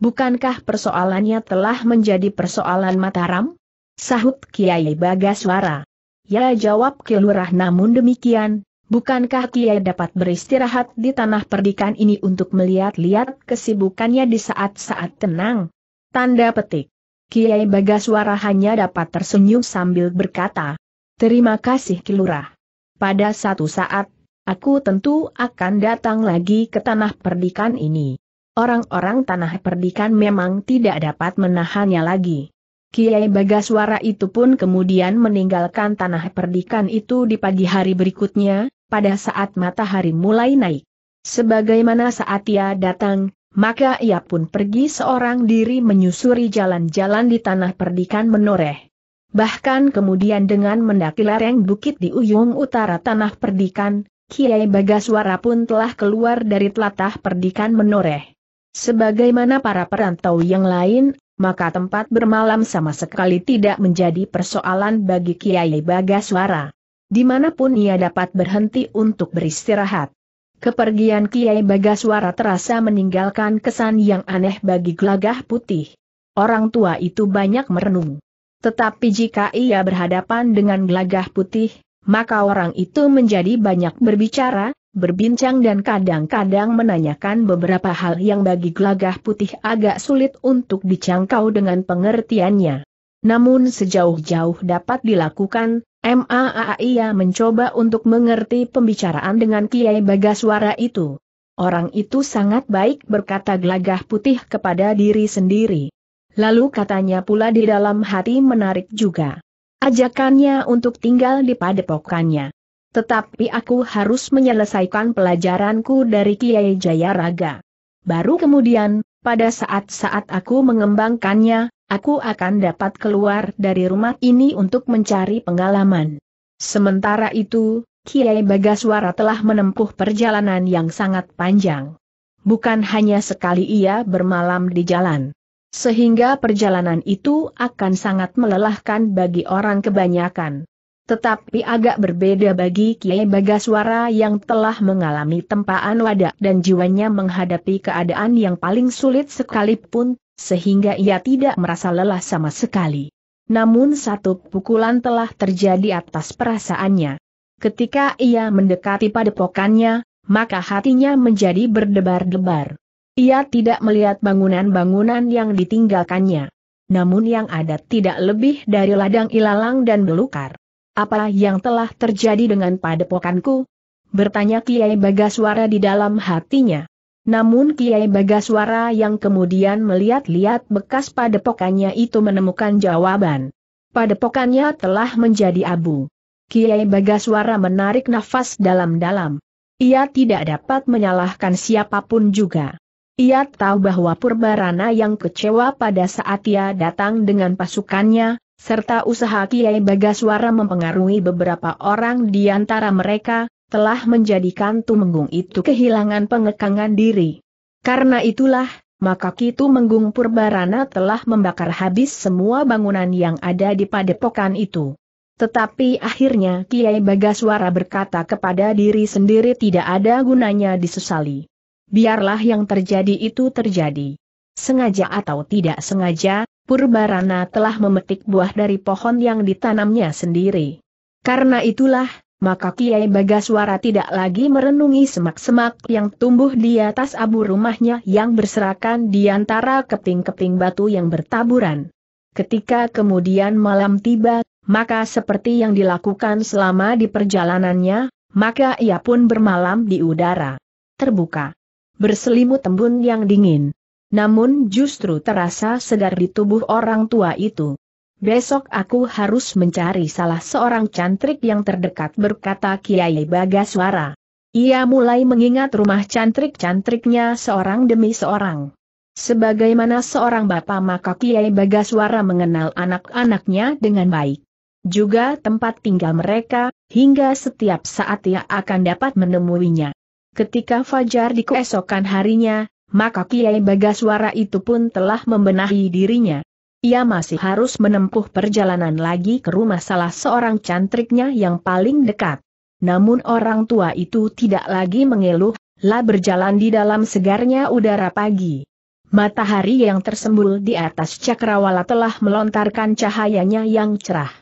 Bukankah persoalannya telah menjadi persoalan Mataram? Sahut Kiai Bagaswara. Ya jawab Kilurah namun demikian, bukankah Kiai dapat beristirahat di tanah perdikan ini untuk melihat-lihat kesibukannya di saat-saat tenang? Tanda petik. Kiai Bagaswara hanya dapat tersenyum sambil berkata, Terima kasih Kilurah. Pada satu saat, aku tentu akan datang lagi ke tanah perdikan ini. Orang-orang tanah perdikan memang tidak dapat menahannya lagi. Kiai Bagaswara itu pun kemudian meninggalkan tanah perdikan itu di pagi hari berikutnya, pada saat matahari mulai naik. Sebagaimana saat ia datang, maka ia pun pergi seorang diri menyusuri jalan-jalan di tanah perdikan menoreh. Bahkan kemudian dengan mendaki lereng bukit di ujung utara tanah perdikan, Kiai Bagaswara pun telah keluar dari telatah perdikan menoreh. Sebagaimana para perantau yang lain, maka tempat bermalam sama sekali tidak menjadi persoalan bagi Kiai Bagaswara. Dimanapun ia dapat berhenti untuk beristirahat. Kepergian Kiai Bagaswara terasa meninggalkan kesan yang aneh bagi gelagah putih. Orang tua itu banyak merenung. Tetapi jika ia berhadapan dengan gelagah putih, maka orang itu menjadi banyak berbicara, berbincang dan kadang-kadang menanyakan beberapa hal yang bagi Glagah putih agak sulit untuk dicangkau dengan pengertiannya. Namun sejauh-jauh dapat dilakukan, MAAIA mencoba untuk mengerti pembicaraan dengan Kiai Bagaswara itu. Orang itu sangat baik berkata Glagah putih kepada diri sendiri. Lalu katanya pula di dalam hati menarik juga. Ajakannya untuk tinggal di padepokannya. Tetapi aku harus menyelesaikan pelajaranku dari Kiai Jayaraga. Baru kemudian, pada saat-saat aku mengembangkannya, aku akan dapat keluar dari rumah ini untuk mencari pengalaman. Sementara itu, Kiai Bagaswara telah menempuh perjalanan yang sangat panjang. Bukan hanya sekali ia bermalam di jalan. Sehingga perjalanan itu akan sangat melelahkan bagi orang kebanyakan. Tetapi agak berbeda bagi Kiai Bagaswara yang telah mengalami tempaan wadah dan jiwanya menghadapi keadaan yang paling sulit sekalipun, sehingga ia tidak merasa lelah sama sekali. Namun satu pukulan telah terjadi atas perasaannya. Ketika ia mendekati padepokannya, maka hatinya menjadi berdebar-debar. Ia tidak melihat bangunan-bangunan yang ditinggalkannya. Namun yang ada tidak lebih dari ladang ilalang dan belukar apa yang telah terjadi dengan padepokanku? Bertanya Kiai Bagaswara di dalam hatinya. Namun Kiai Bagaswara yang kemudian melihat-lihat bekas padepokannya itu menemukan jawaban. Padepokannya telah menjadi abu. Kiai Bagaswara menarik nafas dalam-dalam. Ia tidak dapat menyalahkan siapapun juga. Ia tahu bahwa Purbarana yang kecewa pada saat ia datang dengan pasukannya, serta usaha Kiai Bagaswara mempengaruhi beberapa orang di antara mereka, telah menjadikan Tumenggung itu kehilangan pengekangan diri. Karena itulah, maka Kitu Tumenggung Purbarana telah membakar habis semua bangunan yang ada di padepokan itu. Tetapi akhirnya Kiai Bagaswara berkata kepada diri sendiri tidak ada gunanya disesali. Biarlah yang terjadi itu terjadi. Sengaja atau tidak sengaja, Purbarana telah memetik buah dari pohon yang ditanamnya sendiri. Karena itulah, maka Kiai Bagaswara tidak lagi merenungi semak-semak yang tumbuh di atas abu rumahnya yang berserakan di antara keping-keping batu yang bertaburan. Ketika kemudian malam tiba, maka seperti yang dilakukan selama di perjalanannya, maka ia pun bermalam di udara. Terbuka. Berselimut embun yang dingin. Namun justru terasa segar di tubuh orang tua itu. Besok aku harus mencari salah seorang cantrik yang terdekat berkata Kiai Bagaswara. Ia mulai mengingat rumah cantrik-cantriknya seorang demi seorang. Sebagaimana seorang bapak maka Kiai Bagaswara mengenal anak-anaknya dengan baik. Juga tempat tinggal mereka, hingga setiap saat ia akan dapat menemuinya. Ketika fajar di keesokan harinya, maka Kiai Bagaswara itu pun telah membenahi dirinya. Ia masih harus menempuh perjalanan lagi ke rumah salah seorang cantriknya yang paling dekat. Namun orang tua itu tidak lagi mengeluh, lah berjalan di dalam segarnya udara pagi. Matahari yang tersembul di atas cakrawala telah melontarkan cahayanya yang cerah.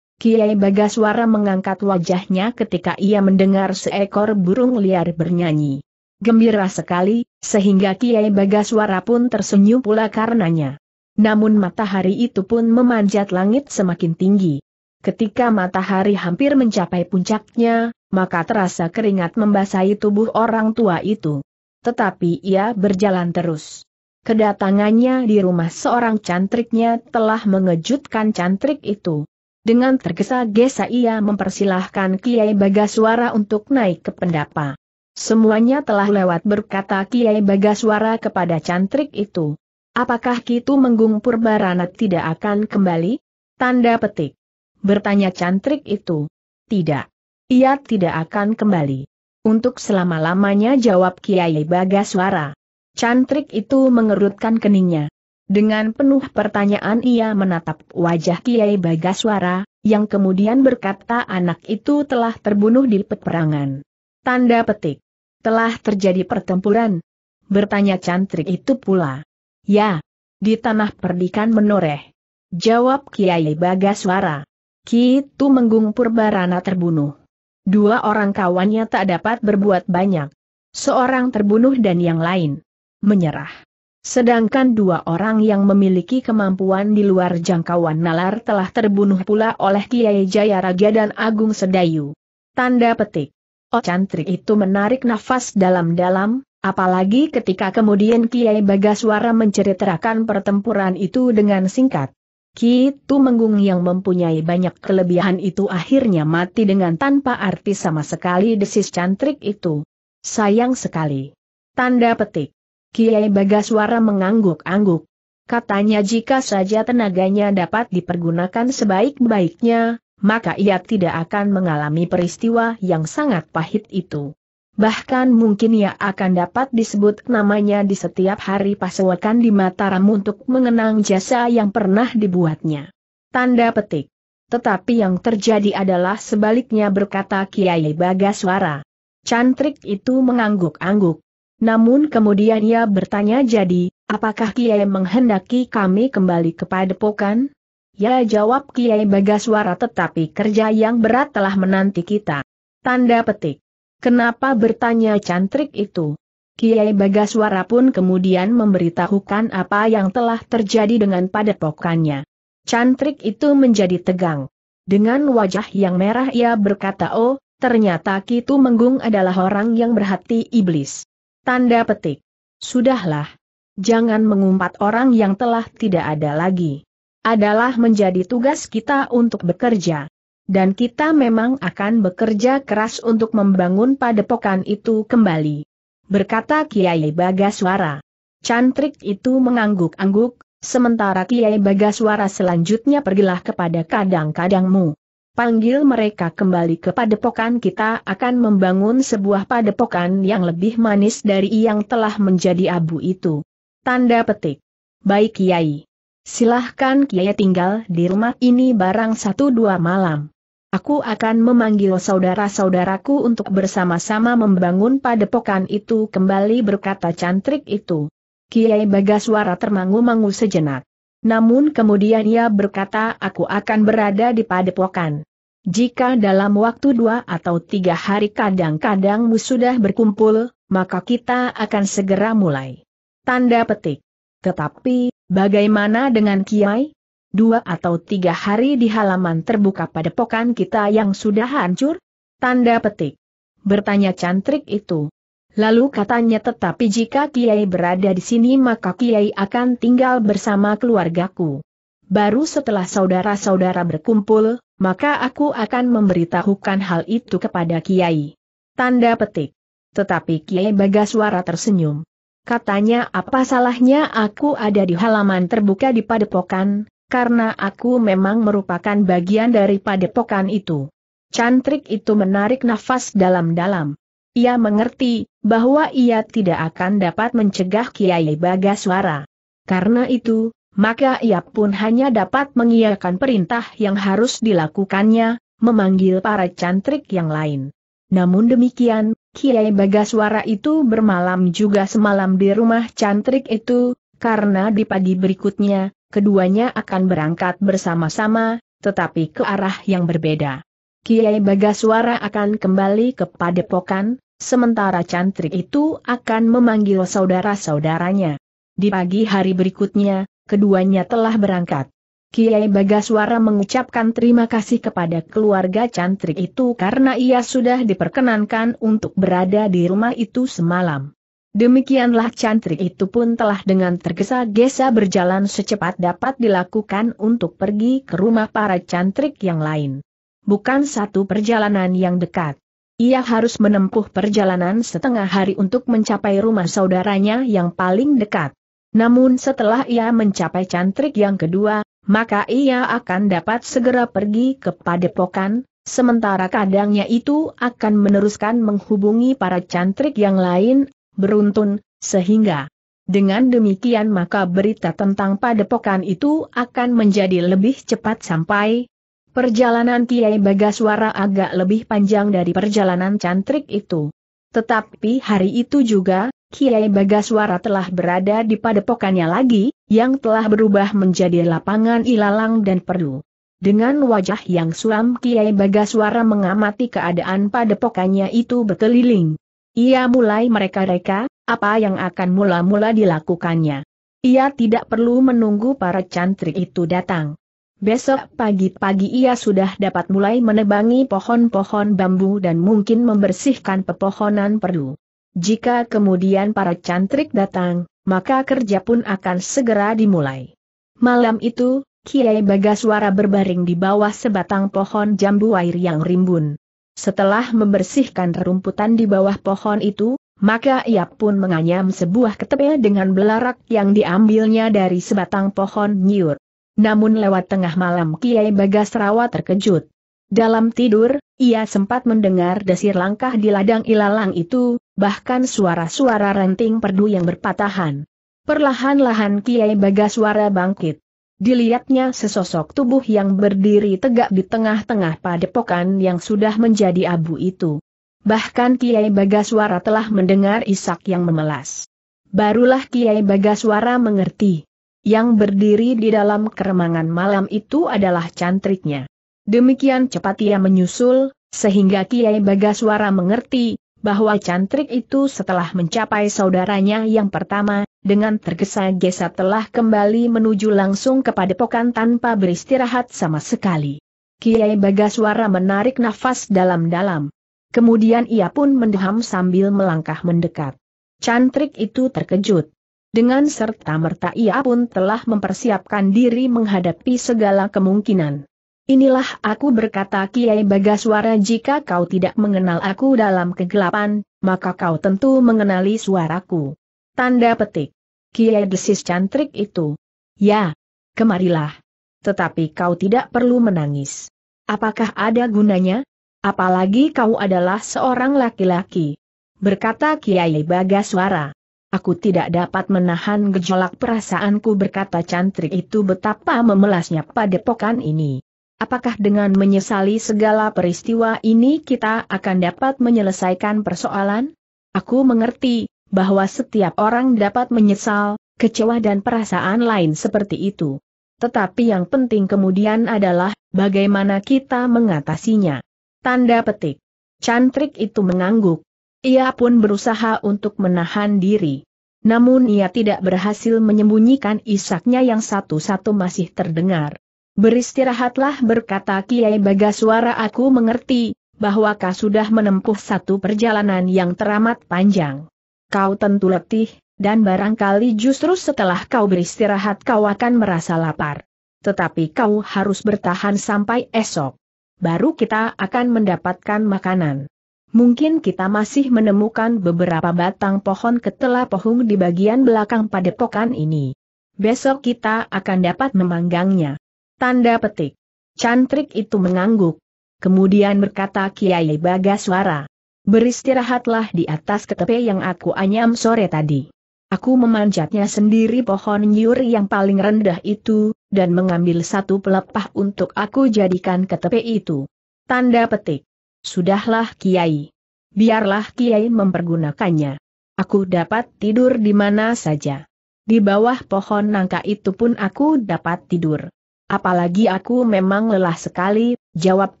Kiai Bagaswara mengangkat wajahnya ketika ia mendengar seekor burung liar bernyanyi gembira sekali, sehingga Kiai Bagaswara pun tersenyum pula karenanya. Namun matahari itu pun memanjat langit semakin tinggi. Ketika matahari hampir mencapai puncaknya, maka terasa keringat membasahi tubuh orang tua itu. Tetapi ia berjalan terus. Kedatangannya di rumah seorang cantriknya telah mengejutkan cantrik itu. Dengan tergesa-gesa ia mempersilahkan Kiai Bagaswara untuk naik ke pendapa. Semuanya telah lewat berkata Kiai Bagaswara kepada cantrik itu. Apakah Kitu Menggung Purbarana tidak akan kembali? Tanda petik. Bertanya cantrik itu. Tidak. Ia tidak akan kembali. Untuk selama-lamanya jawab Kiai Bagaswara. Cantrik itu mengerutkan keningnya. Dengan penuh pertanyaan ia menatap wajah Kiai Bagaswara, yang kemudian berkata anak itu telah terbunuh di peperangan. Tanda petik. Telah terjadi pertempuran? Bertanya cantrik itu pula. Ya. Di tanah perdikan menoreh. Jawab Kiai Bagaswara. Kitu Menggung Purbarana terbunuh. Dua orang kawannya tak dapat berbuat banyak. Seorang terbunuh dan yang lain menyerah. Sedangkan dua orang yang memiliki kemampuan di luar jangkauan nalar telah terbunuh pula oleh Kiai Jayaraja dan Agung Sedayu. Tanda petik. Oh cantrik itu menarik nafas dalam-dalam, apalagi ketika kemudian Kiai Bagaswara menceritakan pertempuran itu dengan singkat. Kitu Menggung yang mempunyai banyak kelebihan itu akhirnya mati dengan tanpa arti sama sekali desis cantrik itu. Sayang sekali. Tanda petik. Kiai Bagaswara mengangguk-angguk. Katanya jika saja tenaganya dapat dipergunakan sebaik-baiknya, maka ia tidak akan mengalami peristiwa yang sangat pahit itu. Bahkan mungkin ia akan dapat disebut namanya di setiap hari pasewakan di Mataram untuk mengenang jasa yang pernah dibuatnya. Tanda petik. Tetapi yang terjadi adalah sebaliknya berkata Kiai Bagaswara. Cantrik itu mengangguk-angguk. Namun kemudian ia bertanya jadi, apakah Kiai menghendaki kami kembali kepada Pokan? Ya jawab Kiai Bagaswara tetapi kerja yang berat telah menanti kita. Tanda petik. Kenapa bertanya cantrik itu? Kiai Bagaswara pun kemudian memberitahukan apa yang telah terjadi dengan padepokannya. Cantrik itu menjadi tegang. Dengan wajah yang merah ia berkata oh, ternyata Kitu Menggung adalah orang yang berhati iblis. Tanda petik. Sudahlah. Jangan mengumpat orang yang telah tidak ada lagi adalah menjadi tugas kita untuk bekerja. Dan kita memang akan bekerja keras untuk membangun padepokan itu kembali. Berkata Kiai Bagaswara. Cantrik itu mengangguk-angguk, sementara Kiai Bagaswara selanjutnya pergilah kepada kadang-kadangmu. Panggil mereka kembali ke padepokan kita akan membangun sebuah padepokan yang lebih manis dari yang telah menjadi abu itu. Tanda petik. Baik Kiai. Silahkan Kiai tinggal di rumah ini barang satu dua malam. Aku akan memanggil saudara-saudaraku untuk bersama-sama membangun padepokan itu kembali berkata cantrik itu. Kiai Bagaswara termangu-mangu sejenak. Namun kemudian ia berkata aku akan berada di padepokan. Jika dalam waktu dua atau tiga hari kadang-kadangmu sudah berkumpul, maka kita akan segera mulai. Tanda petik. Tetapi, Bagaimana dengan Kiai? Dua atau tiga hari di halaman terbuka padepokan kita yang sudah hancur? Tanda petik. Bertanya cantrik itu. Lalu katanya tetapi jika Kiai berada di sini maka Kiai akan tinggal bersama keluargaku. Baru setelah saudara-saudara berkumpul, maka aku akan memberitahukan hal itu kepada Kiai. Tanda petik. Tetapi Kiai Bagaswara tersenyum. Katanya apa salahnya aku ada di halaman terbuka di padepokan, karena aku memang merupakan bagian dari padepokan itu. Cantrik itu menarik nafas dalam-dalam. Ia mengerti bahwa ia tidak akan dapat mencegah Kiai Bagaswara. Karena itu, maka ia pun hanya dapat mengiyakan perintah yang harus dilakukannya, memanggil para cantrik yang lain. Namun demikian, Kiai Bagaswara itu bermalam juga semalam di rumah cantrik itu, karena di pagi berikutnya, keduanya akan berangkat bersama-sama, tetapi ke arah yang berbeda. Kiai Bagaswara akan kembali ke padepokan, sementara cantrik itu akan memanggil saudara-saudaranya. Di pagi hari berikutnya, keduanya telah berangkat. Kiai Bagaswara mengucapkan terima kasih kepada keluarga cantrik itu karena ia sudah diperkenankan untuk berada di rumah itu semalam. Demikianlah cantrik itu pun telah dengan tergesa-gesa berjalan secepat dapat dilakukan untuk pergi ke rumah para cantrik yang lain. Bukan satu perjalanan yang dekat. Ia harus menempuh perjalanan setengah hari untuk mencapai rumah saudaranya yang paling dekat. Namun setelah ia mencapai cantrik yang kedua, maka ia akan dapat segera pergi ke padepokan, sementara kadangnya itu akan meneruskan menghubungi para cantrik yang lain, beruntun, sehingga dengan demikian maka berita tentang padepokan itu akan menjadi lebih cepat sampai. Perjalanan Kiai Bagaswara agak lebih panjang dari perjalanan cantrik itu. Tetapi hari itu juga, Kiai Bagaswara telah berada di padepokannya lagi, yang telah berubah menjadi lapangan ilalang dan perlu. Dengan wajah yang suam Kiai Bagaswara mengamati keadaan pada padepokannya itu berkeliling. Ia mulai mereka-reka, apa yang akan mula-mula dilakukannya. Ia tidak perlu menunggu para cantrik itu datang. Besok pagi-pagi ia sudah dapat mulai menebangi pohon-pohon bambu dan mungkin membersihkan pepohonan perlu. Jika kemudian para cantrik datang, maka kerja pun akan segera dimulai. Malam itu, Kiai Bagaswara berbaring di bawah sebatang pohon jambu air yang rimbun. Setelah membersihkan rerumputan di bawah pohon itu, maka ia pun menganyam sebuah ketepnya dengan belarak yang diambilnya dari sebatang pohon nyiur. Namun lewat tengah malam Kiai Bagasrawa terkejut. Dalam tidur, ia sempat mendengar desir langkah di ladang ilalang itu, bahkan suara-suara renting perdu yang berpatahan. Perlahan-lahan Kiai Bagaswara bangkit. Dilihatnya sesosok tubuh yang berdiri tegak di tengah-tengah padepokan yang sudah menjadi abu itu. Bahkan Kiai Bagaswara telah mendengar isak yang memelas. Barulah Kiai Bagaswara mengerti. Yang berdiri di dalam keremangan malam itu adalah cantriknya. Demikian cepat ia menyusul, sehingga Kiai Bagaswara mengerti, bahwa cantrik itu setelah mencapai saudaranya yang pertama, dengan tergesa-gesa telah kembali menuju langsung kepada pokan tanpa beristirahat sama sekali. Kiai Bagaswara menarik nafas dalam-dalam. Kemudian ia pun mendeham sambil melangkah mendekat. Cantrik itu terkejut. Dengan serta merta ia pun telah mempersiapkan diri menghadapi segala kemungkinan. Inilah aku berkata Kiai Bagaswara jika kau tidak mengenal aku dalam kegelapan, maka kau tentu mengenali suaraku. Tanda petik. Kiai desis cantrik itu. Ya, kemarilah. Tetapi kau tidak perlu menangis. Apakah ada gunanya? Apalagi kau adalah seorang laki-laki. Berkata Kiai Bagaswara. Aku tidak dapat menahan gejolak perasaanku berkata cantrik itu betapa memelasnya pada pokan ini apakah dengan menyesali segala peristiwa ini kita akan dapat menyelesaikan persoalan? Aku mengerti, bahwa setiap orang dapat menyesal, kecewa dan perasaan lain seperti itu. Tetapi yang penting kemudian adalah, bagaimana kita mengatasinya. Tanda petik. Cantrik itu mengangguk. Ia pun berusaha untuk menahan diri. Namun ia tidak berhasil menyembunyikan isaknya yang satu-satu masih terdengar. Beristirahatlah berkata Kiai Bagaswara aku mengerti, bahwa kau sudah menempuh satu perjalanan yang teramat panjang. Kau tentu letih, dan barangkali justru setelah kau beristirahat kau akan merasa lapar. Tetapi kau harus bertahan sampai esok. Baru kita akan mendapatkan makanan. Mungkin kita masih menemukan beberapa batang pohon ketela pohung di bagian belakang padepokan ini. Besok kita akan dapat memanggangnya. Tanda petik. Cantrik itu mengangguk. Kemudian berkata Kiai Bagaswara. Beristirahatlah di atas ketepe yang aku anyam sore tadi. Aku memanjatnya sendiri pohon nyur yang paling rendah itu, dan mengambil satu pelepah untuk aku jadikan ketepe itu. Tanda petik. Sudahlah Kiai. Biarlah Kiai mempergunakannya. Aku dapat tidur di mana saja. Di bawah pohon nangka itu pun aku dapat tidur. Apalagi aku memang lelah sekali, jawab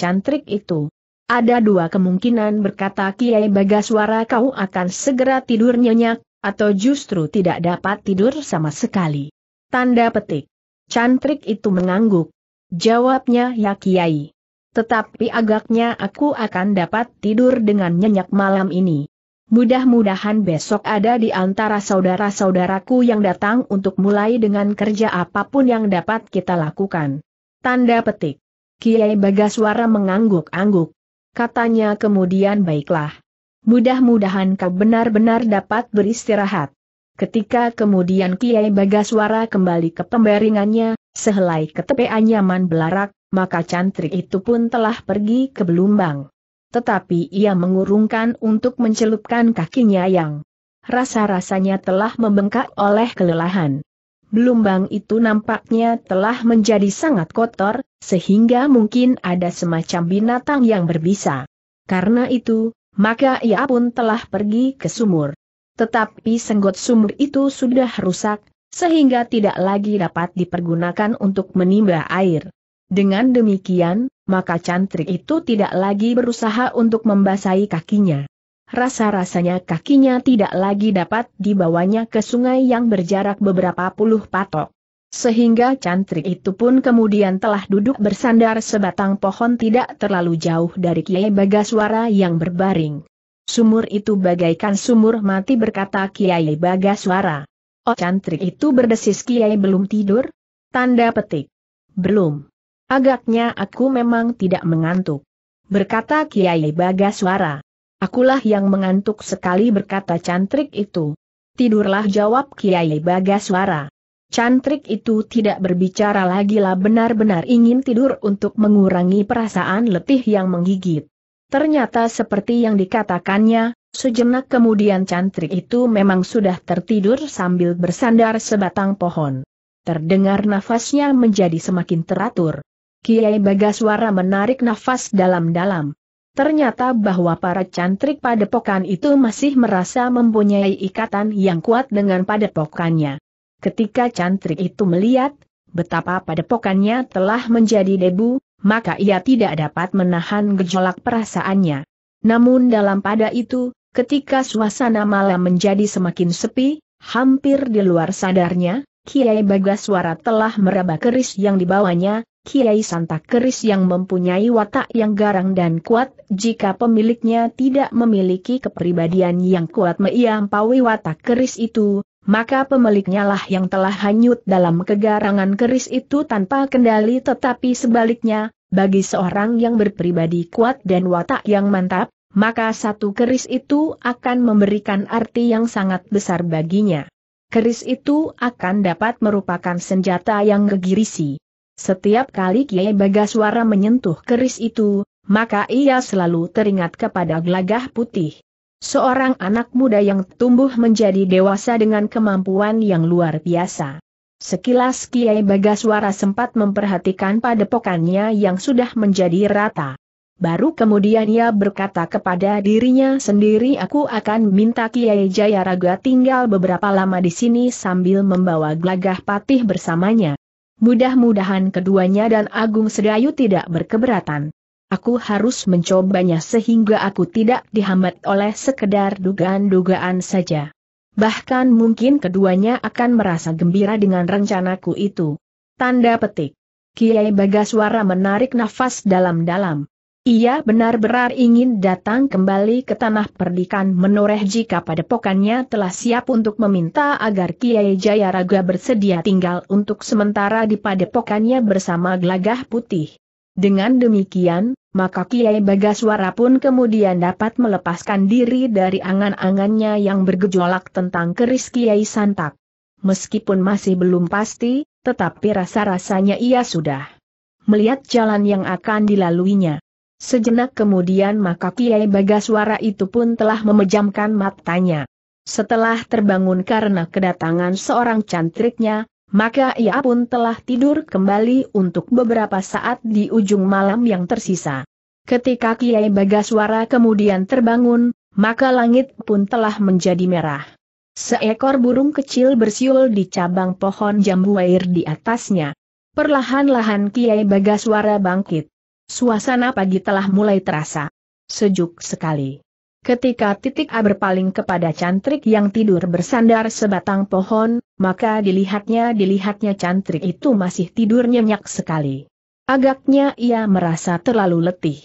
cantrik itu. Ada dua kemungkinan berkata Kiai Bagaswara kau akan segera tidur nyenyak, atau justru tidak dapat tidur sama sekali. Tanda petik. Cantrik itu mengangguk. Jawabnya ya Kiai. Tetapi agaknya aku akan dapat tidur dengan nyenyak malam ini. Mudah-mudahan besok ada di antara saudara-saudaraku yang datang untuk mulai dengan kerja apapun yang dapat kita lakukan. Tanda petik. Kiai Bagaswara mengangguk-angguk. Katanya kemudian baiklah. Mudah-mudahan kau benar-benar dapat beristirahat. Ketika kemudian Kiai Bagaswara kembali ke pembaringannya, sehelai ketepi anyaman belarak, maka cantrik itu pun telah pergi ke Belumbang tetapi ia mengurungkan untuk mencelupkan kakinya yang rasa-rasanya telah membengkak oleh kelelahan. Belumbang itu nampaknya telah menjadi sangat kotor, sehingga mungkin ada semacam binatang yang berbisa. Karena itu, maka ia pun telah pergi ke sumur. Tetapi senggot sumur itu sudah rusak, sehingga tidak lagi dapat dipergunakan untuk menimba air. Dengan demikian, maka cantrik itu tidak lagi berusaha untuk membasahi kakinya. Rasa-rasanya kakinya tidak lagi dapat dibawanya ke sungai yang berjarak beberapa puluh patok. Sehingga cantrik itu pun kemudian telah duduk bersandar sebatang pohon tidak terlalu jauh dari Kiai Bagaswara yang berbaring. Sumur itu bagaikan sumur mati berkata Kiai Bagaswara. Oh cantrik itu berdesis Kiai belum tidur? Tanda petik. Belum. Agaknya aku memang tidak mengantuk. Berkata Kiai Bagaswara. Akulah yang mengantuk sekali berkata cantrik itu. Tidurlah jawab Kiai Bagaswara. Cantrik itu tidak berbicara lagi lah benar-benar ingin tidur untuk mengurangi perasaan letih yang menggigit. Ternyata seperti yang dikatakannya, sejenak kemudian cantrik itu memang sudah tertidur sambil bersandar sebatang pohon. Terdengar nafasnya menjadi semakin teratur. Kiai Bagaswara menarik nafas dalam-dalam. Ternyata bahwa para cantrik padepokan itu masih merasa mempunyai ikatan yang kuat dengan padepokannya. Ketika cantrik itu melihat betapa padepokannya telah menjadi debu, maka ia tidak dapat menahan gejolak perasaannya. Namun dalam pada itu, ketika suasana malam menjadi semakin sepi, hampir di luar sadarnya, Kiai Bagaswara telah meraba keris yang dibawanya, Kiai Santa Keris yang mempunyai watak yang garang dan kuat, jika pemiliknya tidak memiliki kepribadian yang kuat meiampaui watak keris itu, maka pemiliknya lah yang telah hanyut dalam kegarangan keris itu tanpa kendali tetapi sebaliknya, bagi seorang yang berpribadi kuat dan watak yang mantap, maka satu keris itu akan memberikan arti yang sangat besar baginya. Keris itu akan dapat merupakan senjata yang gegirisi. Setiap kali Kiai Bagaswara menyentuh keris itu, maka ia selalu teringat kepada Glagah putih. Seorang anak muda yang tumbuh menjadi dewasa dengan kemampuan yang luar biasa. Sekilas Kiai Bagaswara sempat memperhatikan padepokannya yang sudah menjadi rata. Baru kemudian ia berkata kepada dirinya sendiri aku akan minta Kiai Jayaraga tinggal beberapa lama di sini sambil membawa Glagah patih bersamanya. Mudah-mudahan keduanya dan Agung Sedayu tidak berkeberatan. Aku harus mencobanya sehingga aku tidak dihambat oleh sekedar dugaan-dugaan saja. Bahkan mungkin keduanya akan merasa gembira dengan rencanaku itu. Tanda petik. Kiai Bagaswara menarik nafas dalam-dalam. Ia benar-benar ingin datang kembali ke tanah perdikan menoreh jika pokannya telah siap untuk meminta agar Kiai Jayaraga bersedia tinggal untuk sementara di padepokannya bersama gelagah putih. Dengan demikian, maka Kiai Bagaswara pun kemudian dapat melepaskan diri dari angan-angannya yang bergejolak tentang keris Kiai Santak. Meskipun masih belum pasti, tetapi rasa-rasanya ia sudah melihat jalan yang akan dilaluinya. Sejenak kemudian maka Kiai Bagaswara itu pun telah memejamkan matanya. Setelah terbangun karena kedatangan seorang cantriknya, maka ia pun telah tidur kembali untuk beberapa saat di ujung malam yang tersisa. Ketika Kiai Bagaswara kemudian terbangun, maka langit pun telah menjadi merah. Seekor burung kecil bersiul di cabang pohon jambu air di atasnya. Perlahan-lahan Kiai Bagaswara bangkit. Suasana pagi telah mulai terasa sejuk sekali. Ketika titik A berpaling kepada cantrik yang tidur bersandar sebatang pohon, maka dilihatnya-dilihatnya cantrik itu masih tidur nyenyak sekali. Agaknya ia merasa terlalu letih.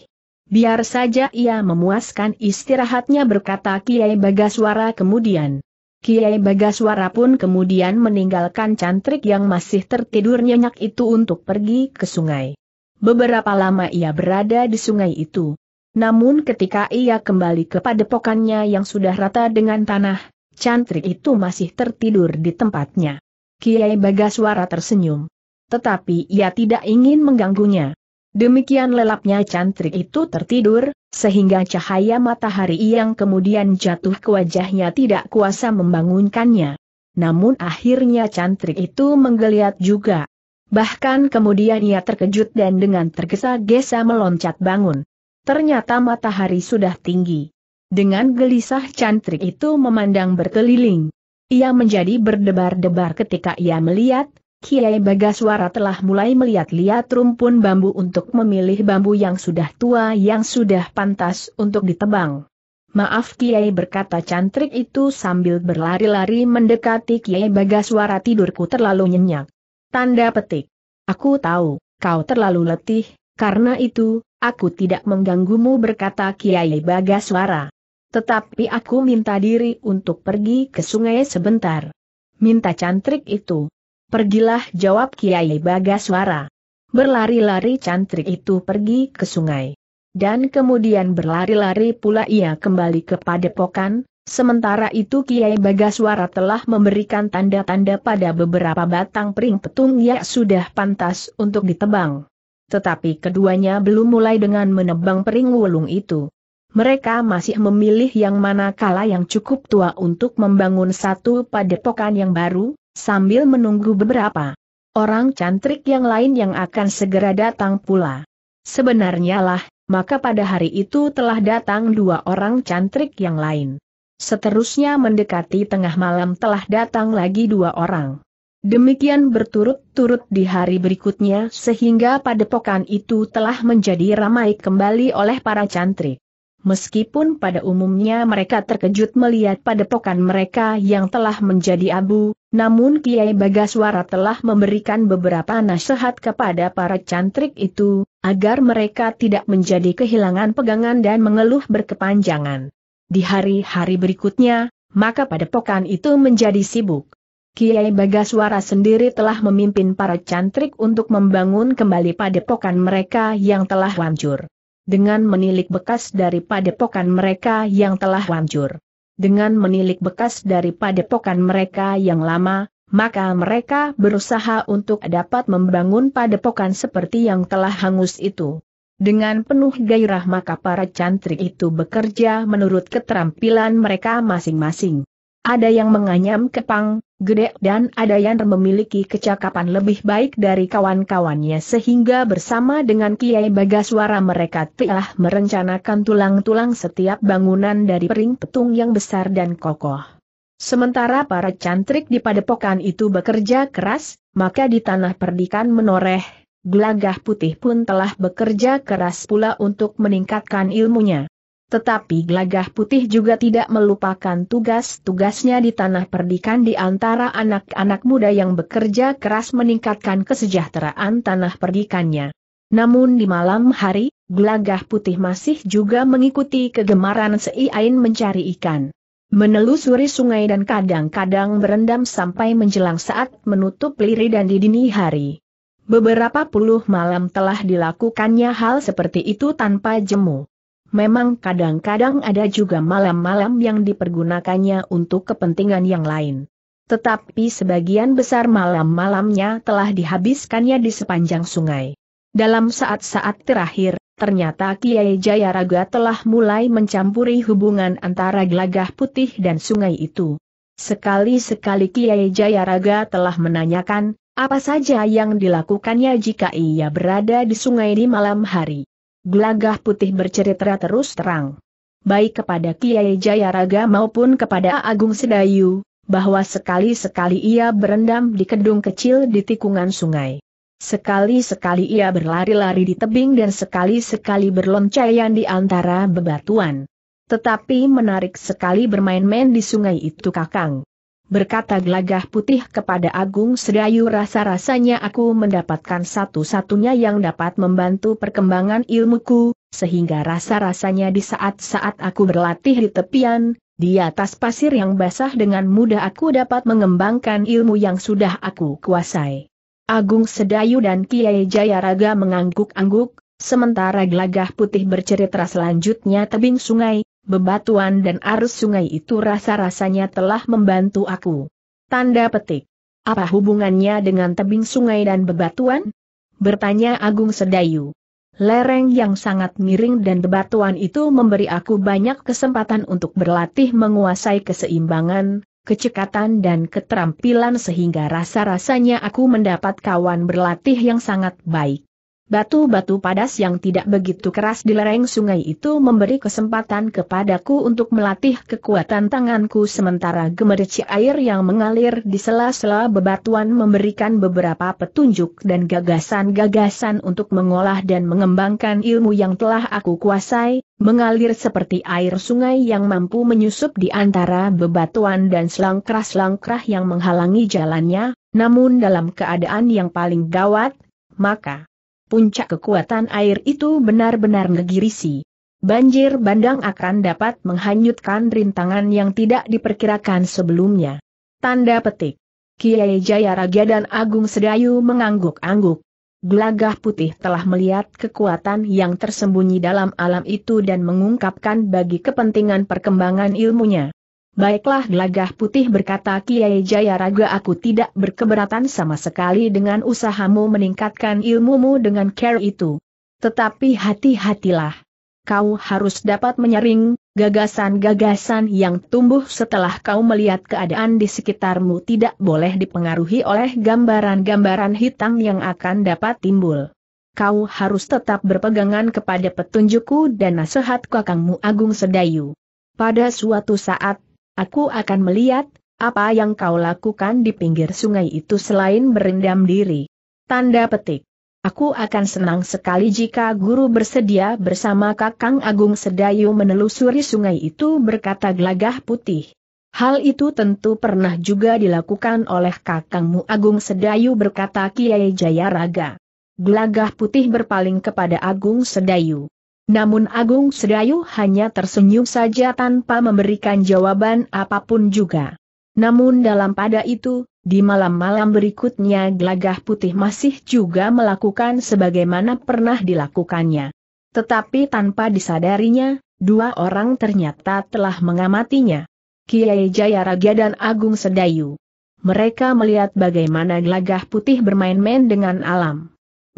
Biar saja ia memuaskan istirahatnya berkata Kiai Bagaswara kemudian. Kiai Bagaswara pun kemudian meninggalkan cantrik yang masih tertidur nyenyak itu untuk pergi ke sungai. Beberapa lama ia berada di sungai itu. Namun ketika ia kembali ke padepokannya yang sudah rata dengan tanah, cantrik itu masih tertidur di tempatnya. Kiai Bagaswara tersenyum. Tetapi ia tidak ingin mengganggunya. Demikian lelapnya cantrik itu tertidur, sehingga cahaya matahari yang kemudian jatuh ke wajahnya tidak kuasa membangunkannya. Namun akhirnya cantrik itu menggeliat juga. Bahkan kemudian ia terkejut dan dengan tergesa-gesa meloncat bangun. Ternyata matahari sudah tinggi. Dengan gelisah cantrik itu memandang berkeliling. Ia menjadi berdebar-debar ketika ia melihat, Kiai Bagaswara telah mulai melihat-lihat rumpun bambu untuk memilih bambu yang sudah tua yang sudah pantas untuk ditebang. Maaf Kiai berkata cantrik itu sambil berlari-lari mendekati Kiai Bagaswara tidurku terlalu nyenyak. Tanda petik. Aku tahu, kau terlalu letih, karena itu, aku tidak mengganggumu berkata Kiai Bagaswara. Tetapi aku minta diri untuk pergi ke sungai sebentar. Minta cantrik itu. Pergilah jawab Kiai Bagaswara. Berlari-lari cantrik itu pergi ke sungai. Dan kemudian berlari-lari pula ia kembali ke padepokan, Sementara itu Kiai Bagaswara telah memberikan tanda-tanda pada beberapa batang pering petung yang sudah pantas untuk ditebang. Tetapi keduanya belum mulai dengan menebang pering wulung itu. Mereka masih memilih yang mana kala yang cukup tua untuk membangun satu padepokan yang baru, sambil menunggu beberapa orang cantrik yang lain yang akan segera datang pula. Sebenarnya lah, maka pada hari itu telah datang dua orang cantrik yang lain. Seterusnya mendekati tengah malam telah datang lagi dua orang. Demikian berturut-turut di hari berikutnya sehingga padepokan itu telah menjadi ramai kembali oleh para cantrik. Meskipun pada umumnya mereka terkejut melihat padepokan mereka yang telah menjadi abu, namun Kiai Bagaswara telah memberikan beberapa nasihat kepada para cantrik itu, agar mereka tidak menjadi kehilangan pegangan dan mengeluh berkepanjangan. Di hari-hari berikutnya, maka padepokan itu menjadi sibuk. Kiai Bagaswara sendiri telah memimpin para cantrik untuk membangun kembali padepokan mereka yang telah hancur. Dengan menilik bekas dari padepokan mereka yang telah hancur. Dengan menilik bekas dari padepokan mereka yang lama, maka mereka berusaha untuk dapat membangun padepokan seperti yang telah hangus itu. Dengan penuh gairah maka para cantrik itu bekerja menurut keterampilan mereka masing-masing. Ada yang menganyam kepang, gede dan ada yang memiliki kecakapan lebih baik dari kawan-kawannya sehingga bersama dengan Kiai Bagaswara mereka telah merencanakan tulang-tulang setiap bangunan dari pering petung yang besar dan kokoh. Sementara para cantrik di padepokan itu bekerja keras, maka di tanah perdikan menoreh, Gelagah Putih pun telah bekerja keras pula untuk meningkatkan ilmunya. Tetapi Gelagah Putih juga tidak melupakan tugas-tugasnya di tanah perdikan di antara anak-anak muda yang bekerja keras meningkatkan kesejahteraan tanah perdikannya. Namun di malam hari, Gelagah Putih masih juga mengikuti kegemaran Seiain mencari ikan. Menelusuri sungai dan kadang-kadang berendam sampai menjelang saat menutup liri dan di dini hari. Beberapa puluh malam telah dilakukannya hal seperti itu tanpa jemu. Memang kadang-kadang ada juga malam-malam yang dipergunakannya untuk kepentingan yang lain. Tetapi sebagian besar malam-malamnya telah dihabiskannya di sepanjang sungai. Dalam saat-saat terakhir, ternyata Kiai Jayaraga telah mulai mencampuri hubungan antara gelagah putih dan sungai itu. Sekali-sekali Kiai Jayaraga telah menanyakan, apa saja yang dilakukannya jika ia berada di sungai di malam hari? Gelagah putih bercerita terus terang. Baik kepada Kiai Jayaraga maupun kepada Agung Sedayu, bahwa sekali-sekali ia berendam di kedung kecil di tikungan sungai. Sekali-sekali ia berlari-lari di tebing dan sekali-sekali berloncayan di antara bebatuan. Tetapi menarik sekali bermain-main di sungai itu kakang berkata gelagah putih kepada Agung Sedayu rasa-rasanya aku mendapatkan satu-satunya yang dapat membantu perkembangan ilmuku, sehingga rasa-rasanya di saat-saat aku berlatih di tepian, di atas pasir yang basah dengan mudah aku dapat mengembangkan ilmu yang sudah aku kuasai. Agung Sedayu dan Kiai Jayaraga mengangguk-angguk, sementara gelagah putih bercerita selanjutnya tebing sungai, bebatuan dan arus sungai itu rasa-rasanya telah membantu aku. Tanda petik. Apa hubungannya dengan tebing sungai dan bebatuan? Bertanya Agung Sedayu. Lereng yang sangat miring dan bebatuan itu memberi aku banyak kesempatan untuk berlatih menguasai keseimbangan, kecekatan dan keterampilan sehingga rasa-rasanya aku mendapat kawan berlatih yang sangat baik. Batu-batu padas yang tidak begitu keras di lereng sungai itu memberi kesempatan kepadaku untuk melatih kekuatan tanganku sementara gemerci air yang mengalir di sela-sela bebatuan memberikan beberapa petunjuk dan gagasan-gagasan untuk mengolah dan mengembangkan ilmu yang telah aku kuasai, mengalir seperti air sungai yang mampu menyusup di antara bebatuan dan selangkrah-selangkrah yang menghalangi jalannya, namun dalam keadaan yang paling gawat, maka puncak kekuatan air itu benar-benar ngegirisi. Banjir bandang akan dapat menghanyutkan rintangan yang tidak diperkirakan sebelumnya. Tanda petik. Kiai Raja dan Agung Sedayu mengangguk-angguk. Gelagah putih telah melihat kekuatan yang tersembunyi dalam alam itu dan mengungkapkan bagi kepentingan perkembangan ilmunya. Baiklah gelagah putih berkata Kiai Jayaraga aku tidak berkeberatan sama sekali dengan usahamu meningkatkan ilmumu dengan care itu. Tetapi hati-hatilah. Kau harus dapat menyaring, gagasan-gagasan yang tumbuh setelah kau melihat keadaan di sekitarmu tidak boleh dipengaruhi oleh gambaran-gambaran hitam yang akan dapat timbul. Kau harus tetap berpegangan kepada petunjukku dan nasihat kakangmu Agung Sedayu. Pada suatu saat Aku akan melihat, apa yang kau lakukan di pinggir sungai itu selain berendam diri. Tanda petik. Aku akan senang sekali jika guru bersedia bersama Kakang Agung Sedayu menelusuri sungai itu berkata gelagah putih. Hal itu tentu pernah juga dilakukan oleh kakangmu Agung Sedayu berkata Kiai Jayaraga. Gelagah putih berpaling kepada Agung Sedayu. Namun Agung Sedayu hanya tersenyum saja tanpa memberikan jawaban apapun juga. Namun dalam pada itu, di malam-malam berikutnya gelagah putih masih juga melakukan sebagaimana pernah dilakukannya. Tetapi tanpa disadarinya, dua orang ternyata telah mengamatinya. Kiai Jayaraga dan Agung Sedayu. Mereka melihat bagaimana gelagah putih bermain-main dengan alam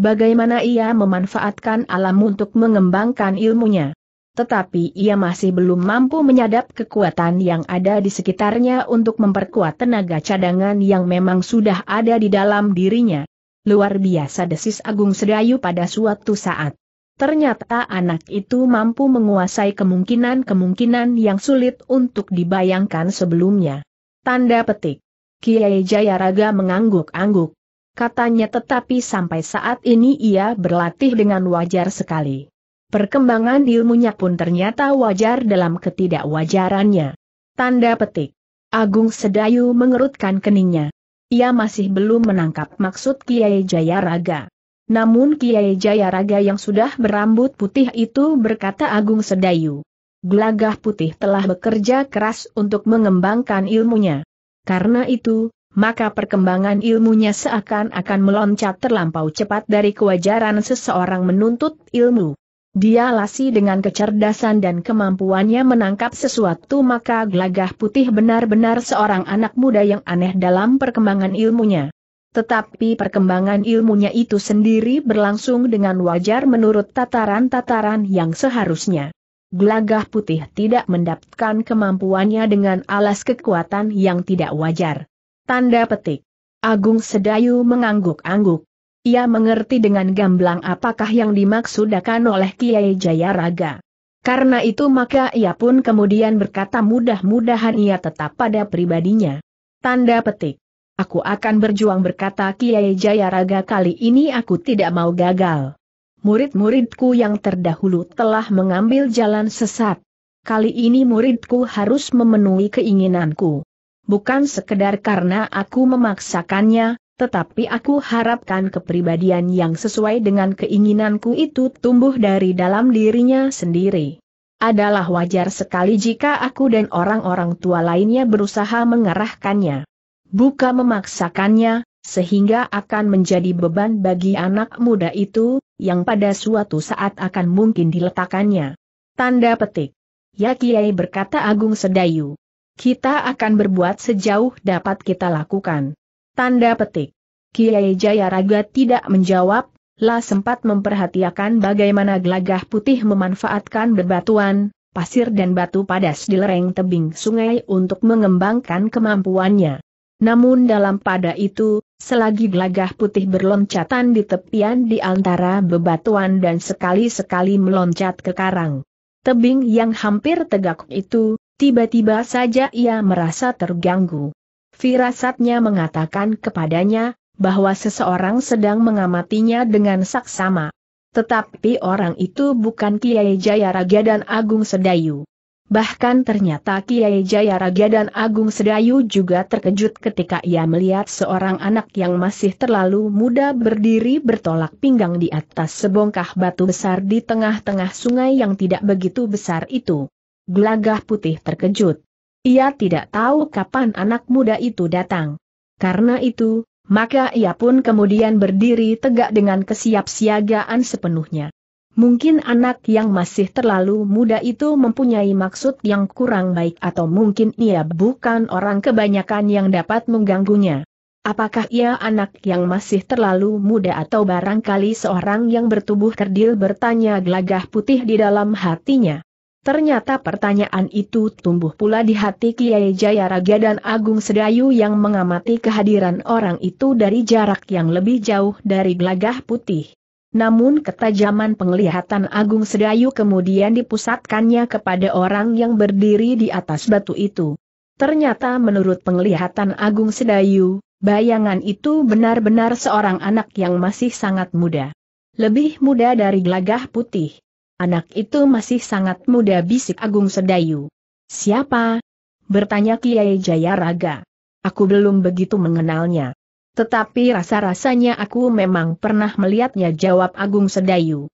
bagaimana ia memanfaatkan alam untuk mengembangkan ilmunya. Tetapi ia masih belum mampu menyadap kekuatan yang ada di sekitarnya untuk memperkuat tenaga cadangan yang memang sudah ada di dalam dirinya. Luar biasa desis Agung Sedayu pada suatu saat. Ternyata anak itu mampu menguasai kemungkinan-kemungkinan yang sulit untuk dibayangkan sebelumnya. Tanda petik. Kiai Jayaraga mengangguk-angguk katanya tetapi sampai saat ini ia berlatih dengan wajar sekali. Perkembangan ilmunya pun ternyata wajar dalam ketidakwajarannya. Tanda petik. Agung Sedayu mengerutkan keningnya. Ia masih belum menangkap maksud Kiai Jayaraga. Namun Kiai Jayaraga yang sudah berambut putih itu berkata Agung Sedayu. Gelagah putih telah bekerja keras untuk mengembangkan ilmunya. Karena itu, maka perkembangan ilmunya seakan-akan meloncat terlampau cepat dari kewajaran seseorang menuntut ilmu. Dia lasi dengan kecerdasan dan kemampuannya menangkap sesuatu maka gelagah putih benar-benar seorang anak muda yang aneh dalam perkembangan ilmunya. Tetapi perkembangan ilmunya itu sendiri berlangsung dengan wajar menurut tataran-tataran yang seharusnya. Gelagah putih tidak mendapatkan kemampuannya dengan alas kekuatan yang tidak wajar. Tanda petik. Agung Sedayu mengangguk-angguk. Ia mengerti dengan gamblang apakah yang dimaksudkan oleh Kiai Jayaraga. Karena itu maka ia pun kemudian berkata mudah-mudahan ia tetap pada pribadinya. Tanda petik. Aku akan berjuang berkata Kiai Jayaraga kali ini aku tidak mau gagal. Murid-muridku yang terdahulu telah mengambil jalan sesat. Kali ini muridku harus memenuhi keinginanku bukan sekedar karena aku memaksakannya, tetapi aku harapkan kepribadian yang sesuai dengan keinginanku itu tumbuh dari dalam dirinya sendiri. Adalah wajar sekali jika aku dan orang-orang tua lainnya berusaha mengarahkannya. Buka memaksakannya, sehingga akan menjadi beban bagi anak muda itu, yang pada suatu saat akan mungkin diletakkannya. Tanda petik. Ya Kiai berkata Agung Sedayu. Kita akan berbuat sejauh dapat kita lakukan. Tanda petik. Kiai Jayaraga tidak menjawab, lah sempat memperhatikan bagaimana gelagah putih memanfaatkan bebatuan, pasir dan batu padas di lereng tebing sungai untuk mengembangkan kemampuannya. Namun dalam pada itu, selagi gelagah putih berloncatan di tepian di antara bebatuan dan sekali-sekali meloncat ke karang. Tebing yang hampir tegak itu, Tiba-tiba saja ia merasa terganggu. Firasatnya mengatakan kepadanya, bahwa seseorang sedang mengamatinya dengan saksama. Tetapi orang itu bukan Kiai Jayaraga dan Agung Sedayu. Bahkan ternyata Kiai Jayaraga dan Agung Sedayu juga terkejut ketika ia melihat seorang anak yang masih terlalu muda berdiri bertolak pinggang di atas sebongkah batu besar di tengah-tengah sungai yang tidak begitu besar itu. Gelagah putih terkejut. Ia tidak tahu kapan anak muda itu datang. Karena itu, maka ia pun kemudian berdiri tegak dengan kesiapsiagaan sepenuhnya. Mungkin anak yang masih terlalu muda itu mempunyai maksud yang kurang baik atau mungkin ia bukan orang kebanyakan yang dapat mengganggunya. Apakah ia anak yang masih terlalu muda atau barangkali seorang yang bertubuh kerdil bertanya gelagah putih di dalam hatinya. Ternyata pertanyaan itu tumbuh pula di hati Kiai Jayaraga dan Agung Sedayu yang mengamati kehadiran orang itu dari jarak yang lebih jauh dari Glagah putih. Namun ketajaman penglihatan Agung Sedayu kemudian dipusatkannya kepada orang yang berdiri di atas batu itu. Ternyata menurut penglihatan Agung Sedayu, bayangan itu benar-benar seorang anak yang masih sangat muda. Lebih muda dari Glagah putih. Anak itu masih sangat muda bisik Agung Sedayu. Siapa? Bertanya Kiai Jayaraga. Aku belum begitu mengenalnya. Tetapi rasa-rasanya aku memang pernah melihatnya jawab Agung Sedayu.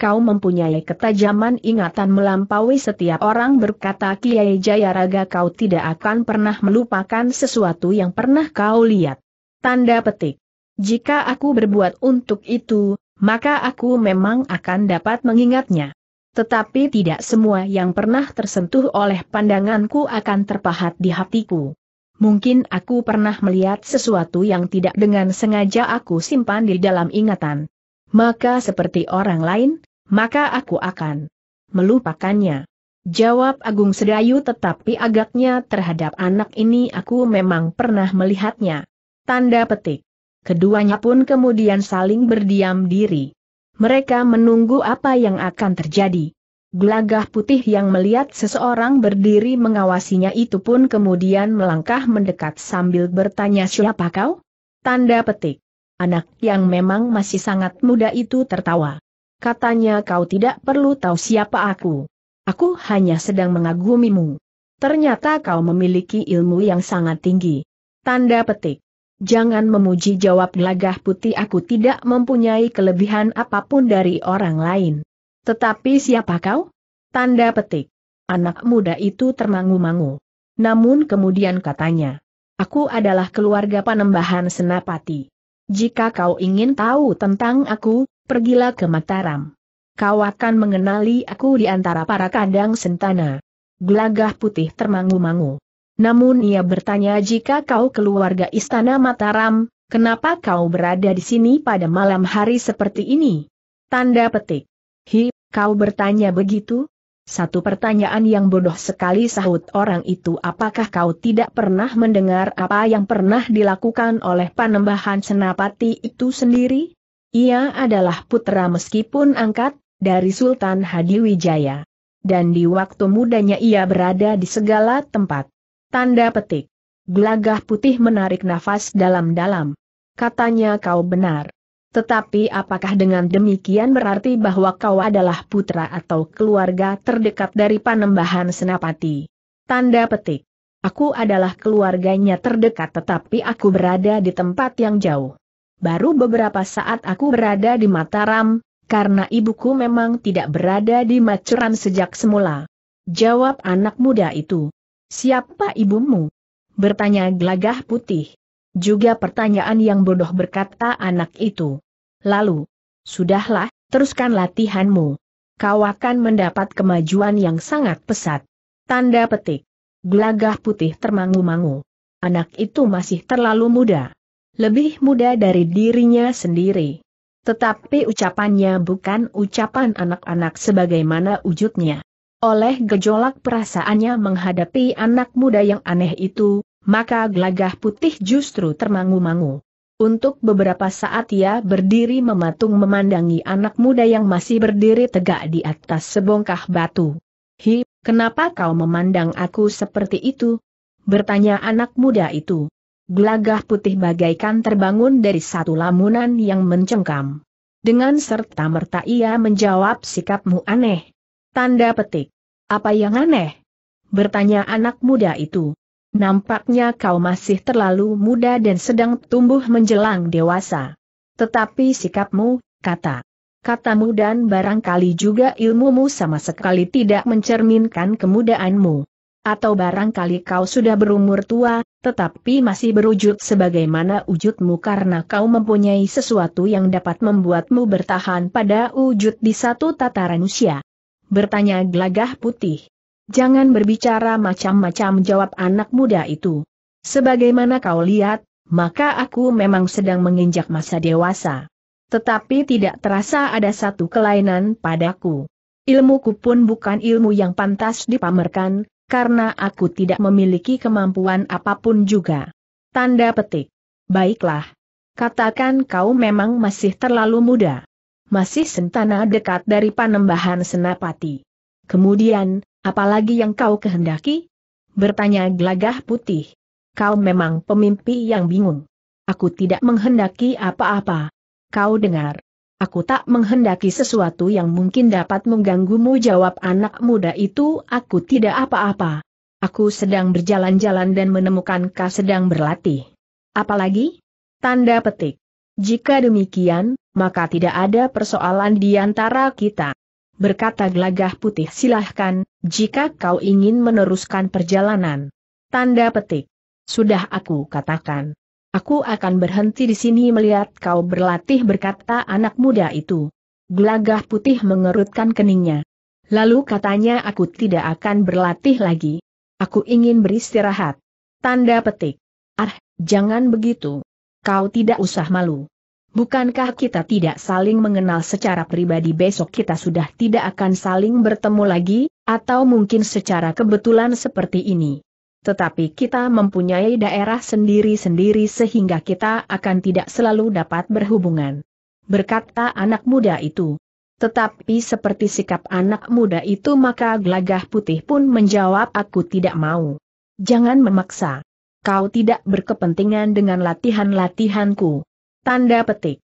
Kau mempunyai ketajaman ingatan melampaui setiap orang berkata Kiai Jayaraga kau tidak akan pernah melupakan sesuatu yang pernah kau lihat. Tanda petik. Jika aku berbuat untuk itu, maka aku memang akan dapat mengingatnya. Tetapi tidak semua yang pernah tersentuh oleh pandanganku akan terpahat di hatiku. Mungkin aku pernah melihat sesuatu yang tidak dengan sengaja aku simpan di dalam ingatan. Maka seperti orang lain, maka aku akan melupakannya. Jawab Agung Sedayu tetapi agaknya terhadap anak ini aku memang pernah melihatnya. Tanda petik keduanya pun kemudian saling berdiam diri. Mereka menunggu apa yang akan terjadi. Gelagah putih yang melihat seseorang berdiri mengawasinya itu pun kemudian melangkah mendekat sambil bertanya siapa kau? Tanda petik. Anak yang memang masih sangat muda itu tertawa. Katanya kau tidak perlu tahu siapa aku. Aku hanya sedang mengagumimu. Ternyata kau memiliki ilmu yang sangat tinggi. Tanda petik. Jangan memuji jawab lagah putih aku tidak mempunyai kelebihan apapun dari orang lain. Tetapi siapa kau? Tanda petik. Anak muda itu termangu-mangu. Namun kemudian katanya, aku adalah keluarga panembahan Senapati. Jika kau ingin tahu tentang aku, pergilah ke Mataram. Kau akan mengenali aku di antara para kandang sentana. Gelagah putih termangu-mangu. Namun ia bertanya jika kau keluarga Istana Mataram, kenapa kau berada di sini pada malam hari seperti ini? Tanda petik. Hi, kau bertanya begitu? Satu pertanyaan yang bodoh sekali sahut orang itu apakah kau tidak pernah mendengar apa yang pernah dilakukan oleh panembahan senapati itu sendiri? Ia adalah putra meskipun angkat, dari Sultan Hadiwijaya, Dan di waktu mudanya ia berada di segala tempat. Tanda petik. Gelagah putih menarik nafas dalam-dalam. Katanya kau benar. Tetapi apakah dengan demikian berarti bahwa kau adalah putra atau keluarga terdekat dari Panembahan Senapati? Tanda petik. Aku adalah keluarganya terdekat tetapi aku berada di tempat yang jauh. Baru beberapa saat aku berada di Mataram, karena ibuku memang tidak berada di Macuran sejak semula. Jawab anak muda itu. Siapa ibumu? Bertanya Glagah putih. Juga pertanyaan yang bodoh berkata anak itu. Lalu, sudahlah, teruskan latihanmu. Kau akan mendapat kemajuan yang sangat pesat. Tanda petik. Gelagah putih termangu-mangu. Anak itu masih terlalu muda. Lebih muda dari dirinya sendiri. Tetapi ucapannya bukan ucapan anak-anak sebagaimana wujudnya. Oleh gejolak perasaannya menghadapi anak muda yang aneh itu, maka gelagah putih justru termangu-mangu. Untuk beberapa saat ia berdiri mematung memandangi anak muda yang masih berdiri tegak di atas sebongkah batu. Hi, kenapa kau memandang aku seperti itu? Bertanya anak muda itu. Gelagah putih bagaikan terbangun dari satu lamunan yang mencengkam. Dengan serta merta ia menjawab sikapmu aneh, Tanda petik. Apa yang aneh? Bertanya anak muda itu. Nampaknya kau masih terlalu muda dan sedang tumbuh menjelang dewasa. Tetapi sikapmu, kata. Katamu dan barangkali juga ilmumu sama sekali tidak mencerminkan kemudaanmu. Atau barangkali kau sudah berumur tua, tetapi masih berwujud sebagaimana wujudmu karena kau mempunyai sesuatu yang dapat membuatmu bertahan pada wujud di satu tataran usia bertanya gelagah putih. Jangan berbicara macam-macam jawab anak muda itu. Sebagaimana kau lihat, maka aku memang sedang menginjak masa dewasa. Tetapi tidak terasa ada satu kelainan padaku. Ilmuku pun bukan ilmu yang pantas dipamerkan, karena aku tidak memiliki kemampuan apapun juga. Tanda petik. Baiklah. Katakan kau memang masih terlalu muda masih sentana dekat dari panembahan senapati. Kemudian, apalagi yang kau kehendaki? Bertanya gelagah putih. Kau memang pemimpi yang bingung. Aku tidak menghendaki apa-apa. Kau dengar. Aku tak menghendaki sesuatu yang mungkin dapat mengganggumu jawab anak muda itu aku tidak apa-apa. Aku sedang berjalan-jalan dan menemukan kau sedang berlatih. Apalagi? Tanda petik. Jika demikian, maka tidak ada persoalan di antara kita. Berkata gelagah putih silahkan, jika kau ingin meneruskan perjalanan. Tanda petik. Sudah aku katakan. Aku akan berhenti di sini melihat kau berlatih berkata anak muda itu. Gelagah putih mengerutkan keningnya. Lalu katanya aku tidak akan berlatih lagi. Aku ingin beristirahat. Tanda petik. Ah, jangan begitu. Kau tidak usah malu. Bukankah kita tidak saling mengenal secara pribadi besok kita sudah tidak akan saling bertemu lagi, atau mungkin secara kebetulan seperti ini. Tetapi kita mempunyai daerah sendiri-sendiri sehingga kita akan tidak selalu dapat berhubungan. Berkata anak muda itu. Tetapi seperti sikap anak muda itu maka gelagah putih pun menjawab aku tidak mau. Jangan memaksa. Kau tidak berkepentingan dengan latihan-latihanku Tanda petik.